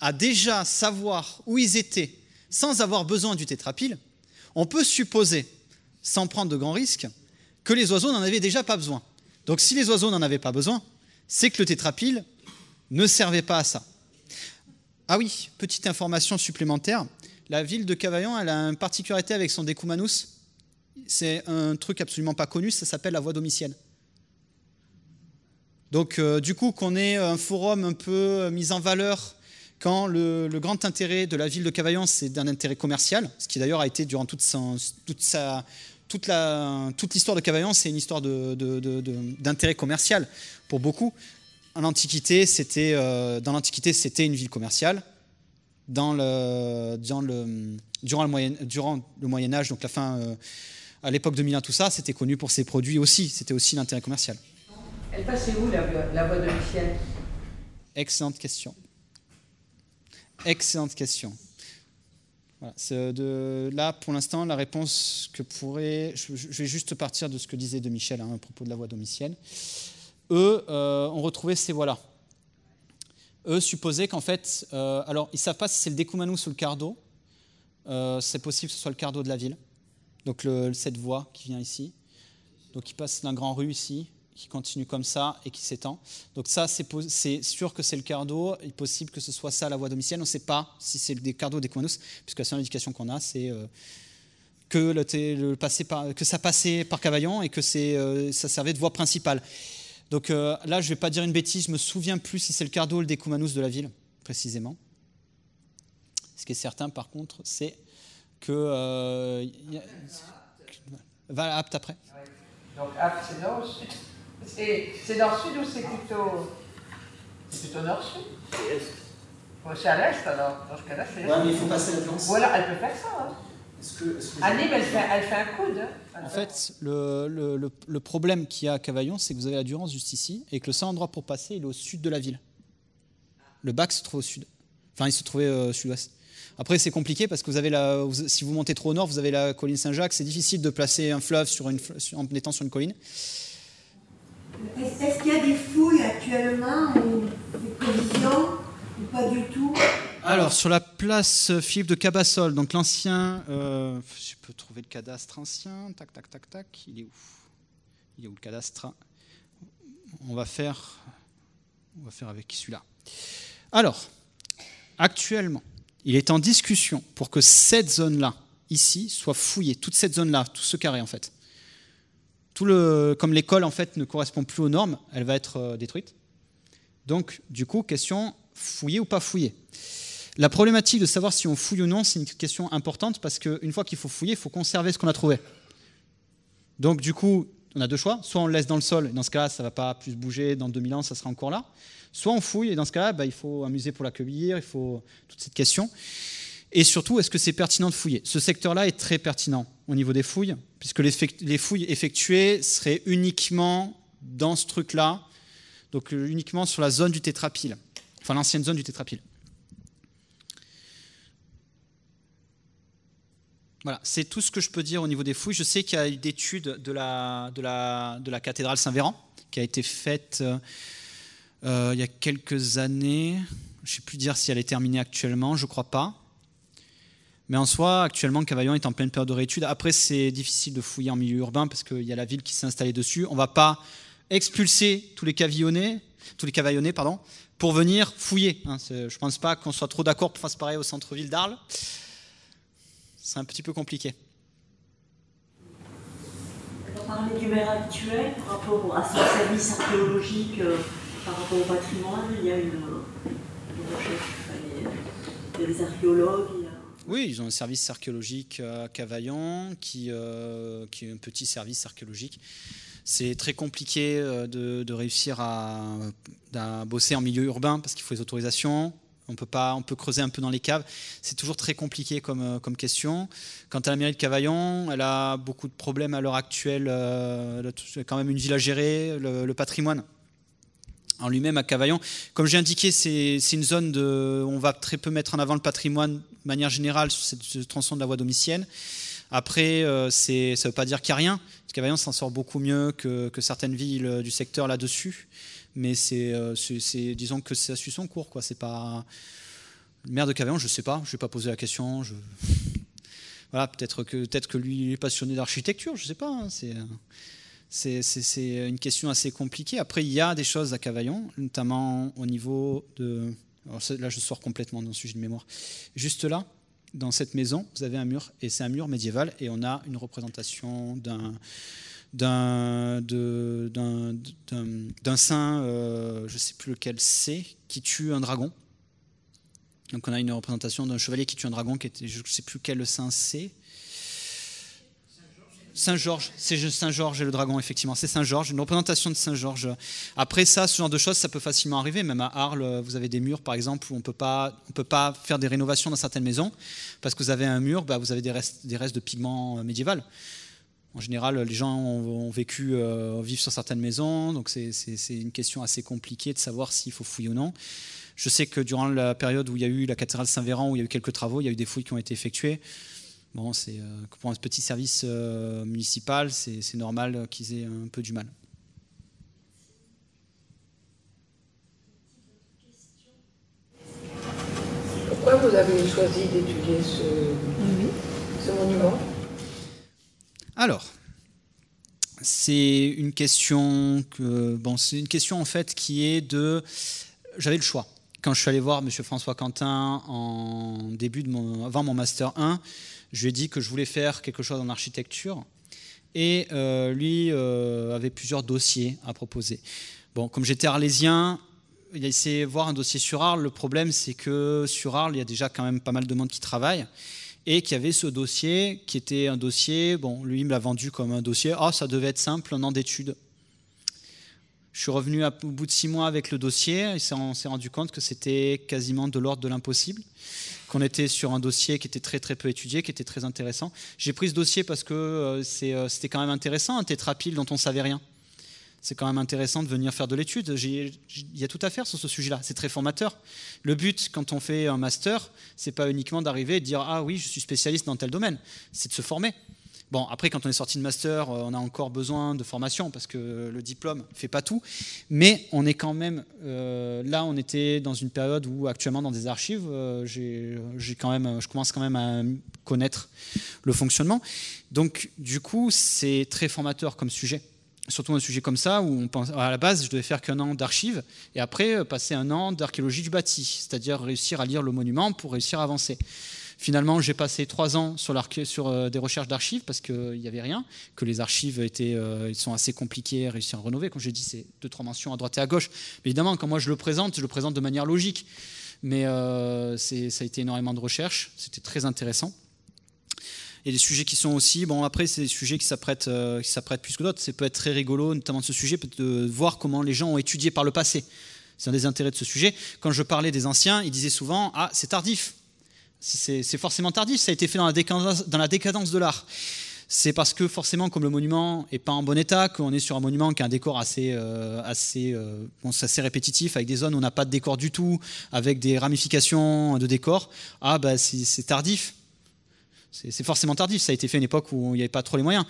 à déjà savoir où ils étaient sans avoir besoin du tétrapile, on peut supposer, sans prendre de grands risques, que les oiseaux n'en avaient déjà pas besoin. Donc si les oiseaux n'en avaient pas besoin, c'est que le tétrapile ne servait pas à ça. Ah oui, petite information supplémentaire. La ville de Cavaillon, a une particularité avec son Decumanus. C'est un truc absolument pas connu, ça s'appelle la voie domicile. Donc, euh, du coup, qu'on ait un forum un peu euh, mis en valeur quand le, grand intérêt de la ville de Cavaillon, c'est d'un intérêt commercial, ce qui d'ailleurs a été durant toute, toute, l'histoire de Cavaillon, c'est une histoire d'intérêt commercial pour beaucoup l'Antiquité, c'était euh, dans l'Antiquité, c'était une ville commerciale. Dans le, le, durant, le moyen, durant le Moyen Âge, donc la fin, euh, à l'époque de Milan, tout ça, c'était connu pour ses produits aussi. C'était aussi l'intérêt commercial. Elle passait où la, la voie domicielle Excellente question. Excellente question. Euh, de, là, pour l'instant, la réponse que pourrait. Je, vais juste partir de ce que disait de Michel hein, à propos de la voie domicienne eux euh, ont retrouvé ces voies-là. Eux supposaient qu'en fait, euh, alors ils ne savent pas si c'est le Decumanus ou le Cardo, euh, c'est possible que ce soit le Cardo de la ville, donc cette voie qui vient ici, donc il passe d'un grand rue ici, qui continue comme ça et qui s'étend. Donc ça, c'est sûr que c'est le Cardo, il est possible que ce soit ça la voie domicile, on ne sait pas si c'est le Cardo ou le Decumanus, puisque la seule indication qu'on a, c'est que, passé que ça passait par Cavaillon et que ça servait de voie principale. Donc euh, là, je ne vais pas dire une bêtise, je ne me souviens plus si c'est le cardo ou le decumanus de la ville, précisément. Ce qui est certain, par contre, c'est que. Euh, Va à Apt après. Donc Apt, c'est nord-sud. C'est nord-sud ou c'est plutôt. C'est plutôt nord-sud C'est à l'est alors. Dans ce cas-là, c'est mais il faut passer la France. Ou elle peut faire ça. Hein. est elle fait, un coude. Hein. En fait, le, problème qu'il y a à Cavaillon, c'est que vous avez la Durance juste ici et que le seul endroit pour passer, il est au sud de la ville. Le bac se trouve au sud. Enfin, il se trouvait euh, sud-ouest. Après, c'est compliqué parce que vous avez si vous montez trop au nord, vous avez la colline Saint-Jacques. C'est difficile de placer un fleuve sur une, en étant sur une colline. Est-ce qu'il y a des fouilles actuellement ou des collisions, ou pas du tout alors, sur la place euh, Philippe de Cabassol, donc l'ancien. Euh, je peux trouver le cadastre ancien. Tac, tac, tac, tac. Il est où Il est où le cadastre On va faire. On va faire avec celui-là. Alors, actuellement, il est en discussion pour que cette zone-là, ici, soit fouillée. Toute cette zone-là, tout ce carré, en fait. Tout le, comme l'école, en fait, ne correspond plus aux normes, elle va être euh, détruite. Donc, du coup, question fouillée ou pas fouiller la problématique de savoir si on fouille ou non, c'est une question importante parce qu'une fois qu'il faut fouiller, il faut conserver ce qu'on a trouvé. Donc du coup, on a deux choix. Soit on le laisse dans le sol, et dans ce cas-là, ça ne va pas plus bouger, dans 2000 ans, ça sera encore là. Soit on fouille, et dans ce cas-là, bah, il faut un musée pour l'accueillir, il faut toute cette question. Et surtout, est-ce que c'est pertinent de fouiller Ce secteur-là est très pertinent au niveau des fouilles, puisque les fouilles effectuées seraient uniquement dans ce truc-là, donc euh, uniquement sur la zone du tétrapile, enfin l'ancienne zone du tétrapile. c'est tout ce que je peux dire au niveau des fouilles. Je sais qu'il y a eu d'études de la, cathédrale Saint-Véran qui a été faite euh, il y a quelques années. Je ne sais plus dire si elle est terminée actuellement, je ne crois pas. Mais en soi, actuellement, Cavaillon est en pleine période de réétude. Après, c'est difficile de fouiller en milieu urbain parce qu'il y a la ville qui s'est installée dessus. On ne va pas expulser tous les cavillonnés, tous les cavaillonnais, pardon, pour venir fouiller. Hein. je ne pense pas qu'on soit trop d'accord pour faire pareil au centre-ville d'Arles c'est un petit peu compliqué. On du maire actuel par rapport à son service archéologique, euh, par rapport au patrimoine. Il y a une, euh, recherche, il y a des archéologues. Oui, ils ont un service archéologique euh, à Cavaillon, qui, qui est un petit service archéologique. C'est très compliqué de, réussir à, bosser en milieu urbain parce qu'il faut les autorisations, on peut, pas, on peut creuser un peu dans les caves. C'est toujours très compliqué comme, euh, question. Quant à la mairie de Cavaillon, elle a beaucoup de problèmes à l'heure actuelle. Euh, elle quand même une ville à gérer, le, patrimoine en lui-même à Cavaillon. Comme j'ai indiqué, c'est une zone de, on va très peu mettre en avant le patrimoine de manière générale sur ce tronçon de la voie domicienne. Après, euh, ça ne veut pas dire qu'il n'y a rien. Cavaillon s'en sort beaucoup mieux que, que certaines villes du secteur là-dessus mais euh, c'est, disons que ça suit son cours, quoi. C'est pas le maire de Cavaillon, je sais pas, je vais pas poser la question. Je... <laughs> voilà, peut-être que peut-être que lui il est passionné d'architecture, je sais pas. Hein. Euh, c'est c'est c'est une question assez compliquée. Après, il y a des choses à Cavaillon, notamment au niveau de. là, je sors complètement dans le sujet de mémoire. Juste là, dans cette maison, vous avez un mur, et c'est un mur médiéval, et on a une représentation d'un d'un saint, euh, je ne sais plus lequel c'est, qui tue un dragon. Donc on a une représentation d'un chevalier qui tue un dragon, qui était, je ne sais plus quel saint c'est. Saint Georges, c'est Saint Georges et le dragon, effectivement, c'est Saint Georges, une représentation de Saint Georges. Après ça, ce genre de choses, ça peut facilement arriver. Même à Arles, vous avez des murs, par exemple, où on ne peut pas faire des rénovations dans certaines maisons parce que vous avez un mur, bah, vous avez des restes, de pigments euh, médiévaux en général, les gens ont, vécu, euh, vivent sur certaines maisons, donc c'est une question assez compliquée de savoir s'il faut fouiller ou non. Je sais que durant la période où il y a eu la cathédrale Saint-Véran, où il y a eu quelques travaux, il y a eu des fouilles qui ont été effectuées. Bon, c'est euh, pour un petit service euh, municipal, c'est normal qu'ils aient un peu du mal. Pourquoi vous avez choisi d'étudier ce, ce monument alors, c'est une question en fait qui est de j'avais le choix quand je suis allé voir M. François Quentin en début de avant mon master 1, je lui ai dit que je voulais faire quelque chose en architecture et euh, lui euh, avait plusieurs dossiers à proposer. Bon, comme j'étais arlésien, il a essayé de voir un dossier sur Arles. Le problème, c'est que sur Arles, il y a déjà quand même pas mal de monde qui travaille et qu'il y avait ce dossier qui était un dossier, bon, lui il me l'a vendu comme un dossier, ah, ça devait être simple, un an d'études. Je suis revenu au bout de six mois avec le dossier, et on s'est rendu compte que c'était quasiment de l'ordre de l'impossible, qu'on était sur un dossier qui était très très peu étudié, qui était très intéressant. J'ai pris ce dossier parce que euh, euh, c'était quand même intéressant, un tétrapile dont on savait rien c'est quand même intéressant de venir faire de l'étude. Il y a tout à faire sur ce sujet-là. C'est très formateur. Le but, quand on fait un master, c'est pas uniquement d'arriver et de dire ah oui, je suis spécialiste dans tel domaine. C'est de se former. Bon, après, quand on est sorti de master, euh, on a encore besoin de formation parce que le diplôme fait pas tout. Mais on est quand même euh, là. On était dans une période où actuellement dans des archives, euh, j'ai quand même, je commence quand même à connaître le fonctionnement. Donc, du coup, c'est très formateur comme sujet surtout un sujet comme ça, où on pense, à la base, je devais faire qu'un an d'archives, et après, euh, passer un an d'archéologie du bâti, c'est-à-dire réussir à lire le monument pour réussir à avancer. Finalement, j'ai passé trois ans sur, euh, des recherches d'archives parce qu'il euh, n'y avait rien, que les archives étaient, sont assez compliquées à réussir à renouveler. Comme je dis, c'est deux, trois mentions à droite et à gauche. évidemment, quand moi je le présente, je le présente de manière logique. Mais ça a été énormément de recherches, c'était très intéressant et des sujets qui sont aussi. Bon, après, c'est des sujets qui s'apprêtent, euh, qui s'apprêtent plus que d'autres. C'est peut être très rigolo, notamment de ce sujet, de voir comment les gens ont étudié par le passé. C'est un des intérêts de ce sujet. Quand je parlais des anciens, ils disaient souvent Ah, c'est tardif. C'est, forcément tardif, ça a été fait dans la décadence, dans la décadence de l'art c'est parce que forcément, comme le monument est pas en bon état, qu'on est sur un monument qui a un décor assez, euh, euh, assez, répétitif, avec des zones où on n'a pas de décor du tout, avec des ramifications de décor, ah bah c'est tardif c'est forcément tardif. Ça a été fait à une époque où il n'y avait pas trop les moyens.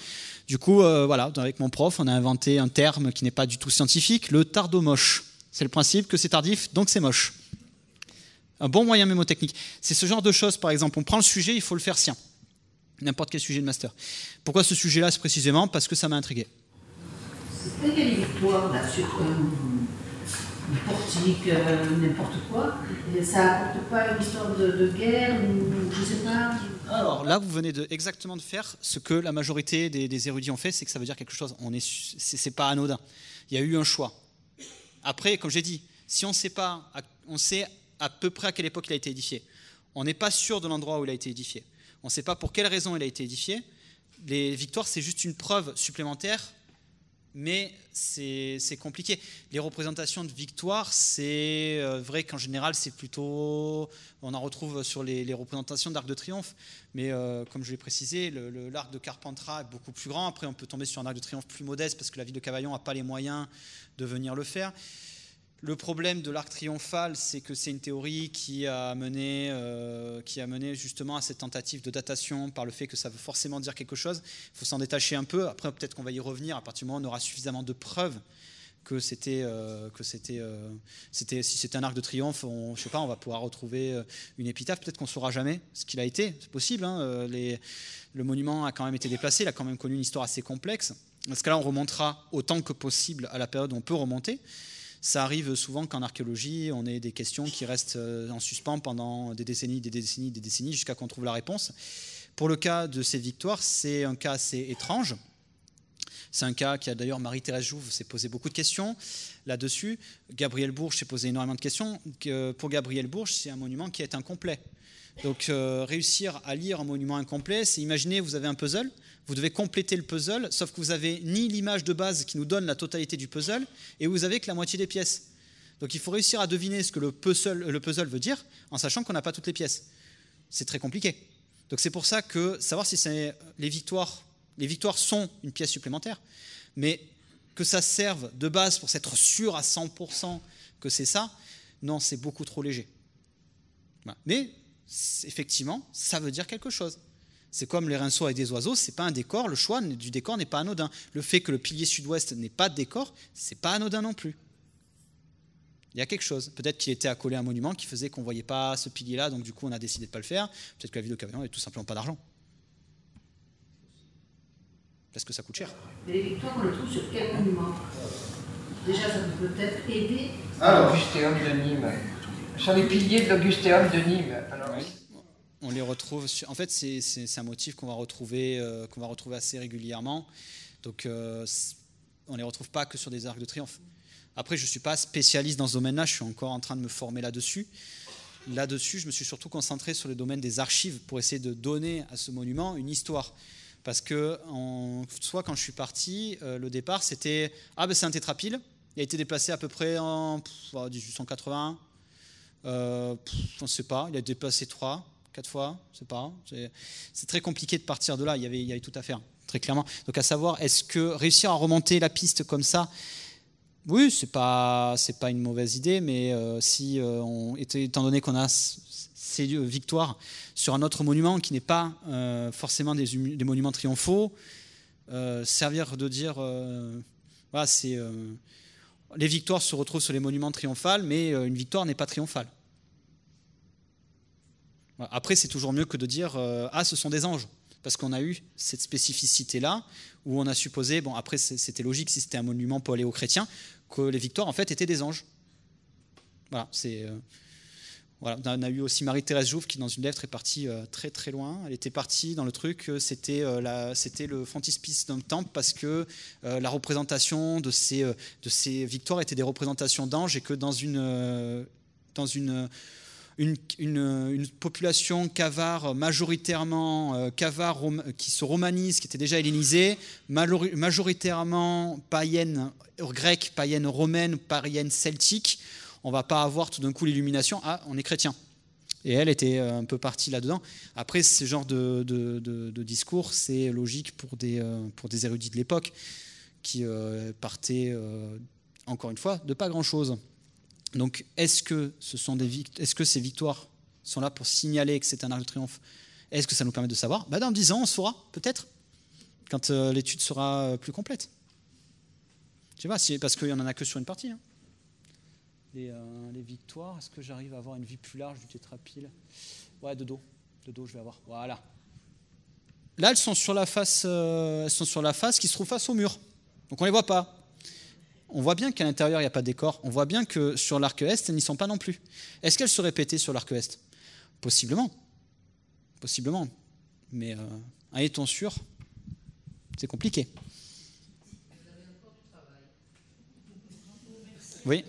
Du coup, euh, voilà, avec mon prof, on a inventé un terme qui n'est pas du tout scientifique, le tardomoch C'est le principe que c'est tardif, donc c'est moche. Un bon moyen mémotechnique. C'est ce genre de choses, par exemple. On prend le sujet, il faut le faire sien. N'importe quel sujet de master. Pourquoi ce sujet-là, c'est précisément Parce que ça m'a intrigué. c'est quelle histoire la sur euh, euh, n'importe quoi Ça n'apporte pas une histoire de, guerre ou je ne sais pas alors là, vous venez de, exactement de faire ce que la majorité des, érudits ont fait, c'est que ça veut dire quelque chose. On est, c'est, pas anodin. Il y a eu un choix. Après, comme j'ai dit, si on sait pas, on sait à peu près à quelle époque il a été édifié. On n'est pas sûr de l'endroit où il a été édifié. On ne sait pas pour quelle raison il a été édifié. Les victoires, c'est juste une preuve supplémentaire mais c'est compliqué. Les représentations de victoire, c'est euh, vrai qu'en général, c'est plutôt. On en retrouve sur les, représentations d'Arc de Triomphe, mais euh, comme je l'ai précisé, l'arc de Carpentras est beaucoup plus grand. Après, on peut tomber sur un Arc de Triomphe plus modeste parce que la ville de Cavaillon n'a pas les moyens de venir le faire. Le problème de l'arc triomphal, c'est que c'est une théorie qui a, mené, euh, qui a mené justement à cette tentative de datation par le fait que ça veut forcément dire quelque chose. Il faut s'en détacher un peu. Après, peut-être qu'on va y revenir à partir du moment où on aura suffisamment de preuves que c'était euh, euh, si c'était un arc de triomphe on ne sais pas on va pouvoir retrouver une épitaphe peut-être qu'on ne saura jamais ce qu'il a été c'est possible hein. le monument a quand même été déplacé il a quand même connu une histoire assez complexe dans ce cas-là on remontera autant que possible à la période où on peut remonter ça arrive souvent qu'en archéologie, on ait des questions qui restent euh, en suspens pendant des décennies, des décennies, des décennies, jusqu'à qu'on trouve la réponse. Pour le cas de ces victoires, c'est un cas assez étrange. C'est un cas qui a d'ailleurs Marie-Thérèse Jouve s'est posé beaucoup de questions là-dessus. Gabriel Bourges s'est posé énormément de questions. Pour Gabriel Bourges, c'est un monument qui est incomplet. Donc euh, réussir à lire un monument incomplet, c'est imaginer vous avez un puzzle vous devez compléter le puzzle, sauf que vous avez ni l'image de base qui nous donne la totalité du puzzle, et vous avez que la moitié des pièces. Donc il faut réussir à deviner ce que le puzzle, le puzzle veut dire, en sachant qu'on n'a pas toutes les pièces. C'est très compliqué. Donc c'est pour ça que savoir si c'est les victoires, les victoires sont une pièce supplémentaire, mais que ça serve de base pour s'être sûr à 100% que c'est ça, non, c'est beaucoup trop léger. Mais effectivement, ça veut dire quelque chose. C'est comme les rinceaux avec des oiseaux, c'est pas un décor, le choix du décor n'est pas anodin. Le fait que le pilier sud-ouest n'ait pas de décor, c'est pas anodin non plus. Il y a quelque chose. Peut-être qu'il était accolé à un monument qui faisait qu'on ne voyait pas ce pilier-là, donc du coup on a décidé de ne pas le faire. Peut-être que la ville de Cavaillon n'avait tout simplement pas d'argent. Parce que ça coûte cher. les victoires, on le trouve sur quel monument Déjà, ça peut peut-être aider. Ah, l'Augustéum de Nîmes. Sur les piliers de l'Augustéum de Nîmes. Alors... Oui on les retrouve. en fait, c'est un motif qu'on va, retrouver, euh, qu'on va retrouver assez régulièrement. Donc, euh, on ne les retrouve pas que sur des arcs de triomphe. Après, je ne suis pas spécialiste dans ce domaine-là, je suis encore en train de me former là-dessus. Là-dessus, je me suis surtout concentré sur le domaine des archives pour essayer de donner à ce monument une histoire. Parce que, en, soit quand je suis parti, euh, le départ, c'était Ah, ben c'est un tétrapile. Il a été déplacé à peu près en 1880 on ne sait pas, il a déplacé 3 fois, hein. c'est pas. C'est très compliqué de partir de là. Il y, avait, tout à faire, très clairement. Donc à savoir, est-ce que réussir à remonter la piste comme ça, oui, c'est pas c'est pas une mauvaise idée, mais euh, si euh, on était étant donné qu'on a ces victoires sur un autre monument qui n'est pas euh, forcément des, des, monuments triomphaux, servir de dire voilà c'est les victoires se retrouvent sur les monuments triomphales, mais une victoire n'est pas triomphale. Après, c'est toujours mieux que de dire euh, Ah, ce sont des anges. Parce qu'on a eu cette spécificité-là, où on a supposé, bon, après, c'était logique si c'était un monument aux chrétiens, que les victoires, en fait, étaient des anges. Voilà, c'est. Euh, voilà. On a eu aussi Marie-Thérèse Jouve qui, dans une lettre, est partie euh, très très loin. Elle était partie dans le truc, c'était c'était le frontispice d'un temple parce que la représentation de ces, de ces victoires était des représentations d'anges et que dans une, dans une une, population cavare majoritairement euh, cavare qui se romanise, qui était déjà hellénisée, majoritairement païenne grecque, païenne romaine, païenne celtique. On va pas avoir tout d'un coup l'illumination. Ah, on est chrétien. Et elle était euh, un peu partie là-dedans. Après, ce genre de, discours, c'est logique euh, pour des, érudits de l'époque qui partaient, encore une fois, de pas grand-chose. Donc, est-ce que, ce sont des est -ce que ces victoires sont là pour signaler que c'est un arc de triomphe Est-ce que ça nous permet de savoir bah, Dans 10 ans, on saura, peut-être, quand euh, l'étude sera euh, plus complète. Je sais pas, parce qu'il n'y en a que sur une partie. Hein. Euh, les, victoires, est-ce que j'arrive à avoir une vie plus large du tétrapile Ouais, de dos. De dos, je vais avoir. Voilà. Là, elles sont sur la face, elles sont sur la face qui se trouve face au mur. Donc on ne les voit pas on voit bien qu'à l'intérieur, il n'y a pas de décor. On voit bien que sur l'arc est, elles n'y sont pas non plus. Est-ce qu'elles se répétaient sur l'arc est Possiblement. Possiblement. Mais euh, étant sûr, c'est compliqué. Oui.